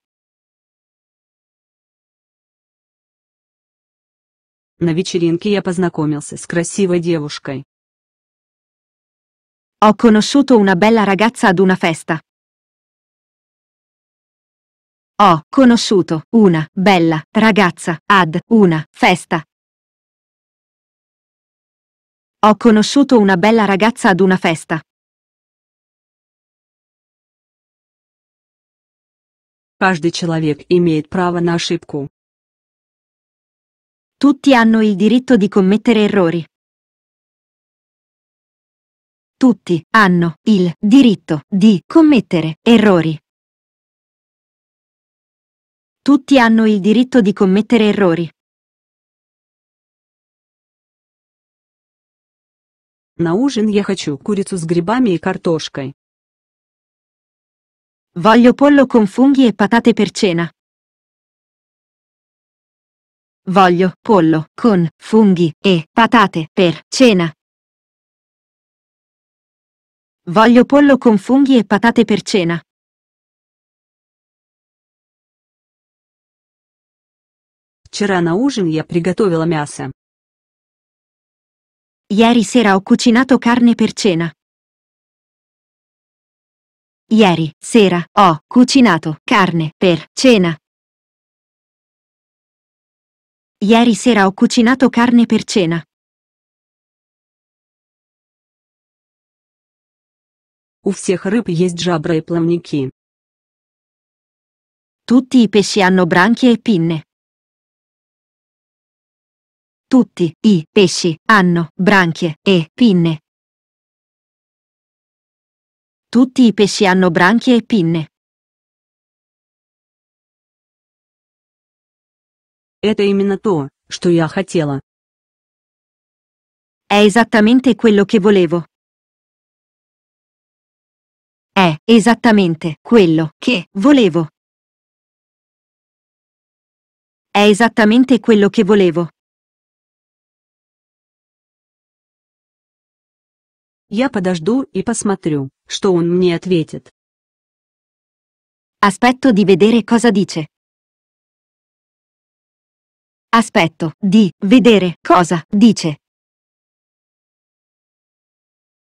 На вечеринке я познакомился с красивой девушкой. Ho conosciuto una bella ragazza ad una festa. Ho conosciuto una bella ragazza ad una festa. Ho conosciuto una bella ragazza ad una festa. Каждый человек имеет право на ошибку. Tutti hanno il diritto di commettere errori. Tutti hanno il diritto di commettere errori. Tutti hanno il diritto di commettere errori. На ужин я хочу курицу с грибами и картошкой. Voglio pollo con funghi e patate per cena. Voglio pollo con funghi e patate per cena. Voglio pollo con funghi e patate per cena. Вчера на ужин я приготовила мясо. Ieri sera ho cucinato carne per cena. Ieri sera ho cucinato carne per cena. Ieri sera ho cucinato carne per cena. У всех рыб есть жабры и плавники. Tutti i pesci hanno branchie e pinne. Tutti i pesci hanno branchie e pinne. Tutti i pesci hanno branchie e pinne. Это именно то, что я хотела. È esattamente quello che volevo. È esattamente quello che volevo. È esattamente quello che volevo. Я подожду и посмотрю, что он мне ответит. Aspetto di vedere cosa dice. Aspetto di vedere cosa dice.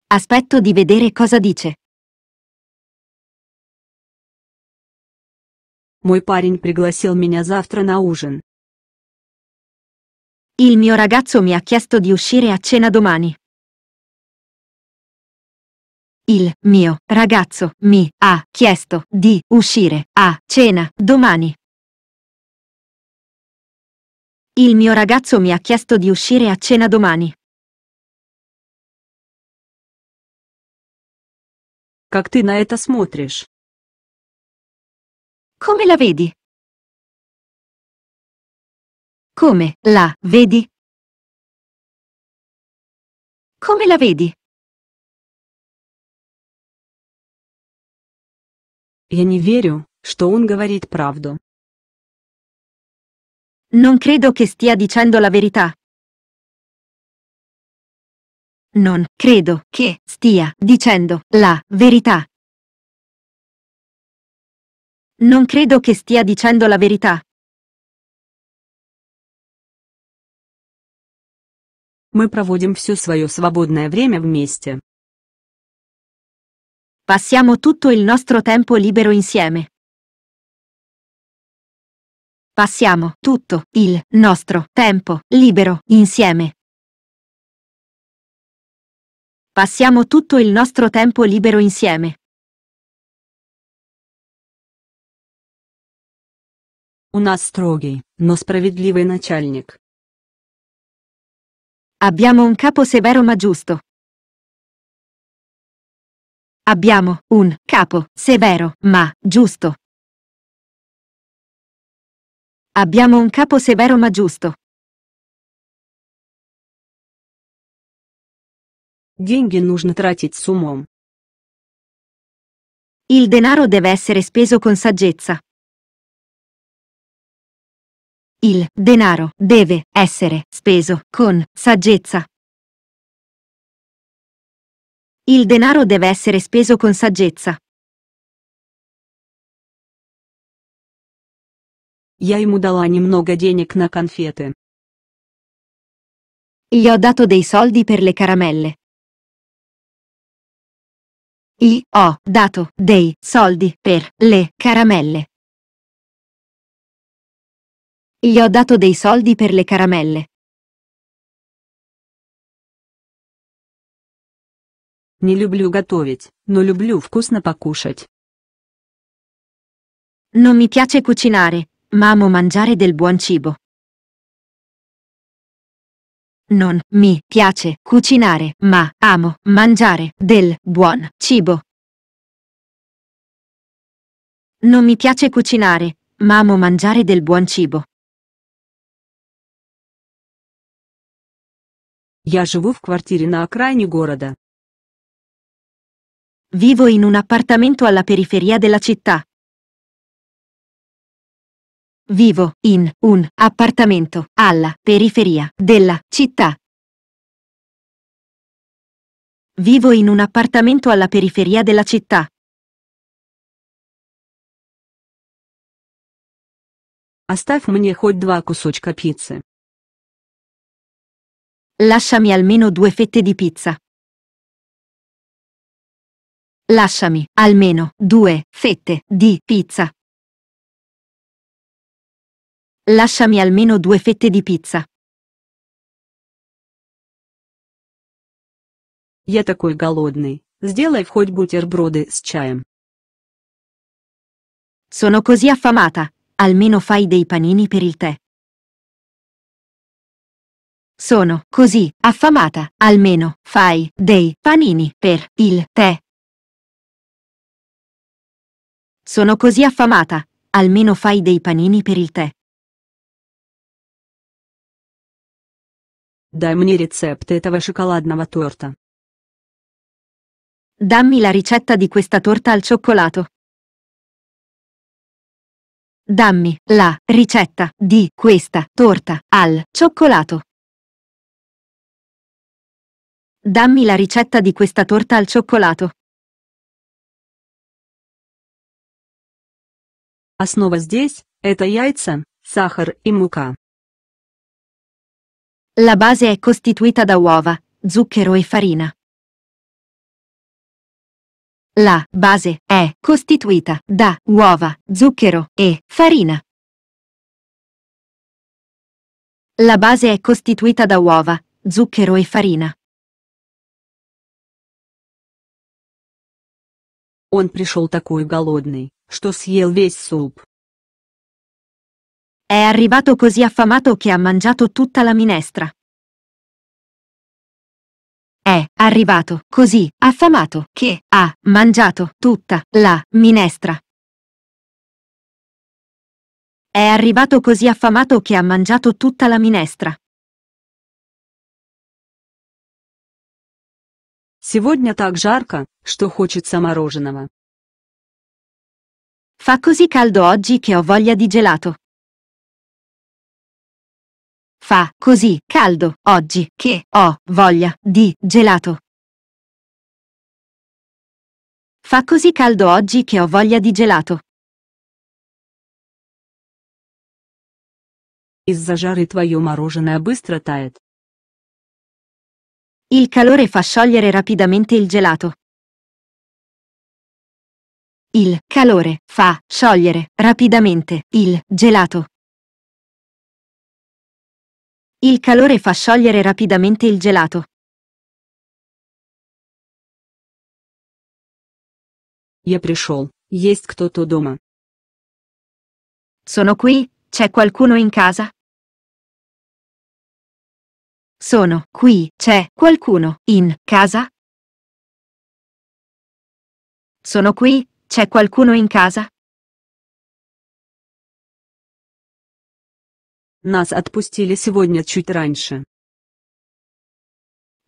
Aspetto di vedere cosa dice. Мой парень пригласил меня завтра на ужин. Il mio ragazzo mi ha chiesto di uscire a cena domani. Il mio ragazzo mi ha chiesto di uscire a cena domani. Il mio ragazzo mi ha chiesto di uscire a cena domani. Как ты на это смотришь? Come la vedi? Come la vedi? Come la vedi? Я не верю, что он говорит правду. Non credo che stia dicendo la verità. Non credo che stia dicendo la verità. Non credo che stia dicendo la verità. Мы проводим все свое свободное время вместе. Passiamo tutto il nostro tempo libero insieme. Passiamo tutto il nostro tempo libero insieme. Passiamo tutto il nostro tempo libero insieme. У нас строгий, но справедливый начальник. Abbiamo un capo severo ma giusto. Abbiamo un capo severo, ma giusto. Abbiamo un capo severo ma giusto. Деньги нужно тратить с умом. Il denaro deve essere speso con saggezza. Il denaro deve essere speso con saggezza. Il denaro deve essere speso con saggezza. Я ему дала немного денег на конфеты. Gli ho dato dei soldi per le caramelle. Gli ho dato dei soldi per le caramelle. Gli ho dato dei soldi per le caramelle. Не люблю готовить, но люблю вкусно покушать. Non mi piace cucinare, ma amo mangiare del buon cibo. Non mi piace cucinare, ma amo mangiare del buon cibo. Non mi piace cucinare, ma amo mangiare del buon cibo. Я живу в квартире на окраине города. Vivo in un appartamento alla periferia della città. Vivo in un appartamento alla periferia della città. Vivo in un appartamento alla periferia della città. Оставь мне хоть два кусочка пиццы. Lasciami almeno due fette di pizza. Lasciami almeno due fette di pizza. Lasciami almeno due fette di pizza. Я такой голодный. Сделай хоть бутерброды с чаем. Sono così affamata. Almeno fai dei panini per il tè. Sono così affamata. Almeno fai dei panini per il tè. Sono così affamata, almeno fai dei panini per il tè. Dai мне рецепт этого шоколадного торта. Dammi la ricetta di questa torta al cioccolato. Dammi la ricetta di questa torta al cioccolato. Dammi la ricetta di questa torta al cioccolato. Основа здесь – это яйца, сахар и мука. La base è costituita da uova, zucchero e farina. La base è costituita da uova, zucchero e farina. La base è costituita da uova, zucchero e farina. Он пришел такой голодный. Sto siel весь суп. È arrivato così affamato che ha mangiato tutta la minestra. È arrivato così affamato che ha mangiato tutta la minestra. È arrivato così affamato che ha mangiato tutta la minestra. Сегодня так жарко, что хочется мороженого. Fa così caldo oggi che ho voglia di gelato. Fa così caldo oggi che ho voglia di gelato. Fa così caldo oggi che ho voglia di gelato. Из-за жары твое быстро тает. Il calore fa sciogliere rapidamente il gelato. Il calore fa sciogliere rapidamente il gelato. Il calore fa sciogliere rapidamente il gelato. Я пришел. Есть кто-то дома? Sono qui, c'è qualcuno in casa? Sono qui, c'è qualcuno in casa? Sono qui, c'è qualcuno in casa? Нас отпустили сегодня чуть раньше.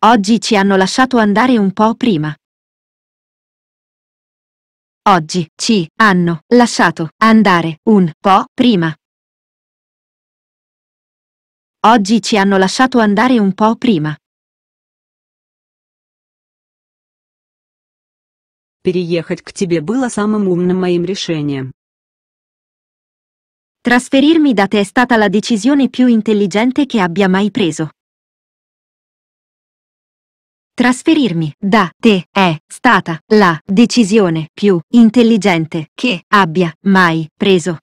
Oggi ci hanno lasciato andare un po' prima. Oggi ci hanno lasciato andare un po' prima. Oggi ci hanno lasciato andare un po' prima. переехать к тебе было самым umным моим решением. Trasferirmi da te è stata la decisione più intelligente che abbia mai preso. Trasferirmi da te è stata la decisione più intelligente che abbia mai preso.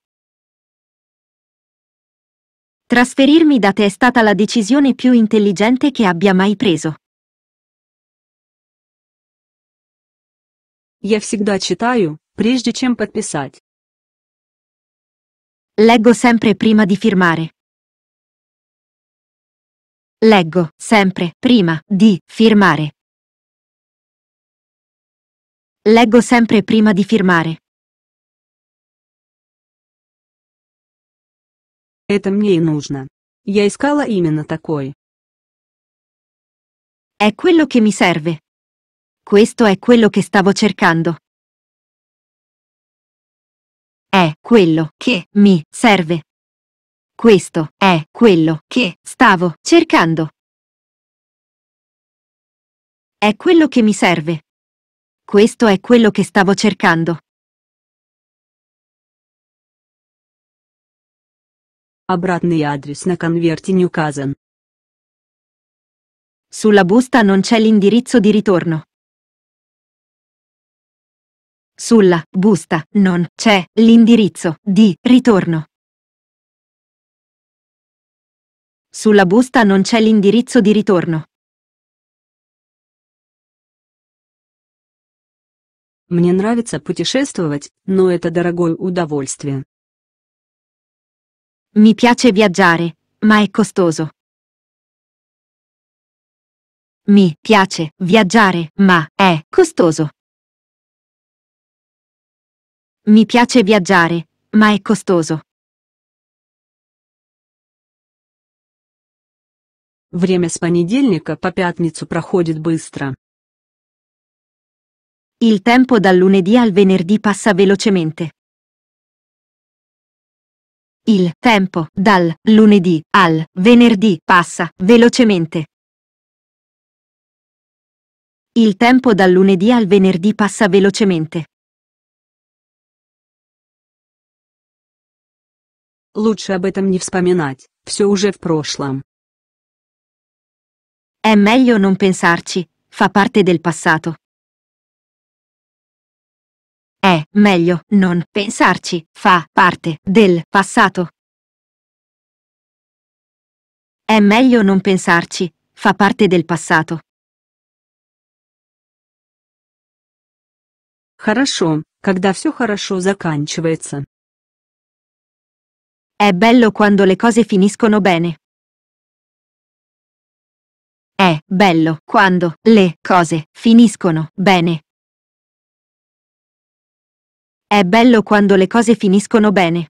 Trasferirmi da te è stata la decisione più intelligente che abbia mai preso. Я всегда читаю, прежде чем подписать. Leggo sempre prima di firmare. Leggo sempre prima di firmare. Leggo sempre prima di firmare. Это мне и нужно. Я искала именно такой. È quello che mi serve questo è quello che stavo cercando. È quello che mi serve. Questo è quello che stavo cercando. È quello che mi serve. Questo è quello che stavo cercando. Обратный адрес на конверте не указан. Sulla busta non c'è l'indirizzo di ritorno. Sulla busta non c'è l'indirizzo di ritorno. Sulla busta non c'è l'indirizzo di ritorno. Мне нравится путешествовать, но это дорогое удовольствие. Mi piace viaggiare, ma è costoso. Mi piace viaggiare, ma è costoso. Mi piace viaggiare, ma è costoso. Время с понедельника по пятницу проходит быстро. Il tempo dal lunedì al venerdì passa velocemente. Il tempo dal lunedì al venerdì passa velocemente. Il tempo dal lunedì al venerdì passa velocemente. Лучше об этом не вспоминать, все уже в прошлом. È meglio non pensarci, fa parte del passato. È meglio non pensarci, fa parte del passato. È meglio non pensarci, fa parte del passato. Хорошо, когда все хорошо заканчивается. È bello quando le cose finiscono bene. È bello quando le cose finiscono bene. È bello quando le cose finiscono bene.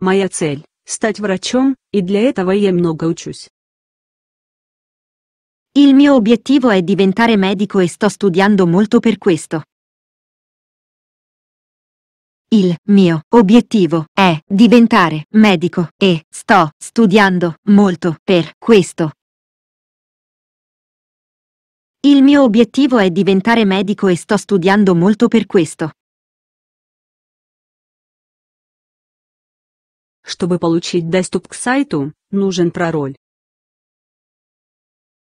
Моя цель – стать врачом, и для этого я много учусь. Il mio obiettivo è diventare medico e sto studiando molto per questo. Il mio obiettivo è diventare medico e sto studiando molto per questo. Il mio obiettivo è diventare medico e sto studiando molto per questo. Чтобы получить доступ к сайту, нужен пароль.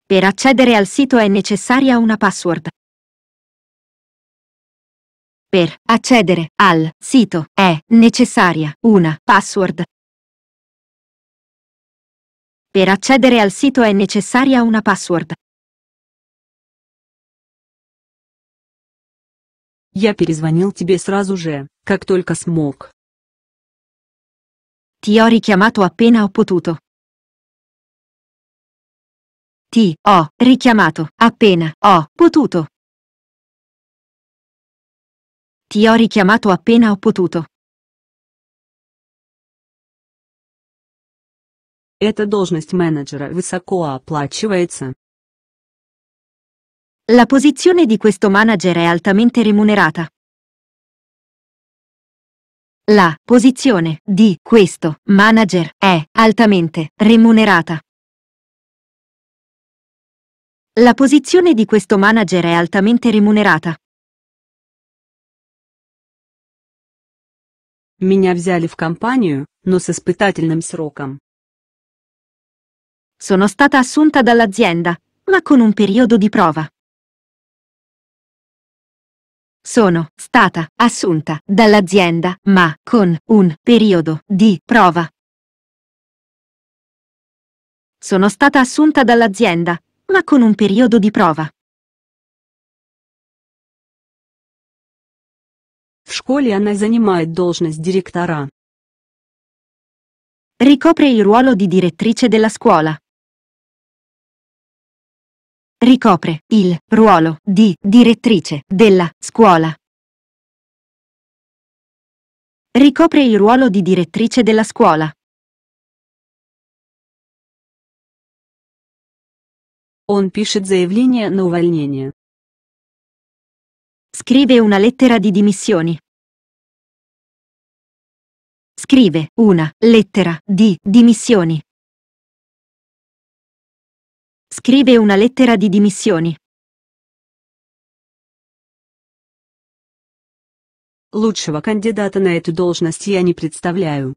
Per accedere al sito è necessaria una password. Per accedere al sito è necessaria una password. Per accedere al sito è necessaria una password. Я перезвонил тебе сразу же, как только смог. Ti ho richiamato appena ho potuto. Ti ho richiamato appena ho potuto. Ti ho richiamato appena ho potuto. Эта должность менеджера высоко оплачивается. La posizione di questo manager è altamente remunerata. La posizione di questo manager è altamente remunerata. La posizione di questo manager è altamente remunerata. Меня взяли в compagnia, но с испытательным сроком. Sono stata assunta dall'azienda, ma con un periodo di prova. Sono stata assunta dall'azienda, ma con un periodo di prova. Sono stata assunta dall'azienda, ma con un periodo di prova. В школе она занимает должность директора. Ricopre il ruolo di direttrice della scuola. Ricopre il ruolo di direttrice della scuola. Ricopre il ruolo di direttrice della scuola. Он пишет заявление на увольнение. Scrive una lettera di dimissioni. Scrive una lettera di dimissioni. Scrive una lettera di dimissioni. Лучшего кандидата на эту должность я не представляю.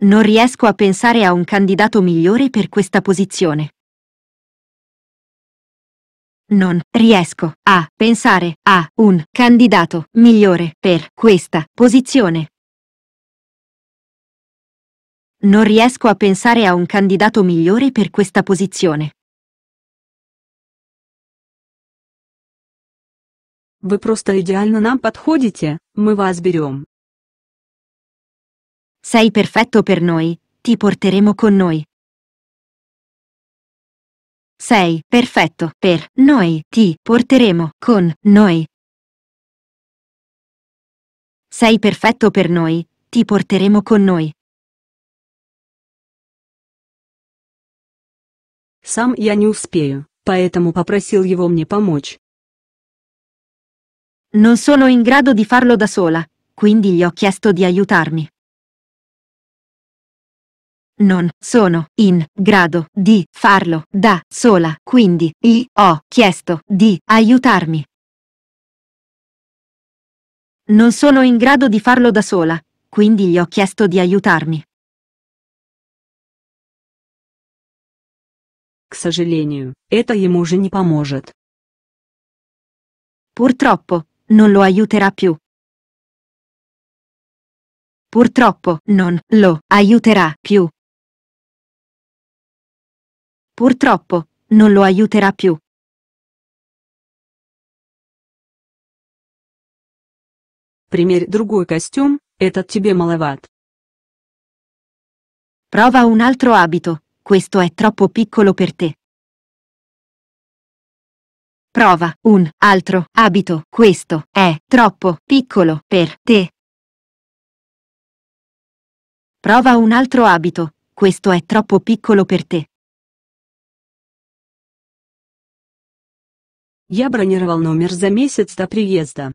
Non riesco a pensare a un candidato migliore per questa posizione. Non riesco a pensare a un candidato migliore per questa posizione. Non riesco a pensare a un candidato migliore per questa posizione. Вы просто идеально нам подходите, мы вас берем. Sei perfetto per noi, ti porteremo con noi. Sei perfetto per noi, ti porteremo con noi. Sei perfetto per noi, ti porteremo con noi. Сам я не успею, поэтому попросил его мне помочь. Non sono in grado di farlo da sola, quindi gli ho chiesto di aiutarmi. Non sono in grado di farlo da sola, quindi gli ho chiesto di aiutarmi. Non sono in grado di farlo da sola, quindi gli ho chiesto di aiutarmi. К сожалению, это ему уже не поможет. Purtroppo, non lo aiuterà più. Purtroppo, non lo aiuterà più purtroppo, non lo aiuterà più. Примерь другой костюм, этот тебе маловат. Prova un altro abito, questo è troppo piccolo per te. Prova un altro abito, questo è troppo piccolo per te. Prova un altro abito, questo è troppo piccolo per te. Я бронировал номер за месяц до приезда.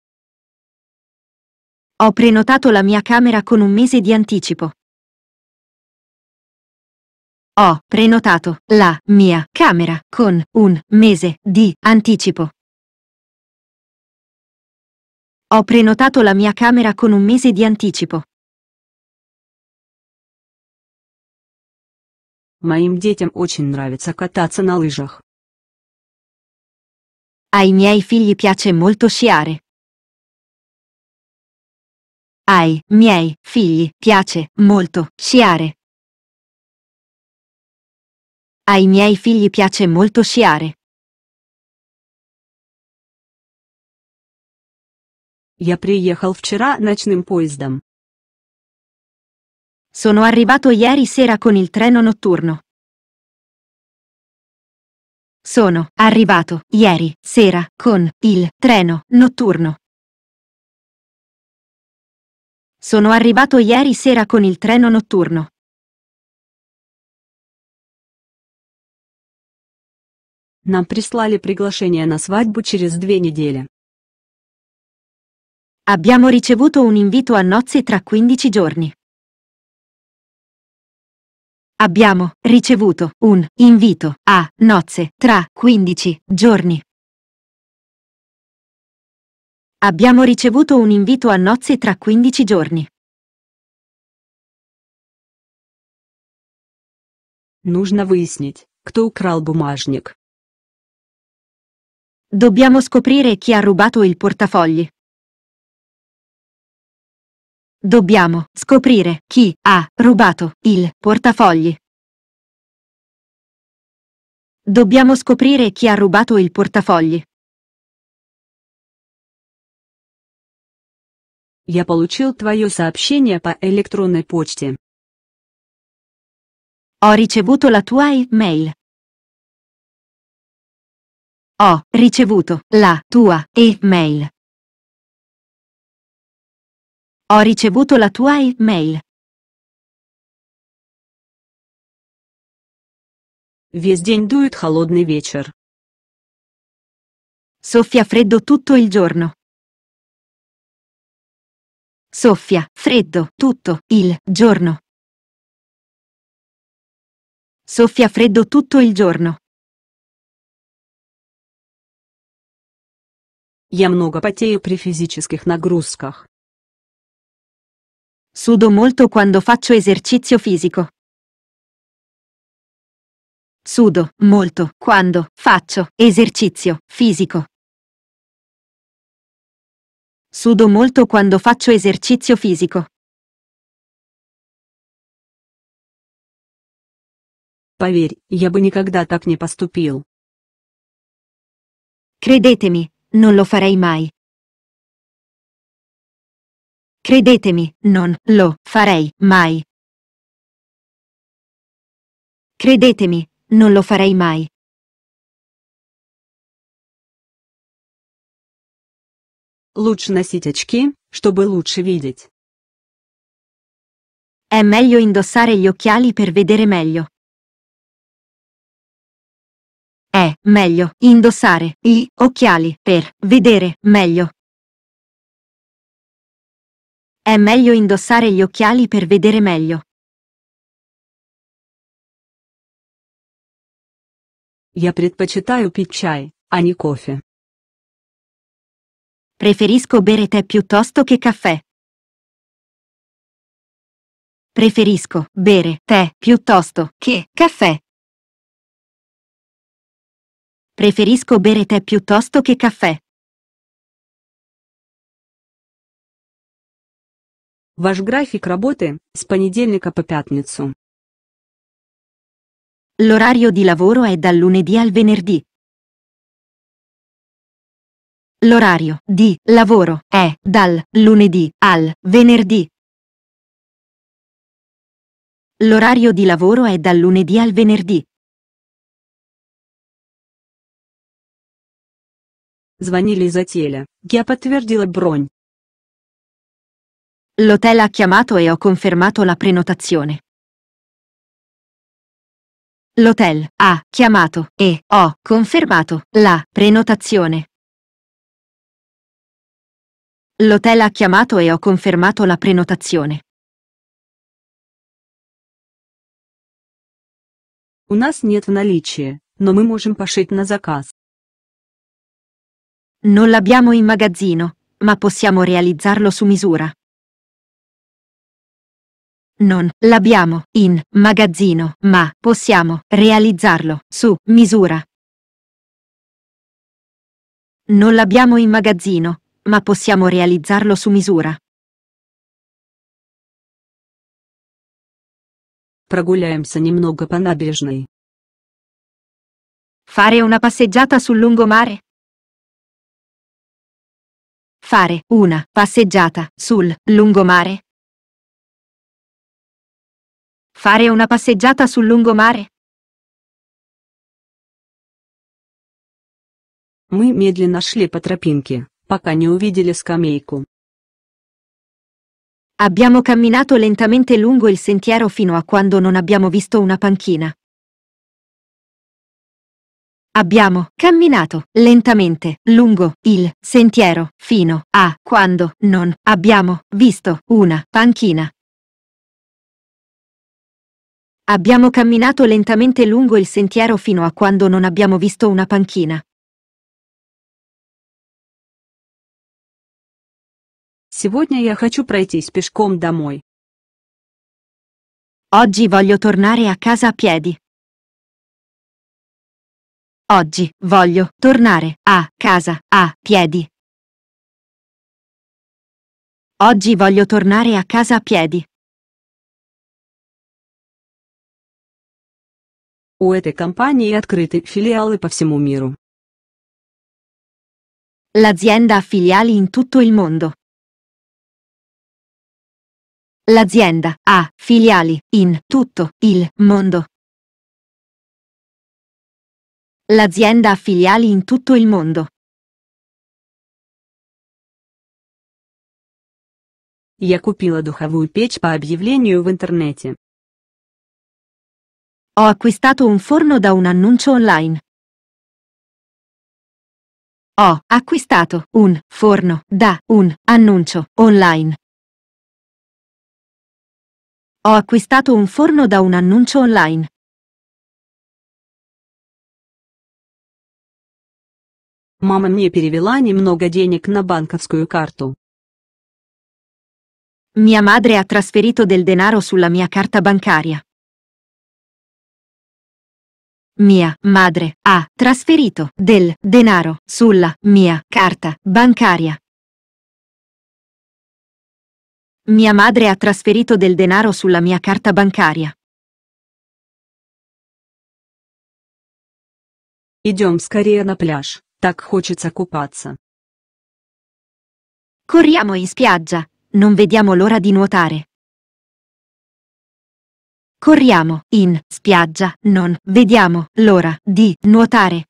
Ho prenotato la mia camera con un mese di anticipo. Ho prenotato la mia camera con un mese di anticipo. Ho prenotato la mia camera con un mese di anticipo. Моим детям очень нравится кататься на лыжах. Ai miei figli piace molto sciare. Ai miei figli piace molto sciare. Ai miei figli piace molto sciare. Я приехал вчера ночным поездом. Sono arrivato ieri sera con il treno notturno. Sono arrivato ieri sera con il treno notturno. Sono arrivato ieri sera con il treno notturno. Нам прислали приглашение на свадьбу через две недели. Abbiamo ricevuto un invito a nozze tra 15 giorni abbiamo ricevuto un invito a nozze tra 15 giorni. Abbiamo ricevuto un invito a nozze tra 15 giorni. Нужно выяснить, кто украл бумажник. Dobbiamo scoprire chi ha rubato il portafogli. Dobbiamo scoprire chi ha rubato il portafogli. Dobbiamo scoprire chi ha rubato il portafogli. Я получил твое сообщение по электронной почте. Ho ricevuto la tua email. Ho ricevuto la tua email. Ho ricevuto la tua e-mail. Весь день дует холодный вечер. Soffia freddo tutto il giorno. Soffia, freddo, tutto, il, giorno. Soffia freddo tutto il giorno. Я много потею при физических нагрузках. Sudo molto quando faccio esercizio fisico. Sudo molto quando faccio esercizio fisico. Sudo molto quando faccio esercizio fisico. Поверь, я бы никогда так не поступил. Credetemi, non lo farei mai. Credetemi, non lo farei mai. Credetemi, non lo farei mai. Лучше носить очки, чтобы лучше видеть. È meglio indossare gli occhiali per vedere meglio. È meglio indossare gli occhiali per vedere meglio. È meglio indossare gli occhiali per vedere meglio. Я предпочитаю пить чай, а не кофе. Preferisco bere tè piuttosto che caffè. Preferisco bere tè piuttosto che caffè. Preferisco bere tè piuttosto che caffè. Ваш график работы с понедельника по пятницу. L'orario di lavoro è dal lunedì al venerdì. L'orario di lavoro è dal lunedì al venerdì. L'orario di lavoro è dal lunedì al venerdì. Звонили из отеля. Я подтвердила бронь. L'hotel ha chiamato e ho confermato la prenotazione. L'hotel ha chiamato e ho confermato la prenotazione. L'hotel ha chiamato e ho confermato la prenotazione. У нас нет в наличии, но мы можем пошить на заказ. Non l'abbiamo in magazzino, ma possiamo realizzarlo su misura. Non l'abbiamo in magazzino, ma possiamo realizzarlo su misura. Non l'abbiamo in magazzino, ma possiamo realizzarlo su misura. Прогуляемся немного по набережной. Fare una passeggiata sul lungomare? Fare una passeggiata sul lungomare? Fare una passeggiata sul lungomare? Мы медленно шли по тропинке, пока не увидели скамейку. Abbiamo camminato lentamente lungo il sentiero fino a quando non abbiamo visto una panchina. Abbiamo camminato lentamente lungo il sentiero fino a quando non abbiamo visto una panchina. Abbiamo camminato lentamente lungo il sentiero fino a quando non abbiamo visto una panchina. Сегодня я хочу пройтись пешком домой. Oggi voglio tornare a casa a piedi. Oggi voglio tornare a casa a piedi. Oggi voglio tornare a casa a piedi. У этой компании открыты филиалы по всему миру. L'azienda ha filiali in tutto il mondo. L'azienda ha filiali in tutto il mondo. L'azienda ha filiali in tutto il mondo. Я купила духовую печь по объявлению в интернете. Ho acquistato un forno da un annuncio online. Ho acquistato un forno da un annuncio online. Ho acquistato un forno da un annuncio online. Мама мне перевела немного денег на банковскую карту. Mia madre ha trasferito del denaro sulla mia carta bancaria. Mia madre ha trasferito del denaro sulla mia carta bancaria. Mia madre ha trasferito del denaro sulla mia carta bancaria. Идем скорее на пляж, так хочется купаться. Corriamo in spiaggia, non vediamo l'ora di nuotare. Corriamo in spiaggia, non vediamo l'ora di nuotare.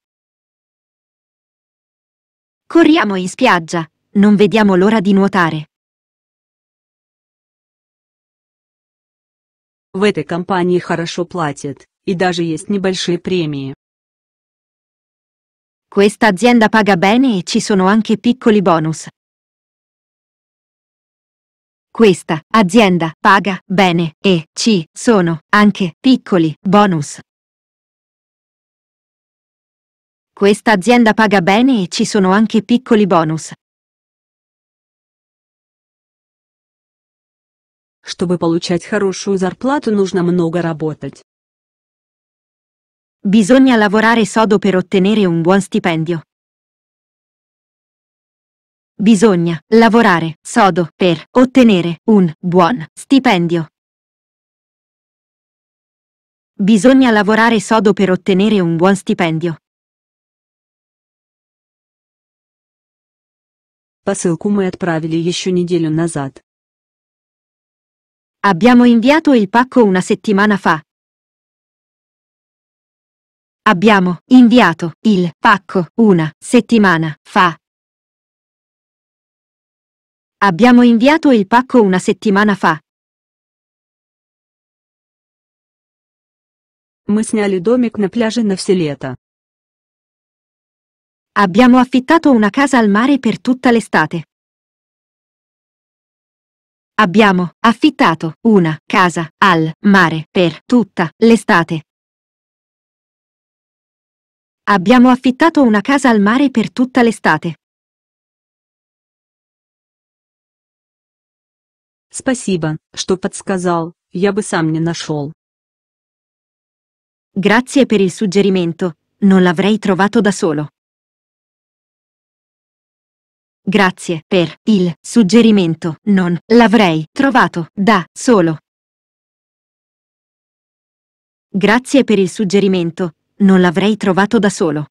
Corriamo in spiaggia, non vediamo l'ora di nuotare. В этой компании хорошо платят, и даже есть небольшие премии. Questa azienda paga bene e ci sono anche piccoli bonus. Questa azienda paga bene e ci sono anche piccoli bonus. Questa azienda paga bene e ci sono anche piccoli bonus. Чтобы получать хорошую зарплату, нужно много работать. Bisogna lavorare sodo per ottenere un buon stipendio. Bisogna lavorare sodo per ottenere un buon stipendio. Bisogna lavorare sodo per ottenere un buon stipendio. Посылку мы отправили еще неделю назад. Abbiamo inviato il pacco una settimana fa. Abbiamo inviato il pacco una settimana fa. Abbiamo inviato il pacco una settimana fa. Мы сняли домик на пляже на все лето. Abbiamo affittato una casa al mare per tutta l'estate. Abbiamo affittato una casa al mare per tutta l'estate. Abbiamo affittato una casa al mare per tutta l'estate. Спасибо, что подсказал, я бы сам не нашел. Grazie per il suggerimento, non l'avrei trovato da solo. Grazie per il suggerimento, non l'avrei trovato da solo. Grazie per il suggerimento, non l'avrei trovato da solo.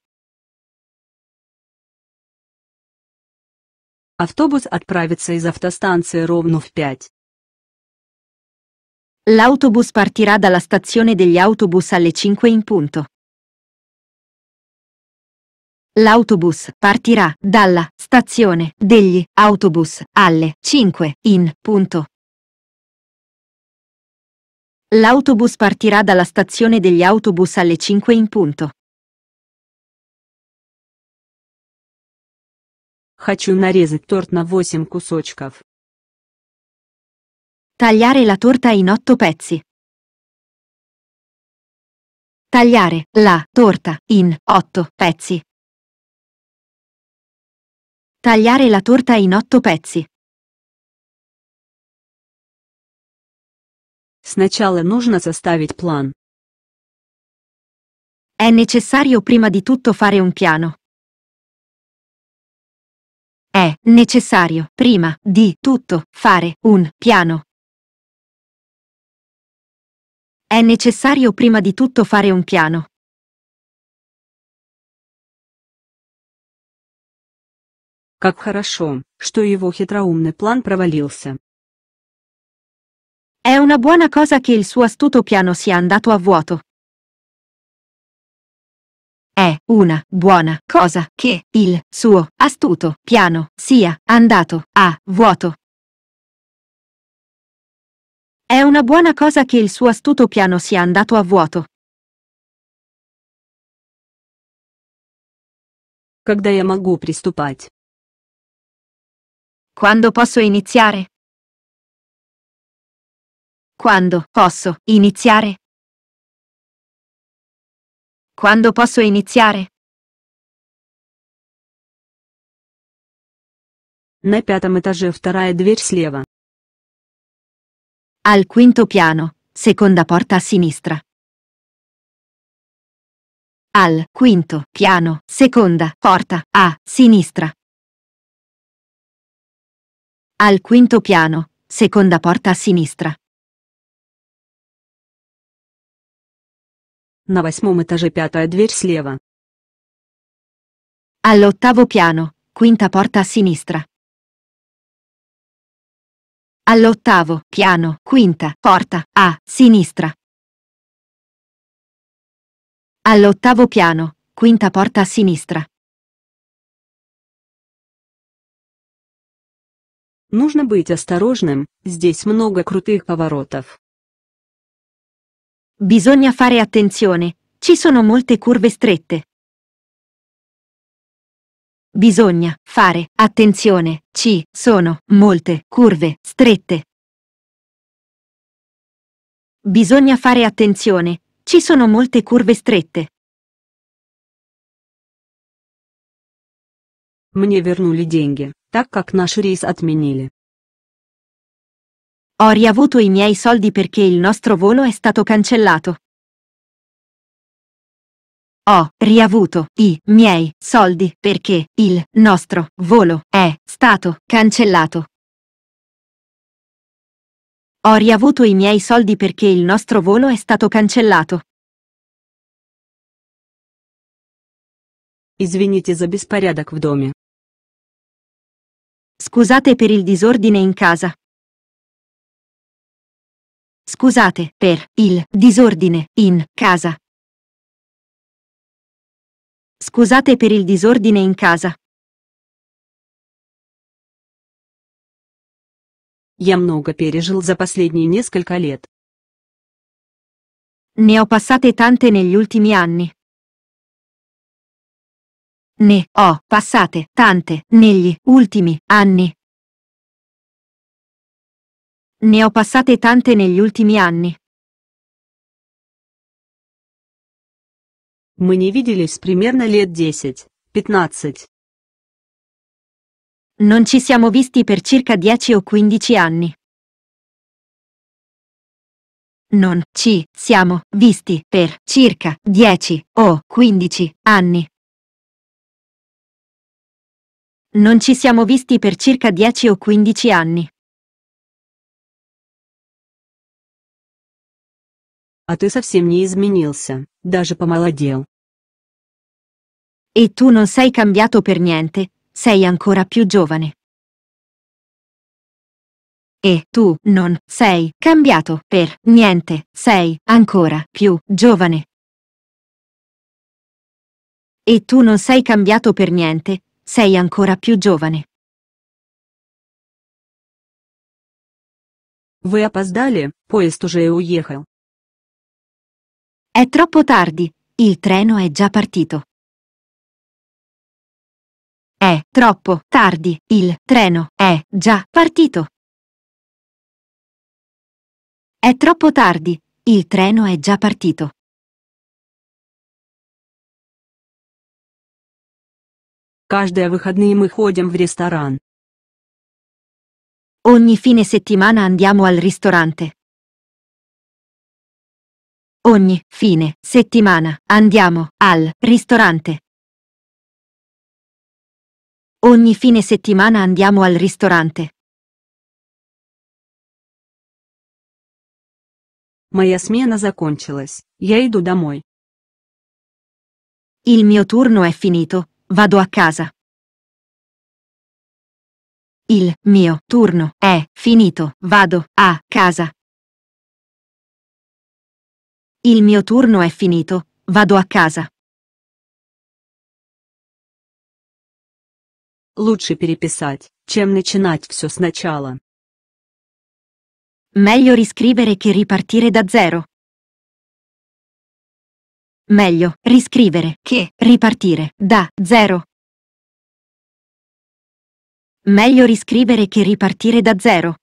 Автобус отправится из автостанции ровно в 5. L'autobus partirà dalla stazione degli autobus alle 5 in punto. L'autobus partirà dalla stazione degli autobus alle 5 in punto. L'autobus partirà dalla stazione degli autobus alle 5 in punto. Хочу нарезать торт на 8 кусочков. Tagliare la torta in 8 pezzi. Tagliare la torta in 8 pezzi. Tagliare la torta in 8 pezzi. Сначала нужно составить план. È necessario prima di tutto fare un piano. È necessario, prima di tutto, fare un piano. È necessario prima di tutto fare un piano. Как хорошо, что его хитроумный план провалился. È una buona cosa che il suo astuto piano sia andato a vuoto. È una buona cosa che il suo astuto piano sia andato a vuoto. È una buona cosa che il suo astuto piano sia andato a vuoto. Когда я могу приступать? Quando posso iniziare? Quando posso iniziare? Quando posso iniziare? На пятом этаже вторая дверь слева. Al quinto piano, seconda porta a sinistra. Al quinto piano, seconda porta a sinistra. Al quinto piano, seconda porta a sinistra. на восьмом этаже пятая дверь слева. All'ottavo piano, quinta porta a sinistra. All'ottavo piano, quinta porta a sinistra. All'ottavo piano, quinta porta a sinistra. Нужно быть осторожным, здесь много крутых поворотов. Bisogna fare attenzione, ci sono molte curve strette. Bisogna fare attenzione, ci sono molte curve strette. Bisogna fare attenzione, ci sono molte curve strette. Мне вернули деньги, так как наш рейс отменили. Ho riavuto i miei soldi perché il nostro volo è stato cancellato. Ho riavuto i miei soldi perché il nostro volo è stato cancellato. Ho riavuto i miei soldi perché il nostro volo è stato cancellato. Извините за беспорядок в доме. Scusate per il disordine in casa. Scusate per il disordine in casa. Scusate per il disordine in casa. Я много пережил за последние несколько лет. Ne ho passate tante negli ultimi anni. Ne ho passate tante negli ultimi anni. Ne ho passate tante negli ultimi anni. Мы не виделись примерно лет десять, пятнадцать. Non ci siamo visti per circa 10 o 15 anni. Non ci siamo visti per circa 10 o 15 anni. Non ci siamo visti per circa 10 o 15 anni. а ты совсем не изменился, даже помолодел. E tu non sei cambiato per niente, sei ancora più giovane. E tu non sei cambiato per niente, sei ancora più giovane. E tu non sei cambiato per niente, sei ancora più giovane. Вы опоздали, поезд уже уехал. È troppo tardi, il treno è già partito. È troppo tardi, il treno è già partito. È troppo tardi, il treno è già partito. Каждые выходные мы ходим в ресторан. Ogni fine settimana andiamo al ristorante. Ogni fine settimana andiamo al ristorante. Ogni fine settimana andiamo al ristorante. Моя смена закончилась. Я иду домой. Il mio turno è finito, vado a casa. Il mio turno è finito, vado a casa. Il mio turno è finito, vado a casa. Лучше переписать, чем начинать все сначала. Meglio riscrivere che ripartire da zero. Meglio riscrivere che ripartire da zero. Meglio riscrivere che ripartire da zero.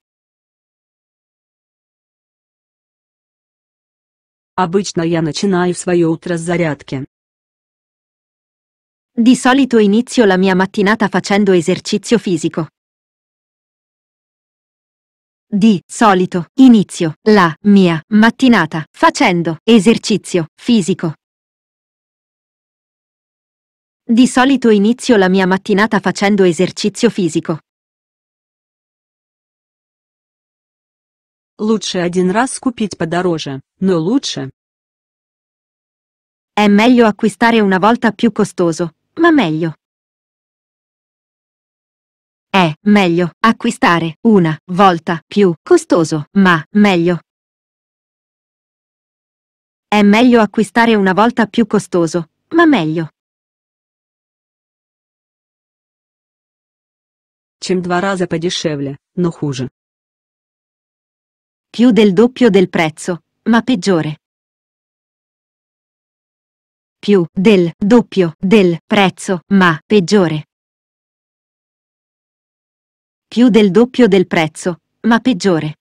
Обычно я начинаю свое утро с зарядки. Di solito inizio la mia mattinata facendo esercizio fisico. Di solito inizio la mia mattinata facendo esercizio fisico. Di solito inizio la mia mattinata facendo esercizio fisico. Лучше один раз купить подороже, но лучше. È meglio acquistare una volta più costoso, ma meglio. È meglio acquistare una volta più costoso, ma meglio. È meglio acquistare una volta più costoso, ma meglio. Чем два раза подешевле, но хуже più del doppio del prezzo, ma peggiore. Più del doppio del prezzo, ma peggiore. Più del doppio del prezzo, ma peggiore.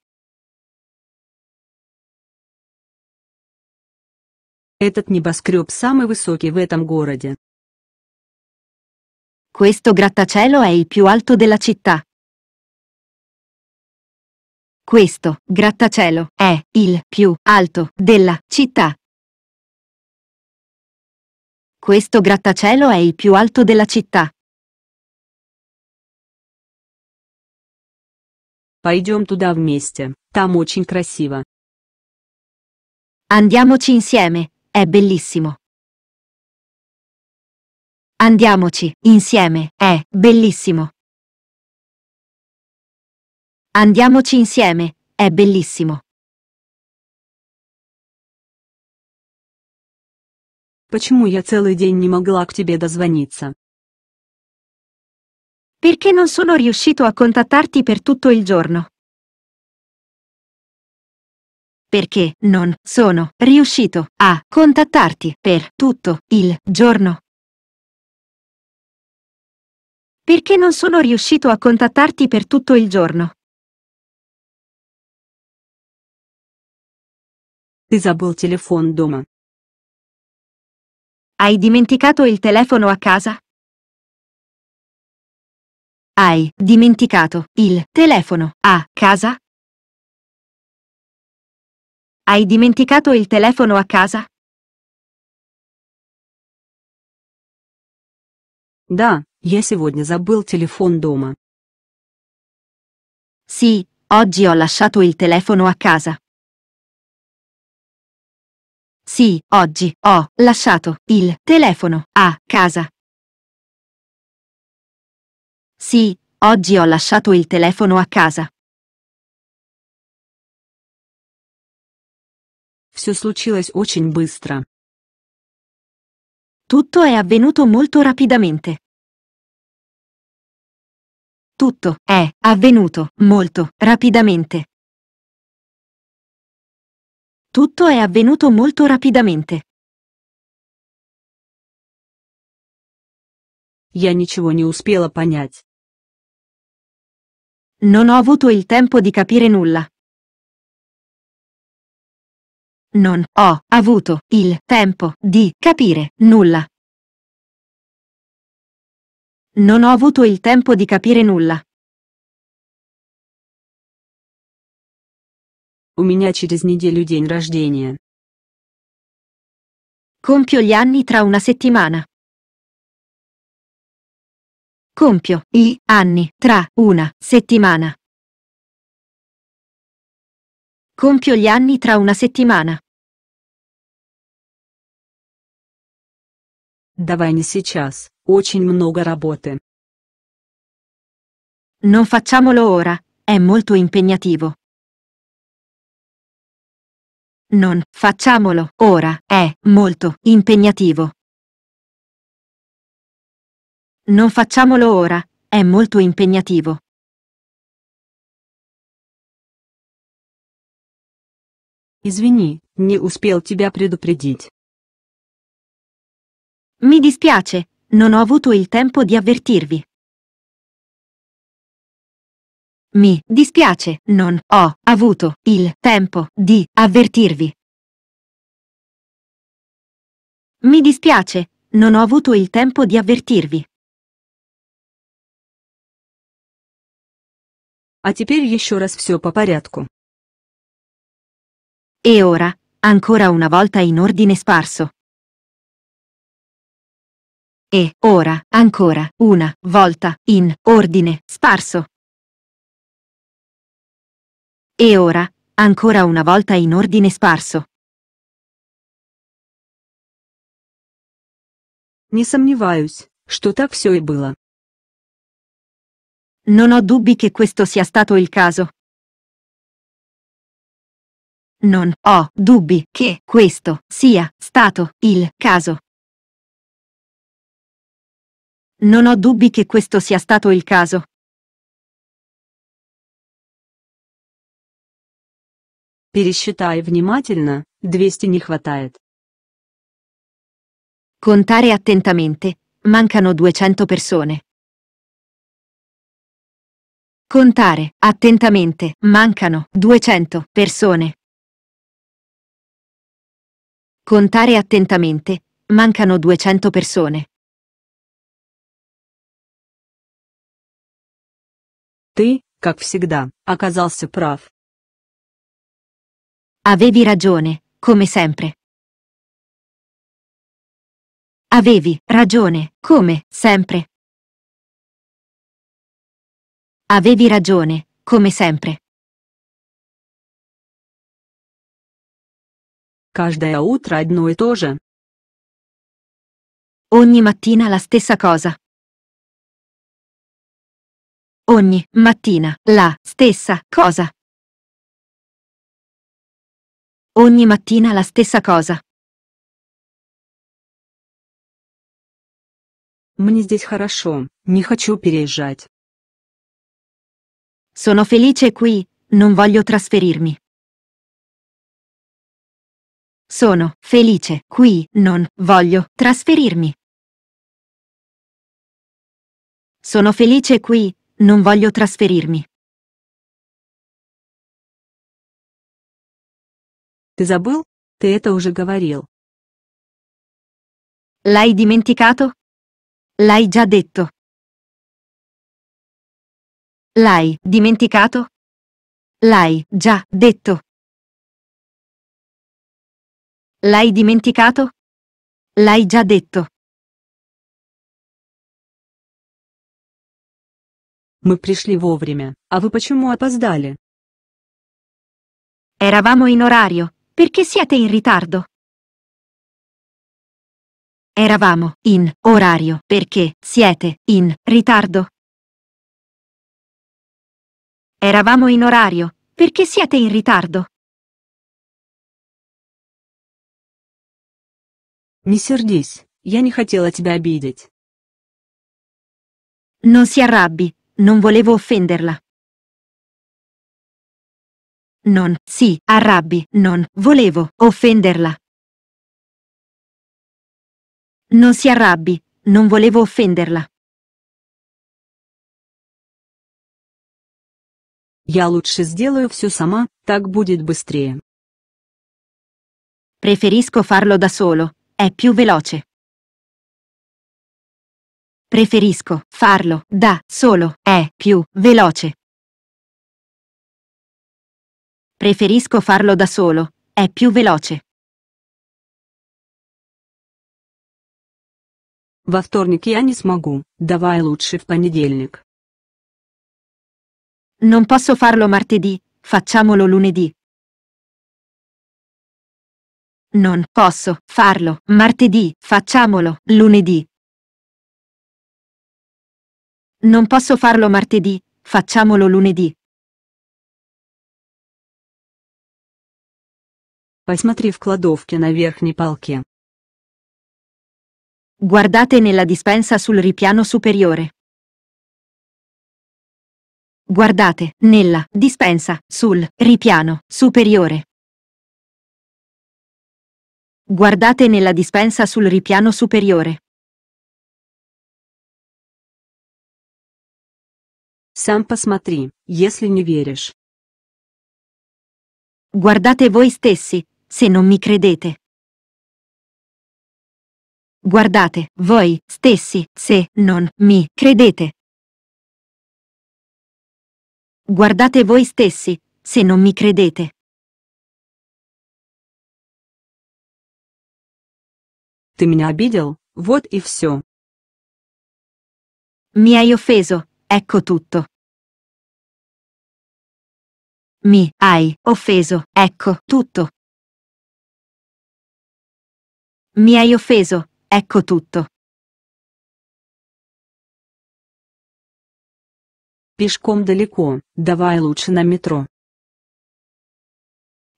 Этот небоскреб самый высокий в этом городе. Questo grattacielo è il più alto della città. Questo grattacielo è il più alto della città. Questo grattacielo è il più alto della città. Пойдем туда вместе. Там очень красиво. Andiamoci insieme, è bellissimo. Andiamoci insieme, è bellissimo. Andiamoci insieme, è bellissimo. Почему я целый день не могла к тебе дозвониться? Perché non sono riuscito a contattarti per tutto il giorno. Perché non sono riuscito a contattarti per tutto il giorno. Perché non sono riuscito a contattarti per tutto il giorno. Ты забыл телефон дома. Hai dimenticato il telefono a casa? Hai dimenticato il telefono a casa? Hai dimenticato il telefono a casa? Да, я сегодня забыл телефон дома. Sì, oggi ho lasciato il telefono a casa. Sì, oggi ho lasciato il telefono a casa. Sì, oggi ho lasciato il telefono a casa. Все случилось очень быстро. Tutto è avvenuto molto rapidamente. Tutto è avvenuto molto rapidamente. Tutto è avvenuto molto rapidamente. Я ничего не успела понять. Non ho avuto il tempo di capire nulla. Non ho avuto il tempo di capire nulla. Non ho avuto il tempo di capire nulla. У меня через неделю день рождения. Compio gli anni tra una settimana. Compio i anni tra una settimana. Compio gli anni tra una settimana. Давай не сейчас, очень много работы. Non facciamolo ora, è molto impegnativo. Non facciamolo ora, è molto impegnativo. Non facciamolo ora, è molto impegnativo. Извини, не успел тебя предупредить. Mi dispiace, non ho avuto il tempo di avvertirvi. Mi dispiace, non ho avuto il tempo di avvertirvi. Mi dispiace, non ho avuto il tempo di avvertirvi. А теперь еще раз все по порядку. E ora, ancora una volta in ordine sparso. E ora, ancora una volta in ordine sparso. E ora, ancora una volta in ordine sparso. Не сомневаюсь, что так все и было. Non ho dubbi che questo sia stato il caso. Non ho dubbi che questo sia stato il caso. Non ho dubbi che questo sia stato il caso. Пересчитай внимательно, 200 не хватает. Contare attentamente, mancano 200 persone. Contare attentamente, mancano 200 persone. Contare attentamente, mancano 200 persone. Ты, как всегда, оказался прав. Avevi ragione, come sempre. Avevi ragione, come sempre. Avevi ragione, come sempre. Каждое утро одно и то же. Ogni mattina la stessa cosa. Ogni mattina la stessa cosa. Ogni mattina la stessa cosa. Мне здесь хорошо, не хочу переезжать. Sono felice qui, non voglio trasferirmi. Sono felice qui, non voglio trasferirmi. Sono felice qui, non voglio trasferirmi. Ты забыл? Ты это уже говорил. L'hai dimenticato? L'hai già detto. L'hai dimenticato? L'hai già detto. L'hai dimenticato? L'hai già detto. Мы пришли вовремя. А вы почему опоздали? Eravamo in orario. Perché siete in ritardo? Eravamo in orario perché siete in ritardo. Eravamo in orario perché siete in ritardo. Не сердись, я не хотела тебя обидеть. Non si arrabbi, non volevo offenderla. Non, si, arrabbi, non, volevo, offenderla. Non si arrabbi, non volevo offenderla. Я лучше сделаю все сама, так будет быстрее. Preferisco farlo da solo, è più veloce. Preferisco farlo da solo, è più veloce. Preferisco farlo da solo, è più veloce. Во вторник я не смогу, давай лучше в понедельник. Non posso farlo martedì, facciamolo lunedì. Non posso farlo martedì, facciamolo lunedì. Non posso farlo martedì, facciamolo lunedì. Посмотри в кладовке на верхней полке. Guardate nella dispensa sul ripiano superiore. Guardate, nella, dispensa, sul, ripiano, superiore. Guardate nella dispensa sul ripiano superiore. Sam посмотри, если не веришь. Guardate voi stessi, se non mi credete. Guardate, voi stessi, se non mi credete. Guardate voi stessi, se non mi credete. Ты меня обидел, вот и все. Mi hai offeso, ecco tutto. Mi hai offeso, ecco tutto. Mi hai offeso, ecco tutto. Пешком далеко, давай лучше на метро.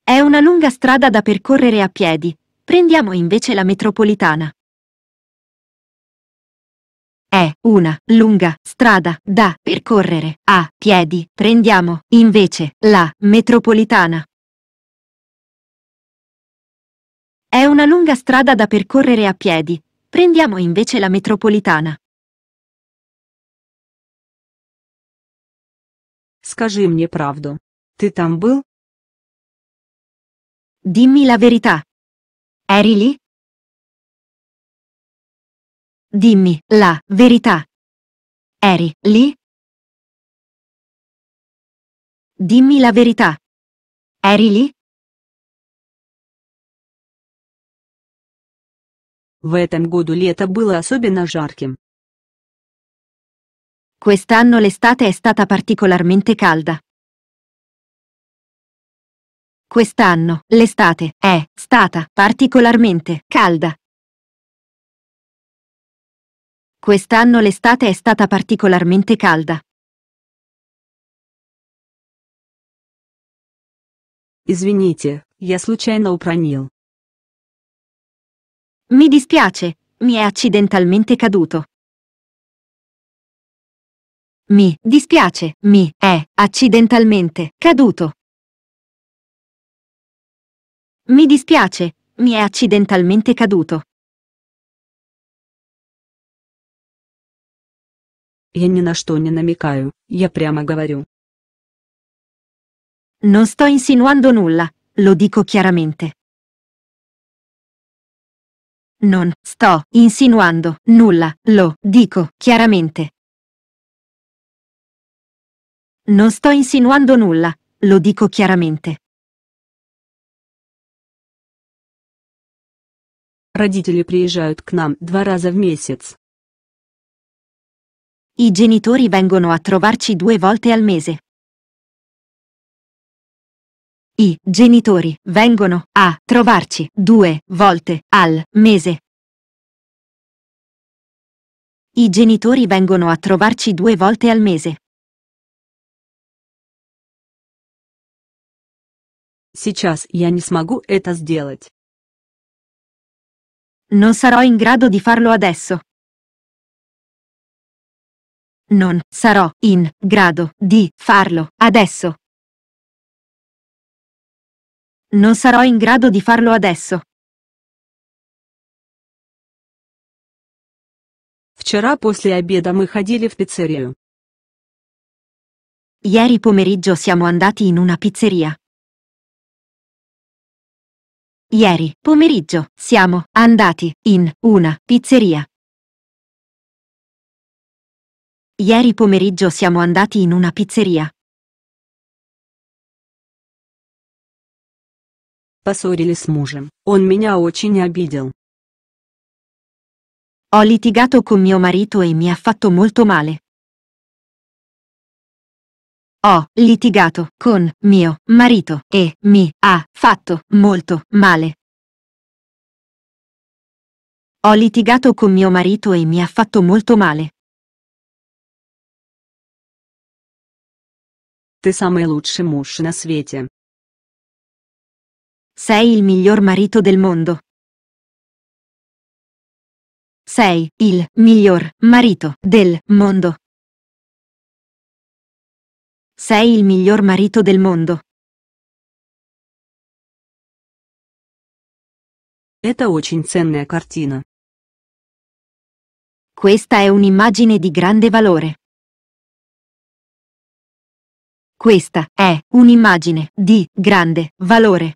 È una lunga strada da percorrere a piedi, prendiamo invece la metropolitana. È una lunga strada da percorrere a piedi, prendiamo invece la metropolitana. È una lunga strada da percorrere a piedi, prendiamo invece la metropolitana. Скажи мне правду. Ты там был? Dimmi la verità. Eri lì? Dimmi la verità. Eri lì? Dimmi la verità. Eri lì? В этом году лето было особенно жарким. Quest'anno l'estate è stata particolarmente calda. Quest'anno, l'estate, è stata particolarmente calda. Quest'anno l'estate è stata particolarmente calda. Извините, я случайно уронил. Mi dispiace, mi è accidentalmente caduto. Mi dispiace, mi è accidentalmente caduto. Mi dispiace, mi è accidentalmente caduto. Я ни на что не намекаю, я прямо говорю. Non sto insinuando nulla, lo dico chiaramente. Non sto insinuando nulla, lo dico chiaramente. Non sto insinuando nulla, lo dico chiaramente. Родители приезжают к нам два раза в месяц. I genitori vengono a trovarci due volte al mese. I genitori vengono a trovarci due volte al mese. I genitori vengono a trovarci due volte al mese. Сейчас я не смогу это сделать. Non sarò in grado di farlo adesso. Non sarò in grado di farlo adesso. Non sarò in grado di farlo adesso. Вчера после обеда мы ходили в пиццерию. Ieri pomeriggio siamo andati in una pizzeria. Ieri pomeriggio siamo andati in una pizzeria. Ieri pomeriggio siamo andati in una pizzeria. Поссорились с мужем. Он меня очень обидел. Ho litigato con mio marito e mi ha fatto molto male. Ho litigato con mio marito e mi ha fatto molto male. Ho litigato con mio marito e mi ha fatto molto male. Ты самый лучший муж на свете. Sei il miglior marito del mondo. Sei il miglior marito del mondo. Sei il miglior marito del mondo. Это очень ценная картина. Questa è un'immagine di grande valore. Questa è un'immagine di grande valore.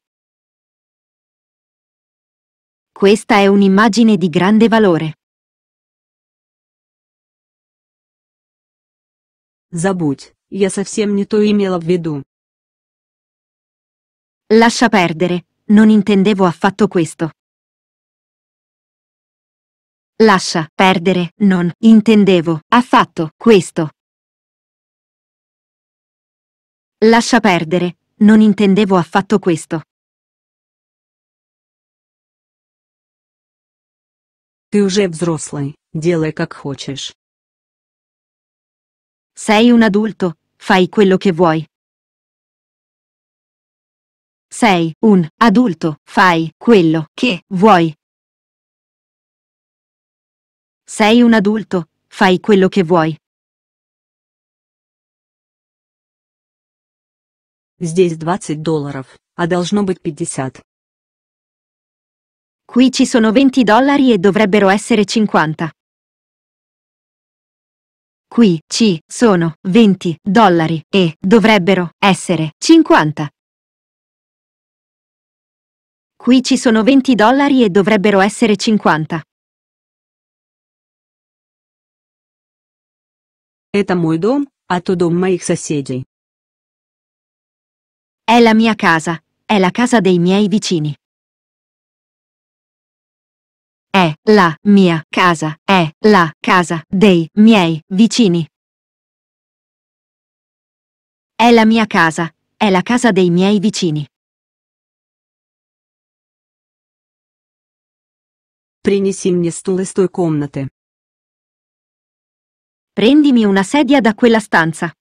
Questa è un'immagine di grande valore. Забудь, я совсем не то имела в виду. Lascia perdere, non intendevo affatto questo. Lascia perdere, non intendevo affatto questo. Lascia perdere, non intendevo affatto questo. Ты уже взрослый, делай как хочешь. Sei un adulto, fai quello che vuoi. Sei un adulto, fai quello che vuoi. Sei un adulto, fai quello che vuoi. Здесь 20 долларов, а должно быть 50. Qui ci sono 20 dollari e dovrebbero essere 50. Qui ci sono 20 dollari e dovrebbero essere 50. Qui ci sono 20 dollari e dovrebbero essere 50. Это мой дом, а то дом моих соседей. È la mia casa, è la casa dei miei vicini è la mia casa, è la casa dei miei vicini. È la mia casa, è la casa dei miei vicini. Принеси мне стул из той комнаты. Prendimi una sedia da quella stanza.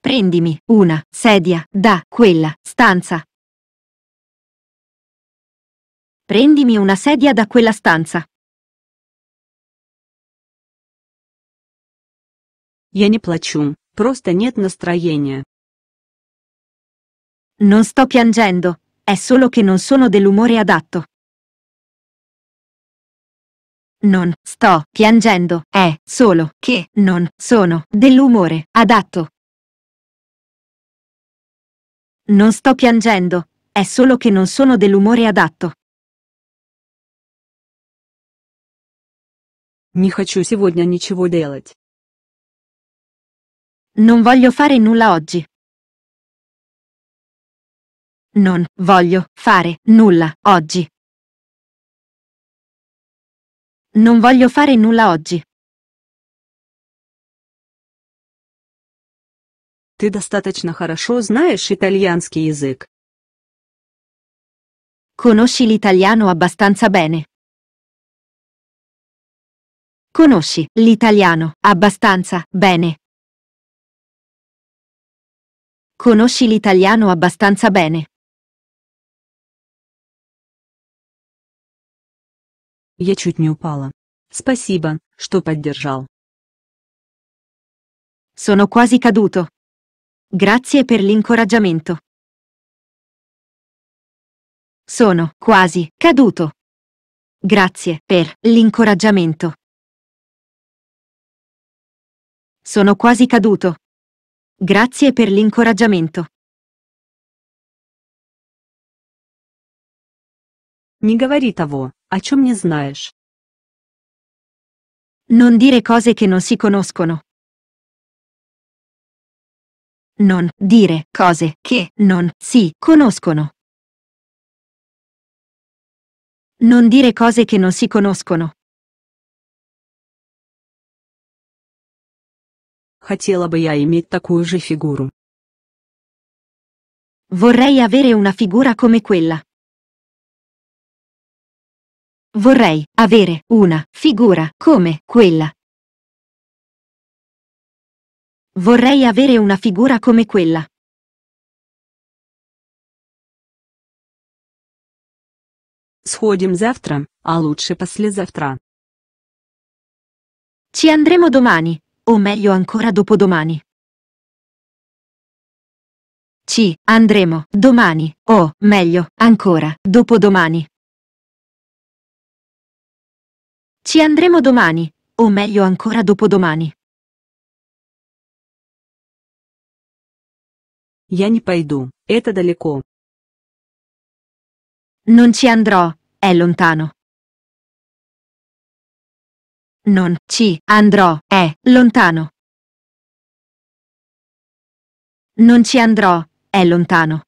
Prendimi una sedia da quella stanza. Prendimi una sedia da quella stanza. Я не плачу, просто нет настроения. Non sto piangendo, è solo che non sono dell'umore adatto. Non sto piangendo, è solo che non sono dell'umore adatto. Non sto piangendo, è solo che non sono dell'umore adatto. Не хочу сегодня ничего делать. Non voglio fare nulla oggi. Non voglio fare nulla oggi. Non voglio fare nulla oggi. Ты достаточно хорошо знаешь итальянский язык. Conosci l'italiano abbastanza bene. Conosci l'italiano abbastanza bene. Conosci l'italiano abbastanza bene. Я чуть не упала. Спасибо, что поддержал. Sono quasi caduto. Grazie per l'incoraggiamento. Sono quasi caduto. Grazie per l'incoraggiamento. Sono quasi caduto. Grazie per l'incoraggiamento. Не говори того, о чем не знаешь. Non dire cose che non si conoscono. Non dire cose che non si conoscono. Non dire cose che non si conoscono. Хотела бы я иметь такую же фигуру. Vorrei avere una figura come quella. Vorrei avere una figura come quella. Vorrei avere una figura come quella. Сходим завтра, а лучше послезавтра. Ci andremo domani, o meglio ancora dopodomani. Ci andremo domani, o meglio ancora dopodomani. Ci andremo domani, o meglio ancora dopodomani. Я не пойду, это далеко. Non ci andrò, è lontano. Non ci andrò, è lontano. Non ci andrò, è lontano.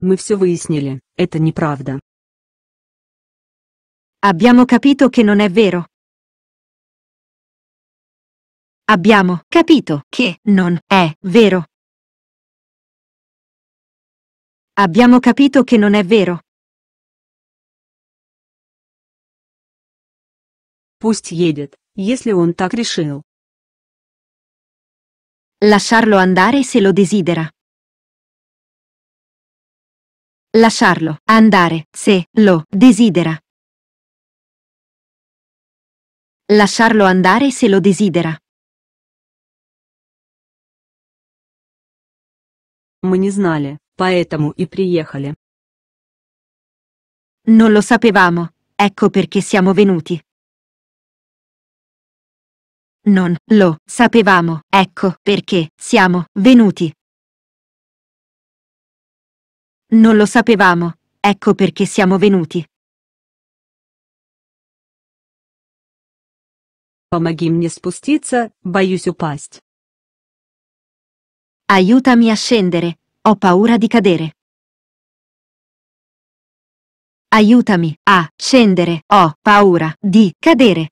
Мы все выяснили, это неправда. Abbiamo capito che non è vero. Abbiamo capito che non è vero. Abbiamo capito che non è vero. Пусть едет, если он так решил. Lasciarlo andare se lo desidera. Lasciarlo andare se lo desidera. Lasciarlo andare se lo desidera. Мы не знали, поэтому и приехали. Non lo sapevamo, ecco perché siamo venuti. Non lo sapevamo, ecco perché siamo venuti. Non lo sapevamo, ecco perché siamo venuti. Помоги мне спуститься, боюсь упасть. Aiutami a scendere, ho paura di cadere. Aiutami a scendere, ho paura di cadere.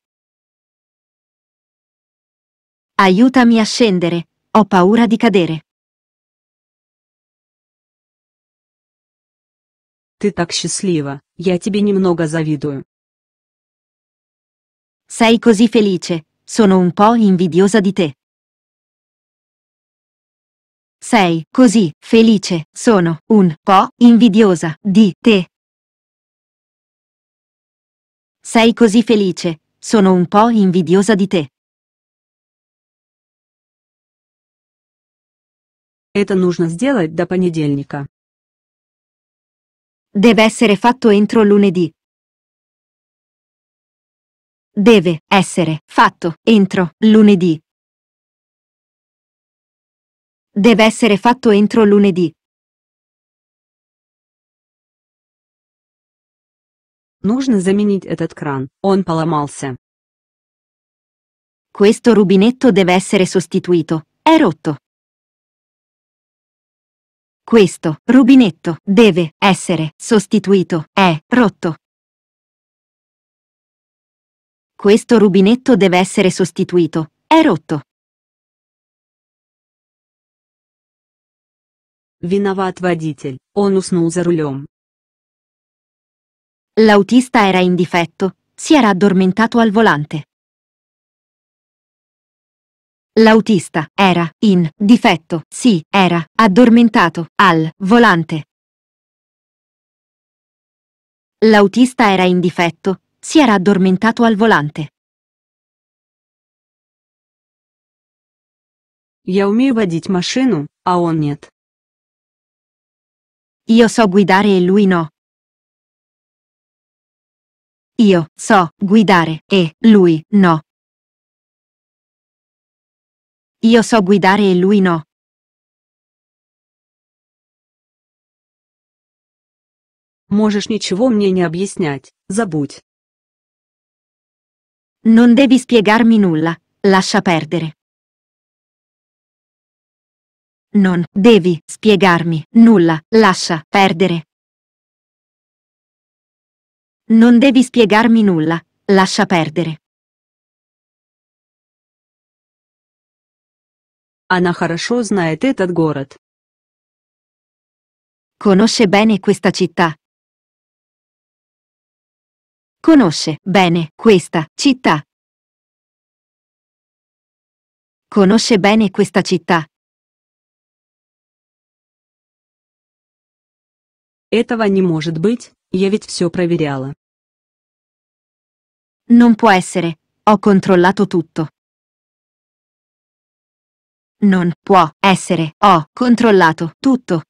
Aiutami a scendere, ho paura di cadere. Ты так счастлива, я тебе немного завидую. Sei così felice, sono un po' invidiosa di te. Sei così felice, sono un po' invidiosa di te. Sei così felice, sono un po' invidiosa di te. Это нужно сделать до понедельника. Deve essere fatto entro lunedì. Deve essere fatto entro lunedì. Deve essere fatto entro lunedì. Нужно заменить этот кран. Он поломался. Questo rubinetto deve essere sostituito. È rotto. Questo rubinetto deve essere sostituito, è rotto. Questo rubinetto deve essere sostituito, è rotto. Виноват водитель, он уснул за рулем. L'autista era in difetto, si era addormentato al volante. L'autista era in difetto, si era addormentato al volante. L'autista era in difetto, si era addormentato al volante. Я умею водить машину, а он нет. Io so guidare e lui no. Io so guidare e lui no. Io so guidare e lui no. Можешь ничего мне не объяснять, забудь. Non devi spiegarmi nulla, lascia perdere. Non devi spiegarmi nulla, lascia perdere. Non devi spiegarmi nulla, lascia perdere. Она хорошо знает этот город. Conosce bene questa città. Conosce bene questa città. Conosce bene questa città. Этого не может быть, я ведь все проверяла. Non può essere, ho controllato tutto. Non può essere. Ho controllato tutto.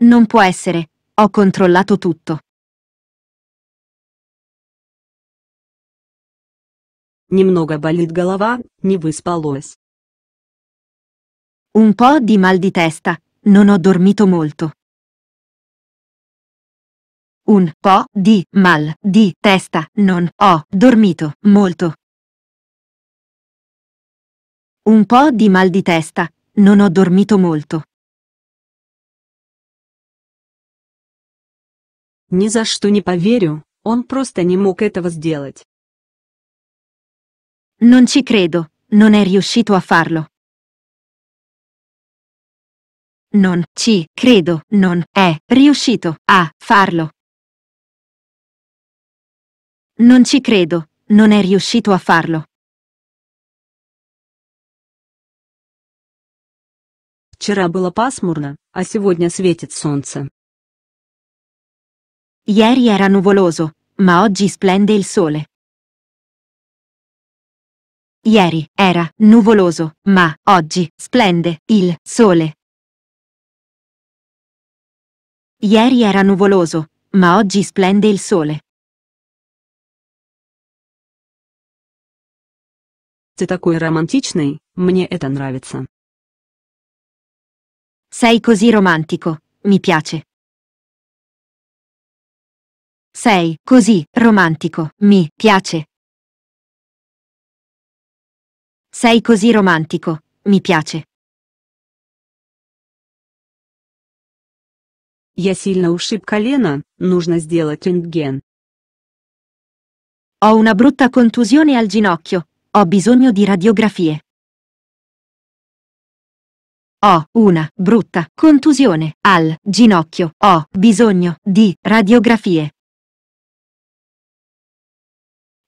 Non può essere. Ho controllato tutto. Немного болит голова, не выспалась. Un po' di mal di testa, non ho dormito molto. Un po' di mal di testa, non ho dormito molto. Un po' di mal di testa, non ho dormito molto. Ни за что не поверю, он просто не мог этого сделать. Non ci credo, non è riuscito a farlo. Non ci credo, non è riuscito a farlo. Non ci credo, non è riuscito a farlo. Вчера было пасмурно, а сегодня светит солнце. Ieri era nuvoloso, ma oggi splende il sole. Ieri era nuvoloso, ma oggi splende il sole. Ieri era nuvoloso, ma oggi splende il sole. Ты такой романтичный, мне это нравится. Sei così romantico, mi piace. Sei così romantico, mi piace. Sei così romantico, mi piace. Я сильно ушиб колено, нужно сделать рентген. Ho una brutta contusione al ginocchio, ho bisogno di radiografie. Ho una brutta contusione al ginocchio. Ho bisogno di radiografie.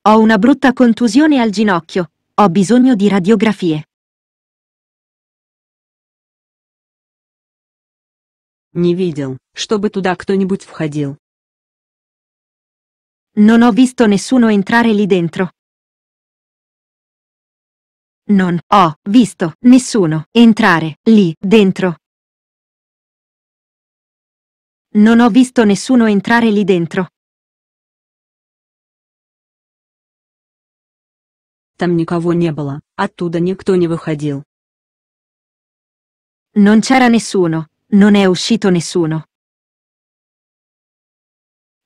Ho una brutta contusione al ginocchio. Ho bisogno di radiografie. Не видел, чтобы туда кто-нибудь входил. Non ho visto nessuno entrare lì dentro. Non ho visto nessuno entrare lì dentro. Non ho visto nessuno entrare lì dentro. Там никого не было, оттуда никто не выходил. Non c'era nessuno, non è uscito nessuno.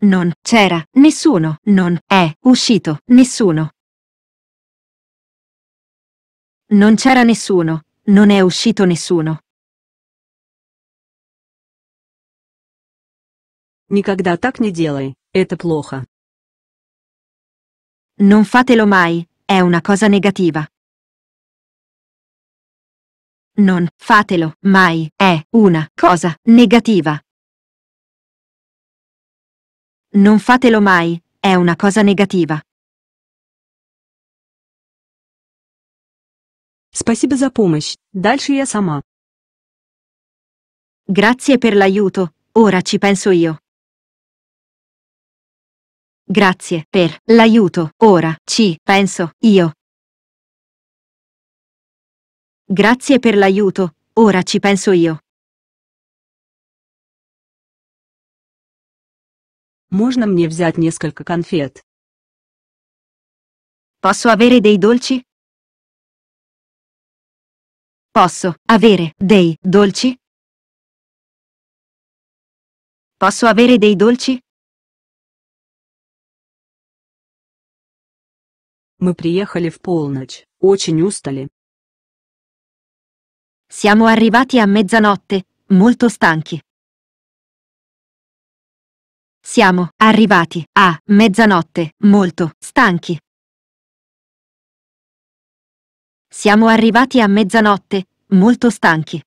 Non c'era nessuno, non è uscito nessuno. Non c'era nessuno, non è uscito nessuno. Никогда так не делай, это плохо. Non fatelo mai, è una cosa negativa. Non fatelo mai, è una cosa negativa. Non fatelo mai, è una cosa negativa. Спасибо за помощь, дальше я сама. Grazie per l'aiuto, ora ci penso io. Grazie per l'aiuto, ora ci penso io. Grazie per l'aiuto, ora ci penso io. Можно мне взять несколько конфет? Posso avere dei dolci? Posso avere dei dolci? Posso avere dei dolci? Мы приехали в полночь, очень устали. Siamo arrivati a mezzanotte, molto stanchi. Siamo arrivati a mezzanotte, molto stanchi. Siamo arrivati a mezzanotte, molto stanchi.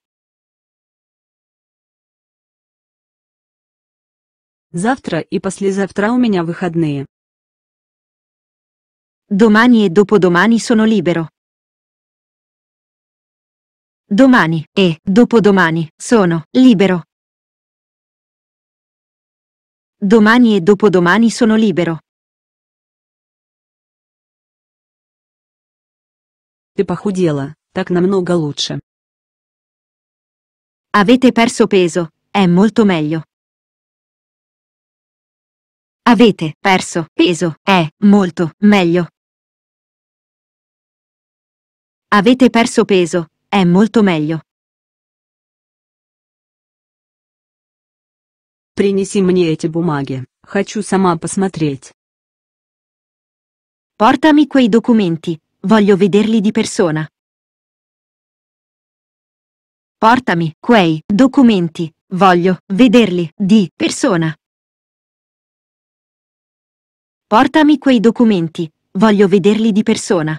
Завтра и послезавтра у меня выходные. Domani e dopodomani sono libero. Domani e dopodomani sono libero. Domani e dopodomani sono libero. Ты похудела, так намного лучше. Avete perso peso, è molto meglio. Avete perso peso, è molto meglio. Avete perso peso, è molto meglio. Принеси мне эти бумаги, хочу сама посмотреть. Portami quei documenti, Voglio vederli di persona. Portami quei documenti. Voglio vederli di persona. Portami quei documenti. Voglio vederli di persona.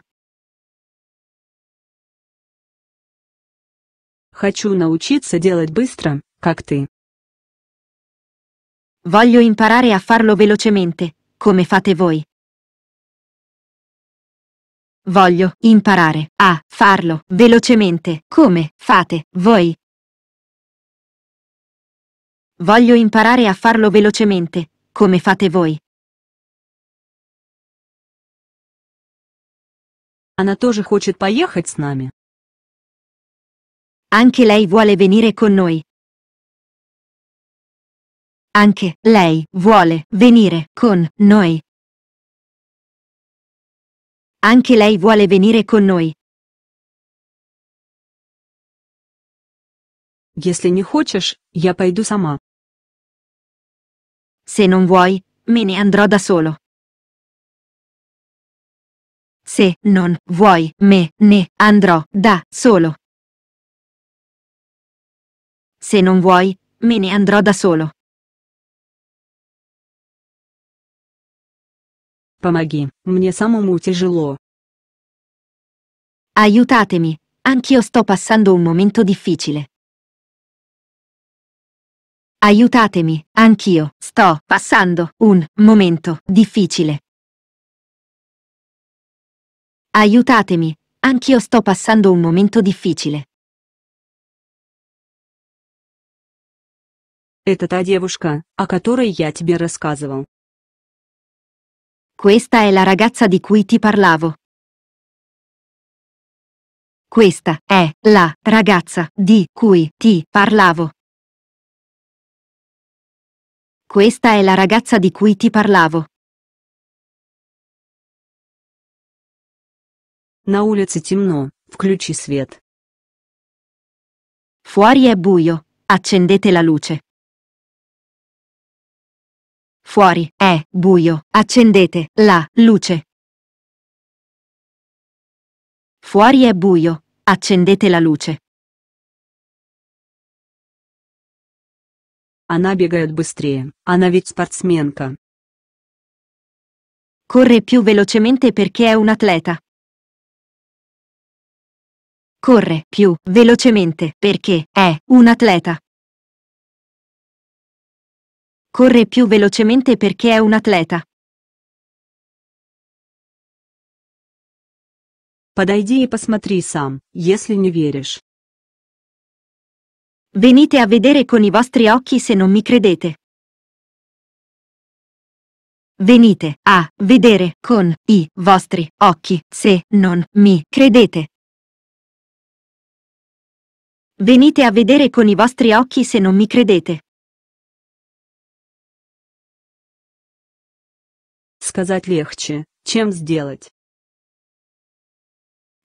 Хочу научиться делать быстро, как ты. Voglio imparare a farlo velocemente, come fate voi. Voglio imparare a farlo velocemente. Come fate voi? Voglio imparare a farlo velocemente. Come fate voi? Она тоже хочет поехать с нами. Anche lei vuole venire con noi. Anche lei vuole venire con noi. Anche lei vuole venire con noi. Если не хочешь, я пойду сама. Se non vuoi, me ne andrò da solo. Se non vuoi, me ne andrò da solo. Se non vuoi, me ne andrò da solo. Помоги, мне самому тяжело. Aiutatemi, anch'io sto passando un momento difficile. Aiutatemi, anch'io sto passando un momento difficile. Aiutatemi, anch'io sto passando un momento difficile. Это та девушка, о которой я тебе рассказывал. Questa è la ragazza di cui ti parlavo. Questa è la ragazza di cui ti parlavo. Questa è la ragazza di cui ti parlavo. На улице темно, включи свет. Fuori è buio, accendete la luce. Fuori è buio. Accendete la luce. Fuori è buio. Accendete la luce. Она бегает быстрее. Она ведь спортсменка. Corre più velocemente perché è un atleta. Corre più velocemente perché è un atleta. Corre più velocemente perché è un atleta. Подойди и посмотри сам, если не веришь. Venite a vedere con i vostri occhi se non mi credete. Venite a vedere con i vostri occhi se non mi credete. Venite a vedere con i vostri occhi se non mi credete. сказать легче, чем сделать.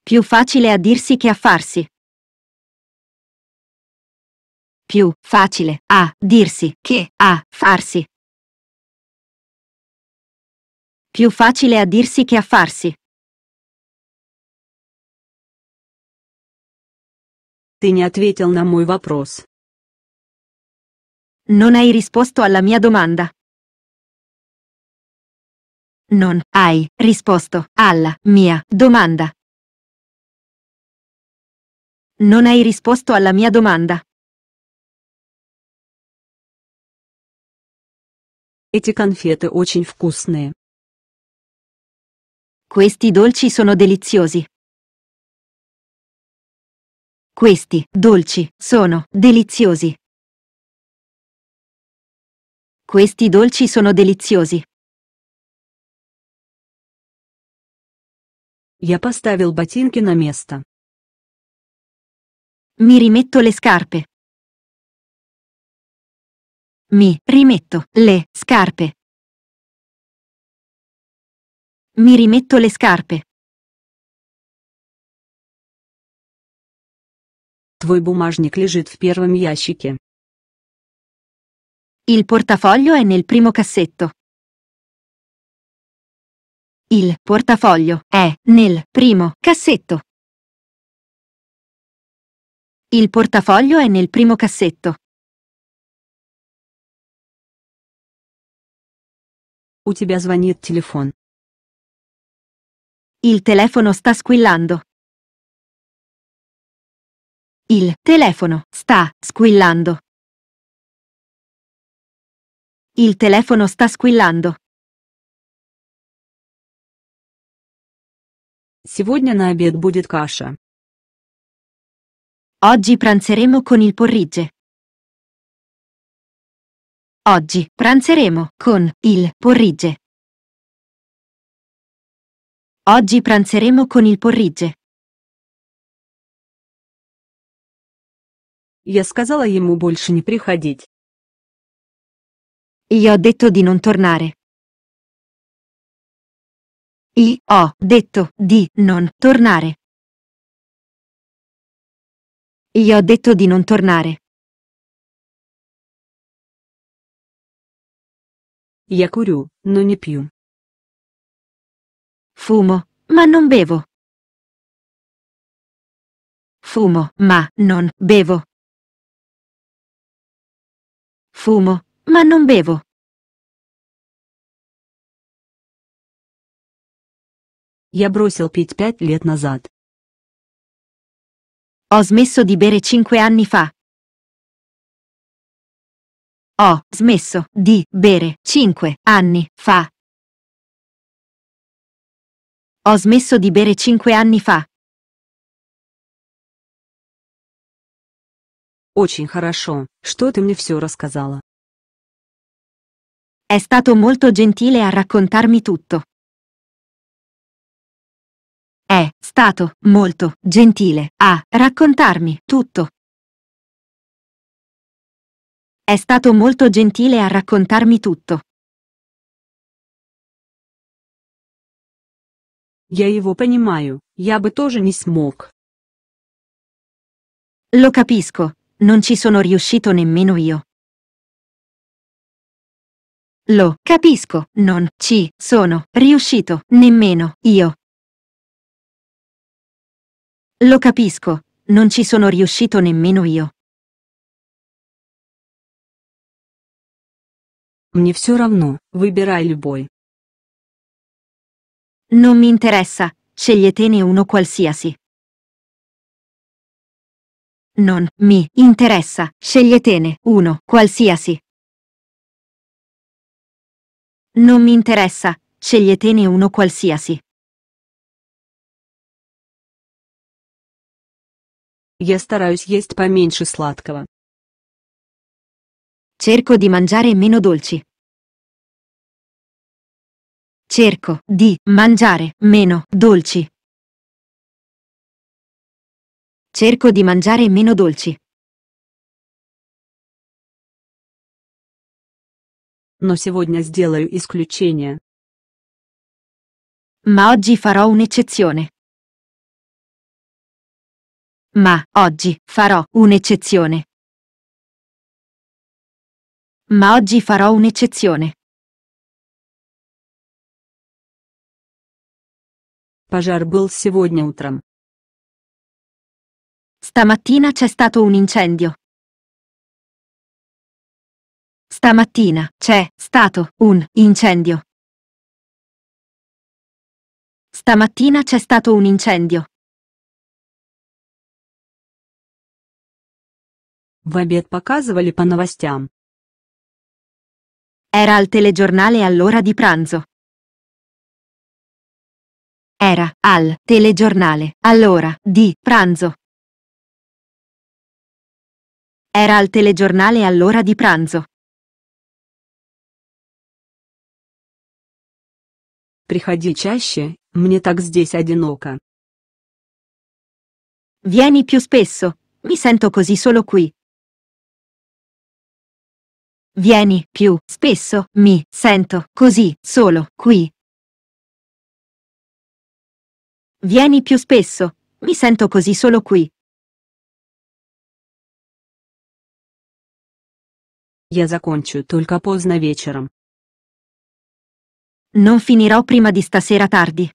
Più facile a dirsi che a farsi. Più facile a dirsi che a farsi. Più facile a dirsi che a farsi. Ты не ответил на мой вопрос. Non hai risposto alla mia domanda. Non hai risposto alla mia domanda. Non hai risposto alla mia domanda. Эти конфеты очень вкусные. Questi dolci sono deliziosi. Questi dolci sono deliziosi. Questi dolci sono deliziosi. Я поставил ботинки на место. Mi rimetto le scarpe. Mi rimetto le scarpe. Mi rimetto le scarpe. Твой бумажник лежит в первом ящике. Il portafoglio è nel primo cassetto. Il portafoglio è nel primo cassetto. Il portafoglio è nel primo cassetto. У тебя звонит телефон. Il telefono sta squillando. Il telefono sta squillando. Il telefono sta squillando. Сегодня на обед будет каша. Oggi pranzeremo con il porridge. Oggi pranzeremo con il porridge. Oggi pranzeremo con il porridge. Я сказала ему больше не приходить. Io ho detto di non tornare. Gli ho detto di non tornare. Gli ho detto di non tornare. Я курю, но не пью. Fumo, ma non bevo. Fumo, ma non bevo. Fumo, ma non bevo. Я бросил пить пять лет назад. Ho smesso di bere cinque anni fa. Ho smesso di bere cinque anni fa. Ho smesso di bere cinque anni fa. Очень хорошо, что ты мне все рассказала. È stato molto gentile a raccontarmi tutto. È stato molto gentile a raccontarmi tutto. È stato molto gentile a raccontarmi tutto. Я его понимаю, я бы тоже не смог. Lo capisco, non ci sono riuscito nemmeno io. Lo capisco, non ci sono riuscito nemmeno io. Lo capisco, non ci sono riuscito nemmeno io. Мне все равно, выбирай любой. Non mi interessa, sceglietene uno qualsiasi. Non mi interessa, sceglietene uno qualsiasi. Non mi interessa, sceglietene uno qualsiasi. Я стараюсь есть поменьше сладкого. Cerco di mangiare meno dolci. Cerco di mangiare meno dolci. Cerco di mangiare meno dolci. Но сегодня сделаю исключение. Ma oggi farò un'eccezione ma oggi farò un'eccezione. Ma oggi farò un'eccezione. Пожар был сегодня утром. Stamattina c'è stato un incendio. Stamattina c'è stato un incendio. Stamattina c'è stato un incendio. В обед показывали по новостям. Era al telegiornale all'ora di pranzo. Era al telegiornale all'ora di pranzo. Era al telegiornale all'ora di pranzo. Приходи чаще, мне так здесь одиноко. Vieni più spesso, mi sento così solo qui. Vieni più spesso, mi sento così solo qui. Vieni più spesso, mi sento così solo qui. Я закончу только поздно вечером. Non finirò prima di stasera tardi.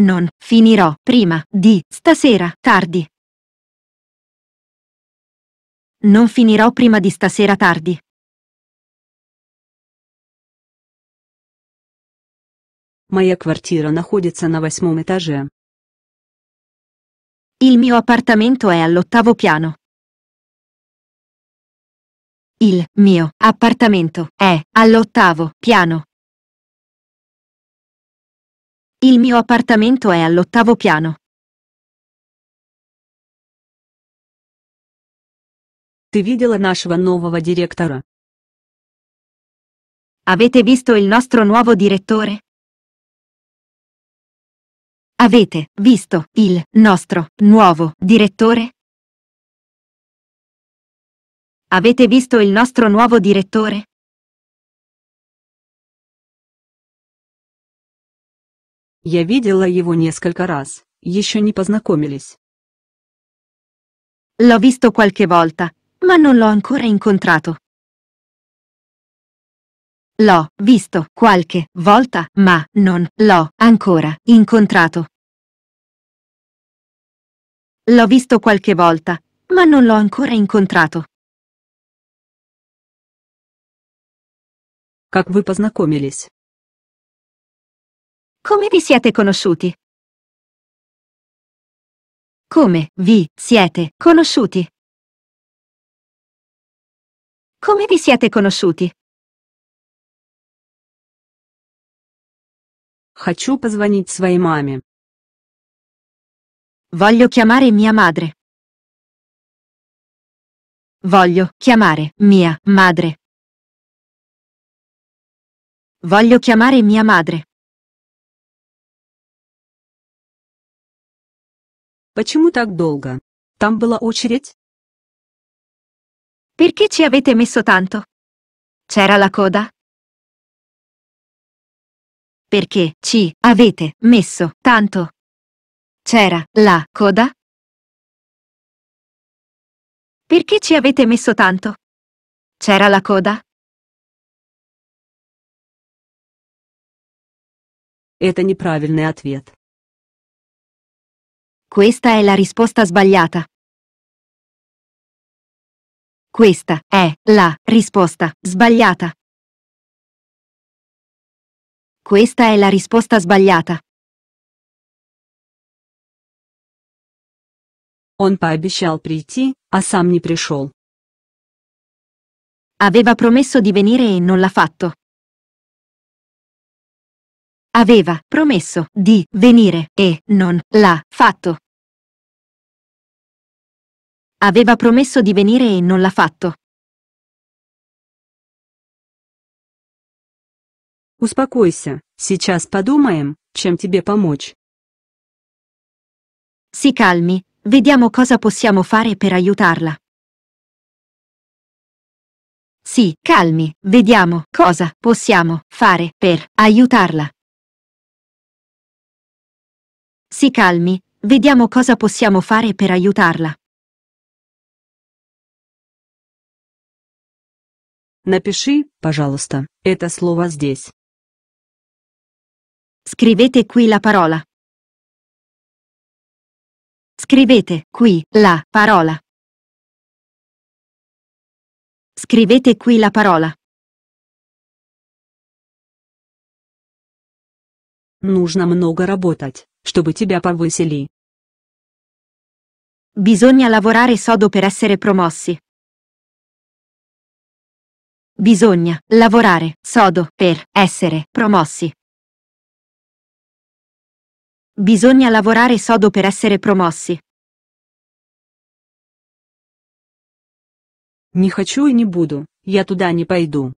Non finirò prima di stasera tardi. Non finirò prima di stasera tardi. Моя квартира находится на восьмом этаже. Il mio appartamento è all'ottavo piano. Il mio appartamento è all'ottavo piano. Il mio appartamento è all'ottavo piano. Ты видела нашего nuovo direttore? Avete visto il nostro nuovo direttore? Avete visto il nostro nuovo direttore? Avete visto il nostro nuovo direttore? Я видела его несколько раз, еще не познакомились. L'ho visto qualche volta, ma non l'ho ancora incontrato. L'ho visto qualche volta, ma non l'ho ancora incontrato. L'ho visto qualche volta, ma non l'ho ancora incontrato. Как вы познакомились? Come vi siete conosciuti? Come vi siete conosciuti? Come vi siete conosciuti? Хочу позвонить своей маме. Voglio chiamare mia madre. Voglio chiamare mia madre. Voglio chiamare mia madre. Почему так долго? Там была очередь? Perché ci avete messo tanto? C'era la coda? Perché ci avete messo tanto? C'era la coda? Perché ci avete messo tanto? C'era la coda? Это неправильный ответ. Questa è la risposta sbagliata. Questa è la risposta sbagliata. Questa è la risposta sbagliata. Он пообещал прийти, а сам не пришел. Aveva promesso di venire e non l'ha fatto. Aveva promesso di venire e non l'ha fatto. Aveva promesso di venire e non l'ha fatto. Успокойся, сейчас подумаем, чем тебе помочь. Si calmi, vediamo cosa possiamo fare per aiutarla. Si calmi, vediamo cosa possiamo fare per aiutarla. Si calmi, vediamo cosa possiamo fare per aiutarla. Напиши, пожалуйста, это слово здесь. Scrivete qui la parola. Scrivete qui la parola. Scrivete qui la parola. Нужно много работать, чтобы тебя повысили. Bisogna lavorare sodo per essere promossi. Bisogna lavorare sodo per essere promossi. Bisogna lavorare sodo per essere promossi. Не хочу и не буду. Я туда не пойду.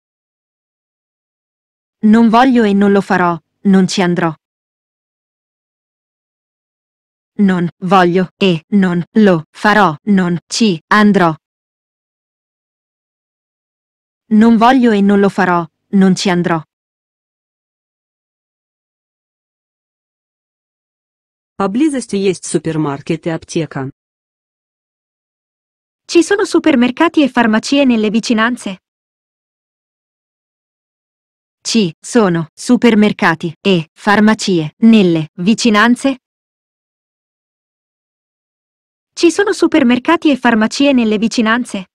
Non voglio e non lo farò, non ci andrò. Non voglio e non lo farò, non ci andrò. Non voglio e non lo farò, non ci andrò. Поблизости есть супермаркет и аптека. Ci sono supermercati e farmacie nelle vicinanze? Ci sono supermercati e farmacie nelle vicinanze? Ci sono supermercati e farmacie nelle vicinanze?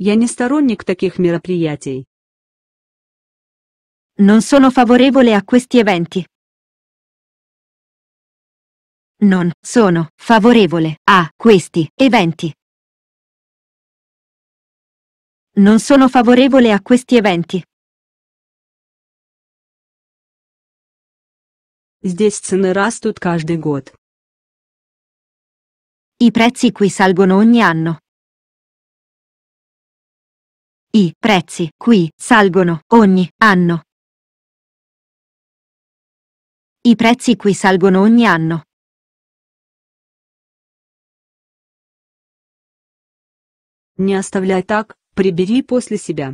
Я не сторонник таких мероприятий. Non sono favorevole a questi eventi. Non sono favorevole a questi eventi. Non sono favorevole a questi eventi. Здесь цены растут каждый год. I prezzi qui salgono ogni anno. I prezzi qui salgono ogni anno. I prezzi qui salgono ogni anno. Не оставляй так, прибери после себя.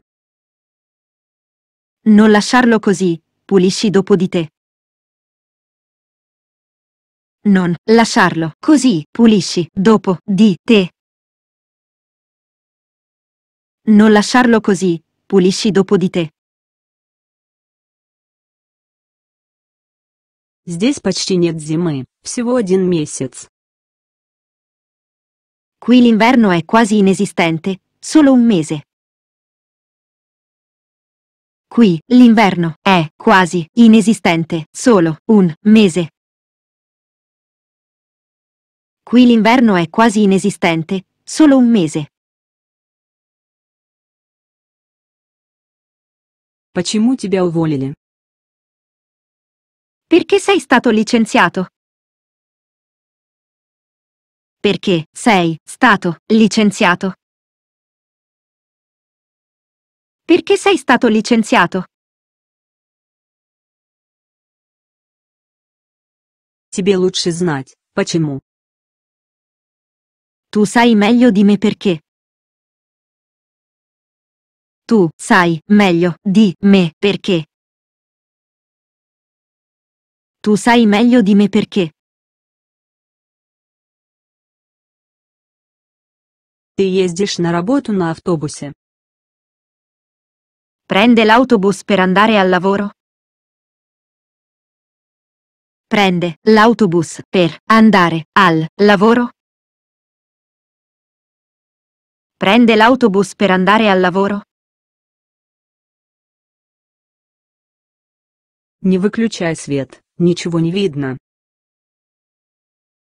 Non lasciarlo così, pulisci dopo di te. Non lasciarlo così, pulisci dopo di te. Non lasciarlo così, pulisci dopo di te. Здесь почти нет зимы, всего один месяц. Qui l'inverno è quasi inesistente, solo un mese. Qui l'inverno è quasi inesistente, solo un mese. Qui l'inverno è quasi inesistente, solo un mese. Почему тебя уволили? Perché sei stato licenziato? Perché sei stato licenziato? Perché sei stato licenziato? Тебе лучше знать, почему. Tu sai meglio di me perché. Tu sai meglio di me perché. Tu sai meglio di me perché. Ты ездишь на работу на автобусе. Prende l'autobus per andare al lavoro? Prende l'autobus per andare al lavoro? Prende l'autobus per andare al lavoro? Не выключай свет, ничего не видно.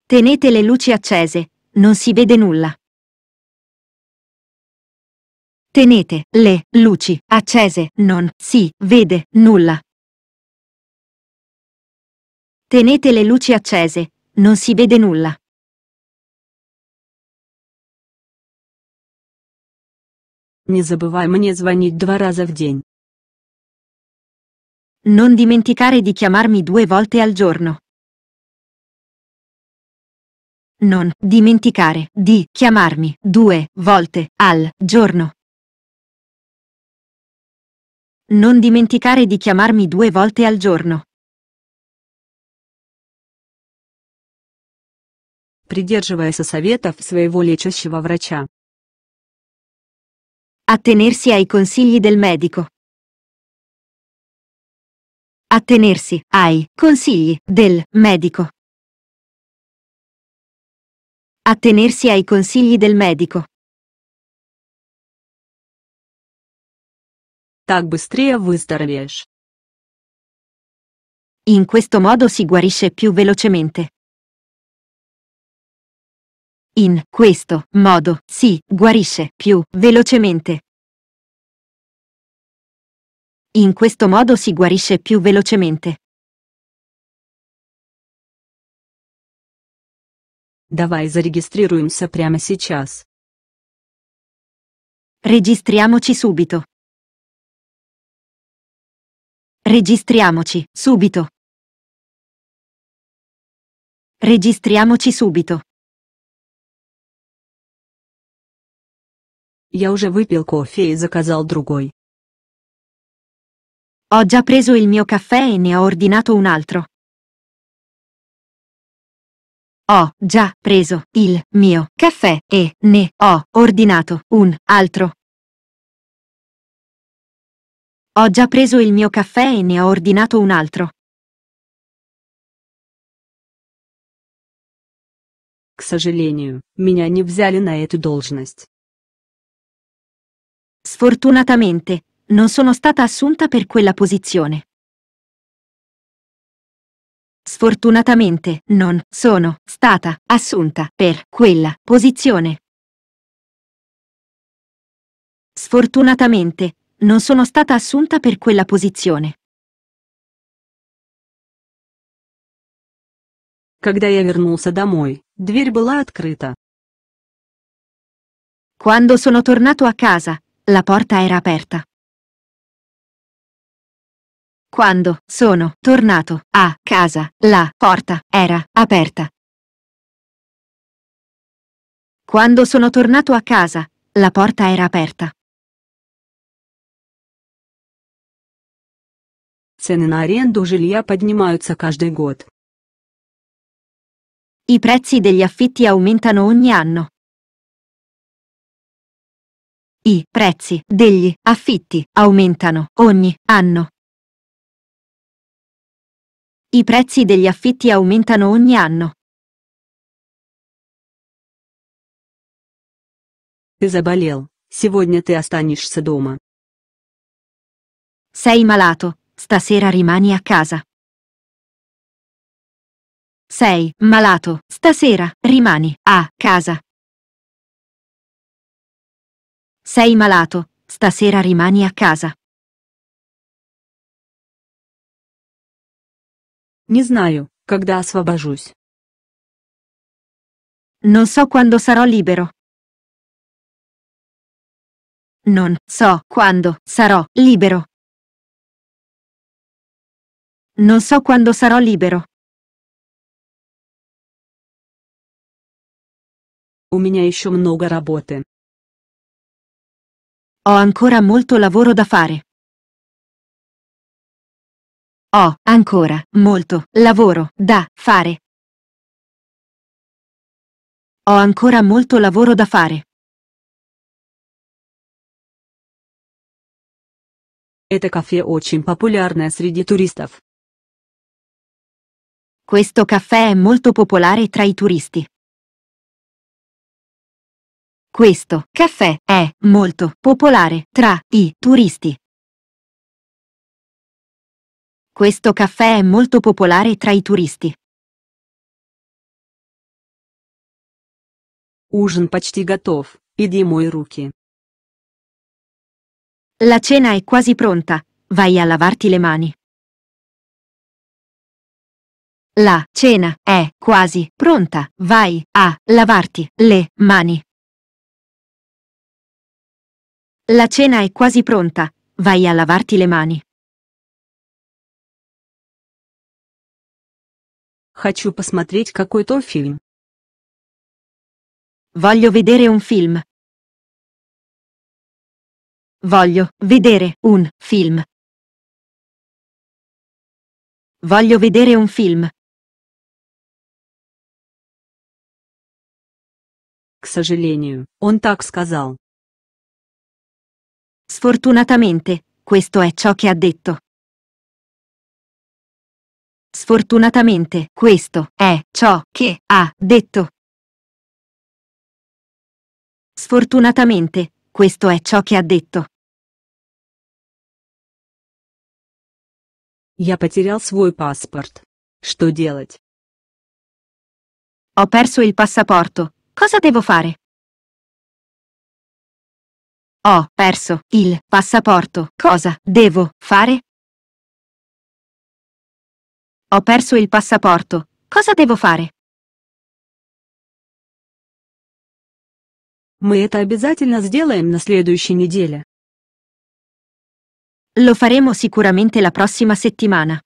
Tenete le luci accese, non si vede nulla. Tenete le luci accese, non si vede nulla. Tenete le luci accese, non si vede nulla. Не забывай мне звонить два раза в день. Non dimenticare di chiamarmi due volte al giorno. Non dimenticare di chiamarmi due volte al giorno. Non dimenticare di chiamarmi due volte al giorno. Придерживаясь советов своего лечащего врача. Attenersi ai consigli del medico. Attenersi ai consigli del medico. Attenersi ai consigli del medico. Так быстрее выздоровеешь. In questo modo si guarisce più velocemente. In questo modo si guarisce più velocemente. In questo modo si guarisce più velocemente. Давай зарегистрируемся прямо сейчас. Registriamoci subito. Registriamoci subito. Registriamoci subito. Я уже выпил кофе и заказал другой. Ho già preso il mio caffè e ne ho ordinato un altro. Ho già preso il mio caffè e ne ho ordinato un altro. Ho già preso il mio caffè e ne ho ordinato un altro. К сожалению, меня не взяли на эту должность. Sfortunatamente, non sono stata assunta per quella posizione. Sfortunatamente, non sono stata assunta per quella posizione. Sfortunatamente, non sono stata assunta per quella posizione. Когда я вернулся домой, дверь была открыта. Quando sono tornato a casa, la porta era aperta. Quando sono tornato a casa, la porta era aperta. Quando sono tornato a casa, la porta era aperta. Цены на аренду жилья поднимаются каждый год. I prezzi degli affitti aumentano ogni anno. I prezzi degli affitti aumentano ogni anno. I prezzi degli affitti aumentano ogni anno. Ты заболел. Сегодня ты останешься дома. Sei malato. Stasera rimani a casa. Sei malato. Stasera rimani a casa. Sei malato. Stasera rimani a casa. Не знаю, когда освобожусь. Non so quando sarò libero. Non so quando sarò libero. Non so quando sarò libero. У меня еще много работы. Ho ancora molto lavoro da fare. Ho ancora molto lavoro da fare. Ho ancora molto lavoro da fare. Это кафе очень популярное среди туристов. Questo caffè è molto popolare tra i turisti. Questo caffè è molto popolare tra i turisti. Questo caffè è molto popolare tra i turisti. Ужин почти готов. Иди мой руки. La cena è quasi pronta. Vai a lavarti le mani. La cena è quasi pronta. Vai a lavarti le mani. La cena è quasi pronta. Vai a lavarti le mani. Хочу посмотреть какой-то фильм. Voglio vedere un film. Voglio vedere un film. Voglio vedere un film. К сожалению, он так сказал. Sfortunatamente, questo è ciò che ha detto. Sfortunatamente, questo è ciò che ha detto. Sfortunatamente, questo è ciò che ha detto. Я потерял свой паспорт. Что делать? Ho perso il passaporto. Cosa devo fare? Ho perso il passaporto. Cosa devo fare? Ho perso il passaporto. Cosa devo fare? Мы это обязательно сделаем на следующей неделе. Lo faremo sicuramente la prossima settimana.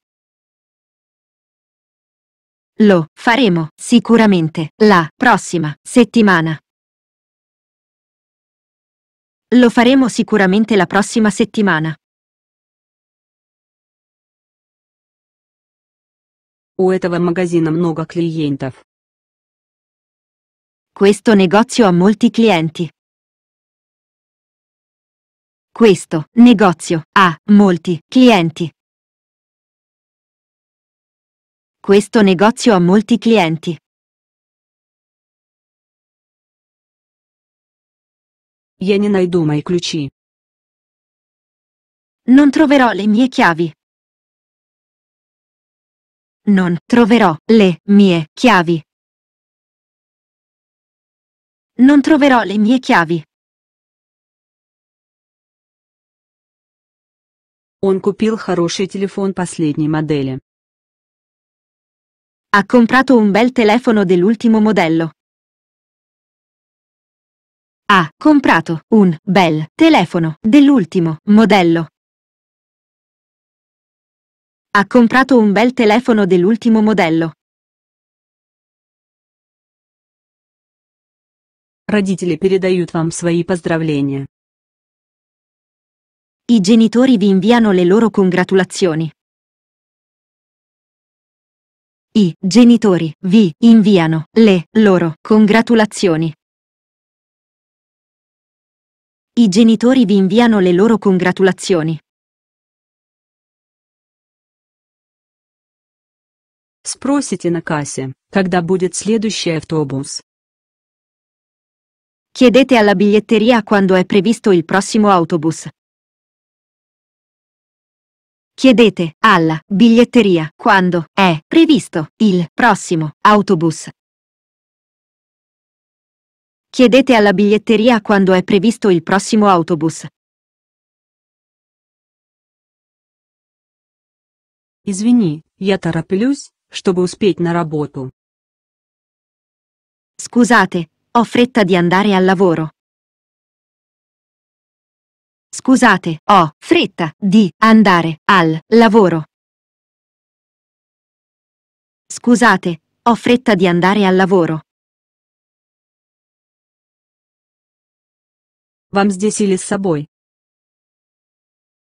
Lo faremo sicuramente la prossima settimana. Lo faremo sicuramente la prossima settimana. У этого магазина много клиентов. Questo negozio ha molti clienti. Questo negozio ha molti clienti. Questo negozio ha molti clienti. Я не найду мои ключи. Non troverò le mie chiavi. Non troverò le mie chiavi. Non troverò le mie chiavi. Он купил хороший телефон последней модели. Ha comprato un bel telefono dell'ultimo modello. Ha comprato un bel telefono dell'ultimo modello. Ha comprato un bel telefono dell'ultimo modello. Родители передают вам свои поздравления. I genitori vi inviano le loro congratulazioni. I genitori vi inviano le loro congratulazioni. I genitori vi inviano le loro congratulazioni. Спросите на кассе, когда будет следующий автобус. Chiedete alla biglietteria quando è previsto il prossimo autobus. Chiedete alla biglietteria quando è previsto il prossimo autobus. Chiedete alla biglietteria quando è previsto il prossimo autobus. Извини, я тороплюсь, чтобы успеть на работу. Scusate, ho fretta di andare al lavoro. Scusate, ho fretta di andare al lavoro. Scusate, ho fretta di andare al lavoro. Вам здесь или с собой?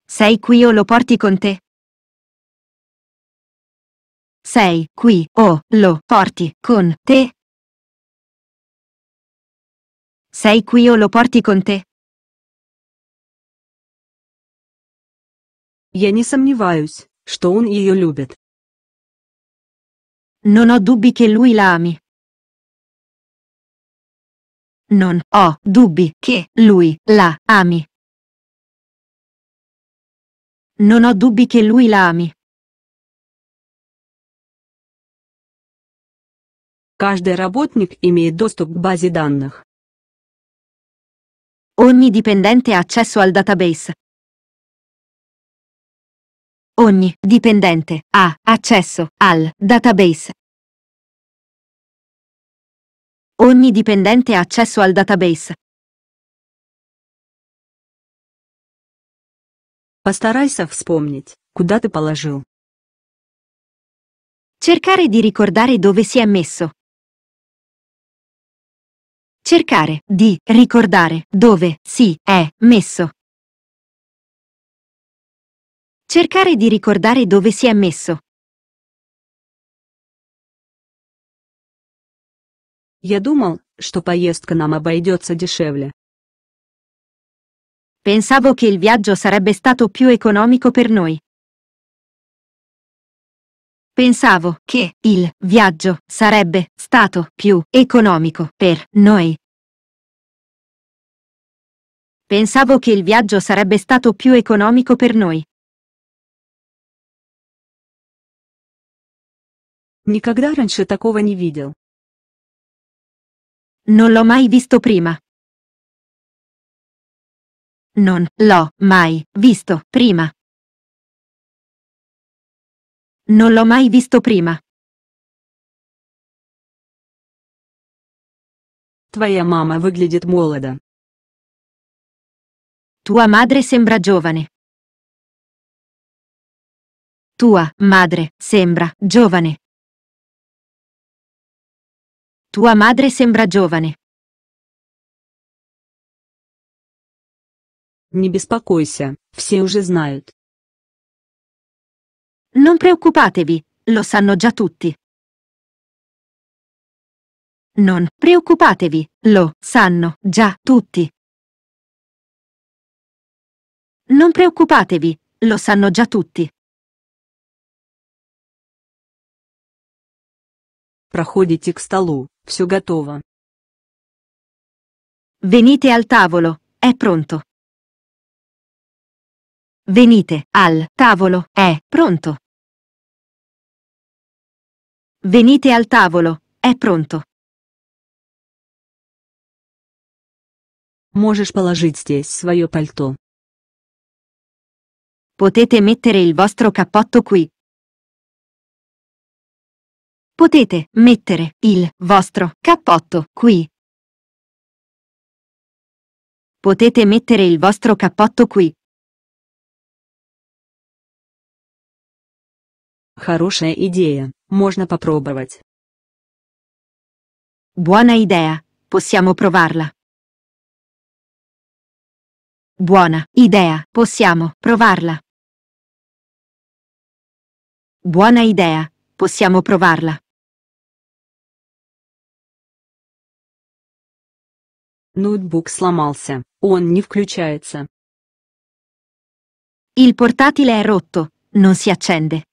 Sei qui o lo porti con te? sei qui o oh, lo porti con te? Sei qui o oh, lo porti con te? Я не сомневаюсь, что он ее любит. Non ho dubbi che lui la ami. Non ho dubbi che lui la ami. Non ho dubbi che lui la ami. Каждый работник имеет доступ к базе данных. Ogni dipendente ha accesso al database. Ogni dipendente ha accesso al database. Ogni dipendente ha accesso al database. Постарайся вспомнить, куда ты положил. Cercare di ricordare dove si è messo. Cercare di ricordare dove si è messo. Cercare di ricordare dove si è messo. Я думал, что поездка нам обойдется дешевле. Pensavo che il viaggio sarebbe stato più economico per noi. Pensavo che il viaggio sarebbe stato più economico per noi. Pensavo che il viaggio sarebbe stato più economico per noi. Никогда раньше такого не видел. Non l'ho mai visto prima. Non l'ho mai visto prima. Non l'ho mai visto prima. Твоя мама выглядит молодо. Tua madre sembra giovane. Tua madre sembra giovane. Tua madre sembra giovane. Не беспокойся, все уже знают. Non preoccupatevi, lo sanno già tutti. Non preoccupatevi, lo sanno già tutti. Non preoccupatevi, lo sanno già tutti. Проходите к столу, все готово. Venite al tavolo, è pronto. Venite al tavolo, è pronto. Venite al tavolo, è pronto. Можешь положить здесь свое пальто. Potete mettere il vostro cappotto qui. Potete mettere il vostro cappotto qui. Potete mettere il vostro cappotto qui. Хорошая идея. Можно попробовать. Buona idea, possiamo provarla. Buona idea, possiamo provarla. Buona idea, possiamo provarla. Ноутбук сломался. Он не включается. Il portatile è rotto, non si accende.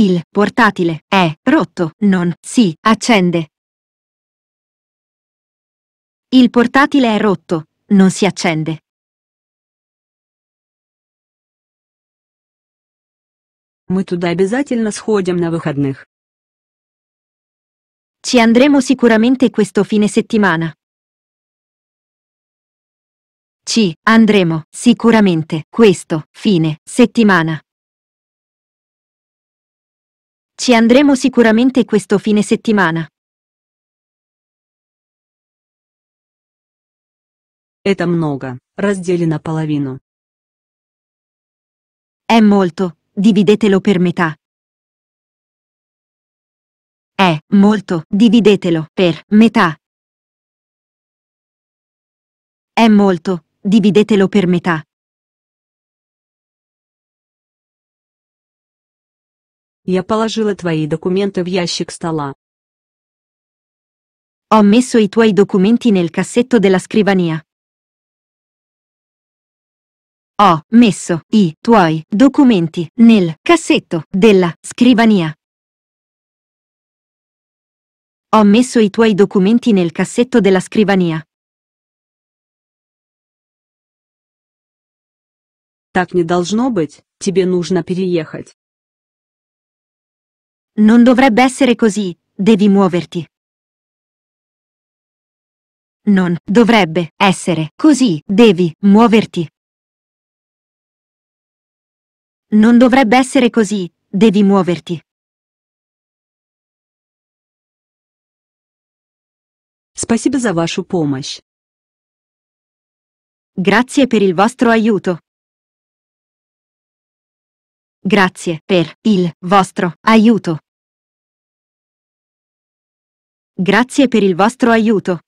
Il portatile è rotto, non si accende. Il portatile è rotto, non si accende. Мы туда обязательно сходим на выходных. Ci andremo sicuramente questo fine settimana. Ci andremo sicuramente questo fine settimana. Ci andremo sicuramente questo fine settimana. Это много. Раздели наполовину. È molto. Dividetelo per metà. È molto. Dividetelo per metà. È molto. Dividetelo per metà. Я положила твои документы в ящик стола. Ho messo i tuoi documenti nel cassetto della scrivania. Ho messo i tuoi documenti nel cassetto della scrivania. Ho messo i tuoi documenti nel cassetto della scrivania. Так не должно быть, тебе нужно переехать. Non dovrebbe essere così, devi muoverti. Non dovrebbe essere così, devi muoverti. Non dovrebbe essere così, devi muoverti. Спасибо за вашу помощь. Grazie per il vostro aiuto. Grazie per il vostro aiuto. Grazie per il vostro aiuto.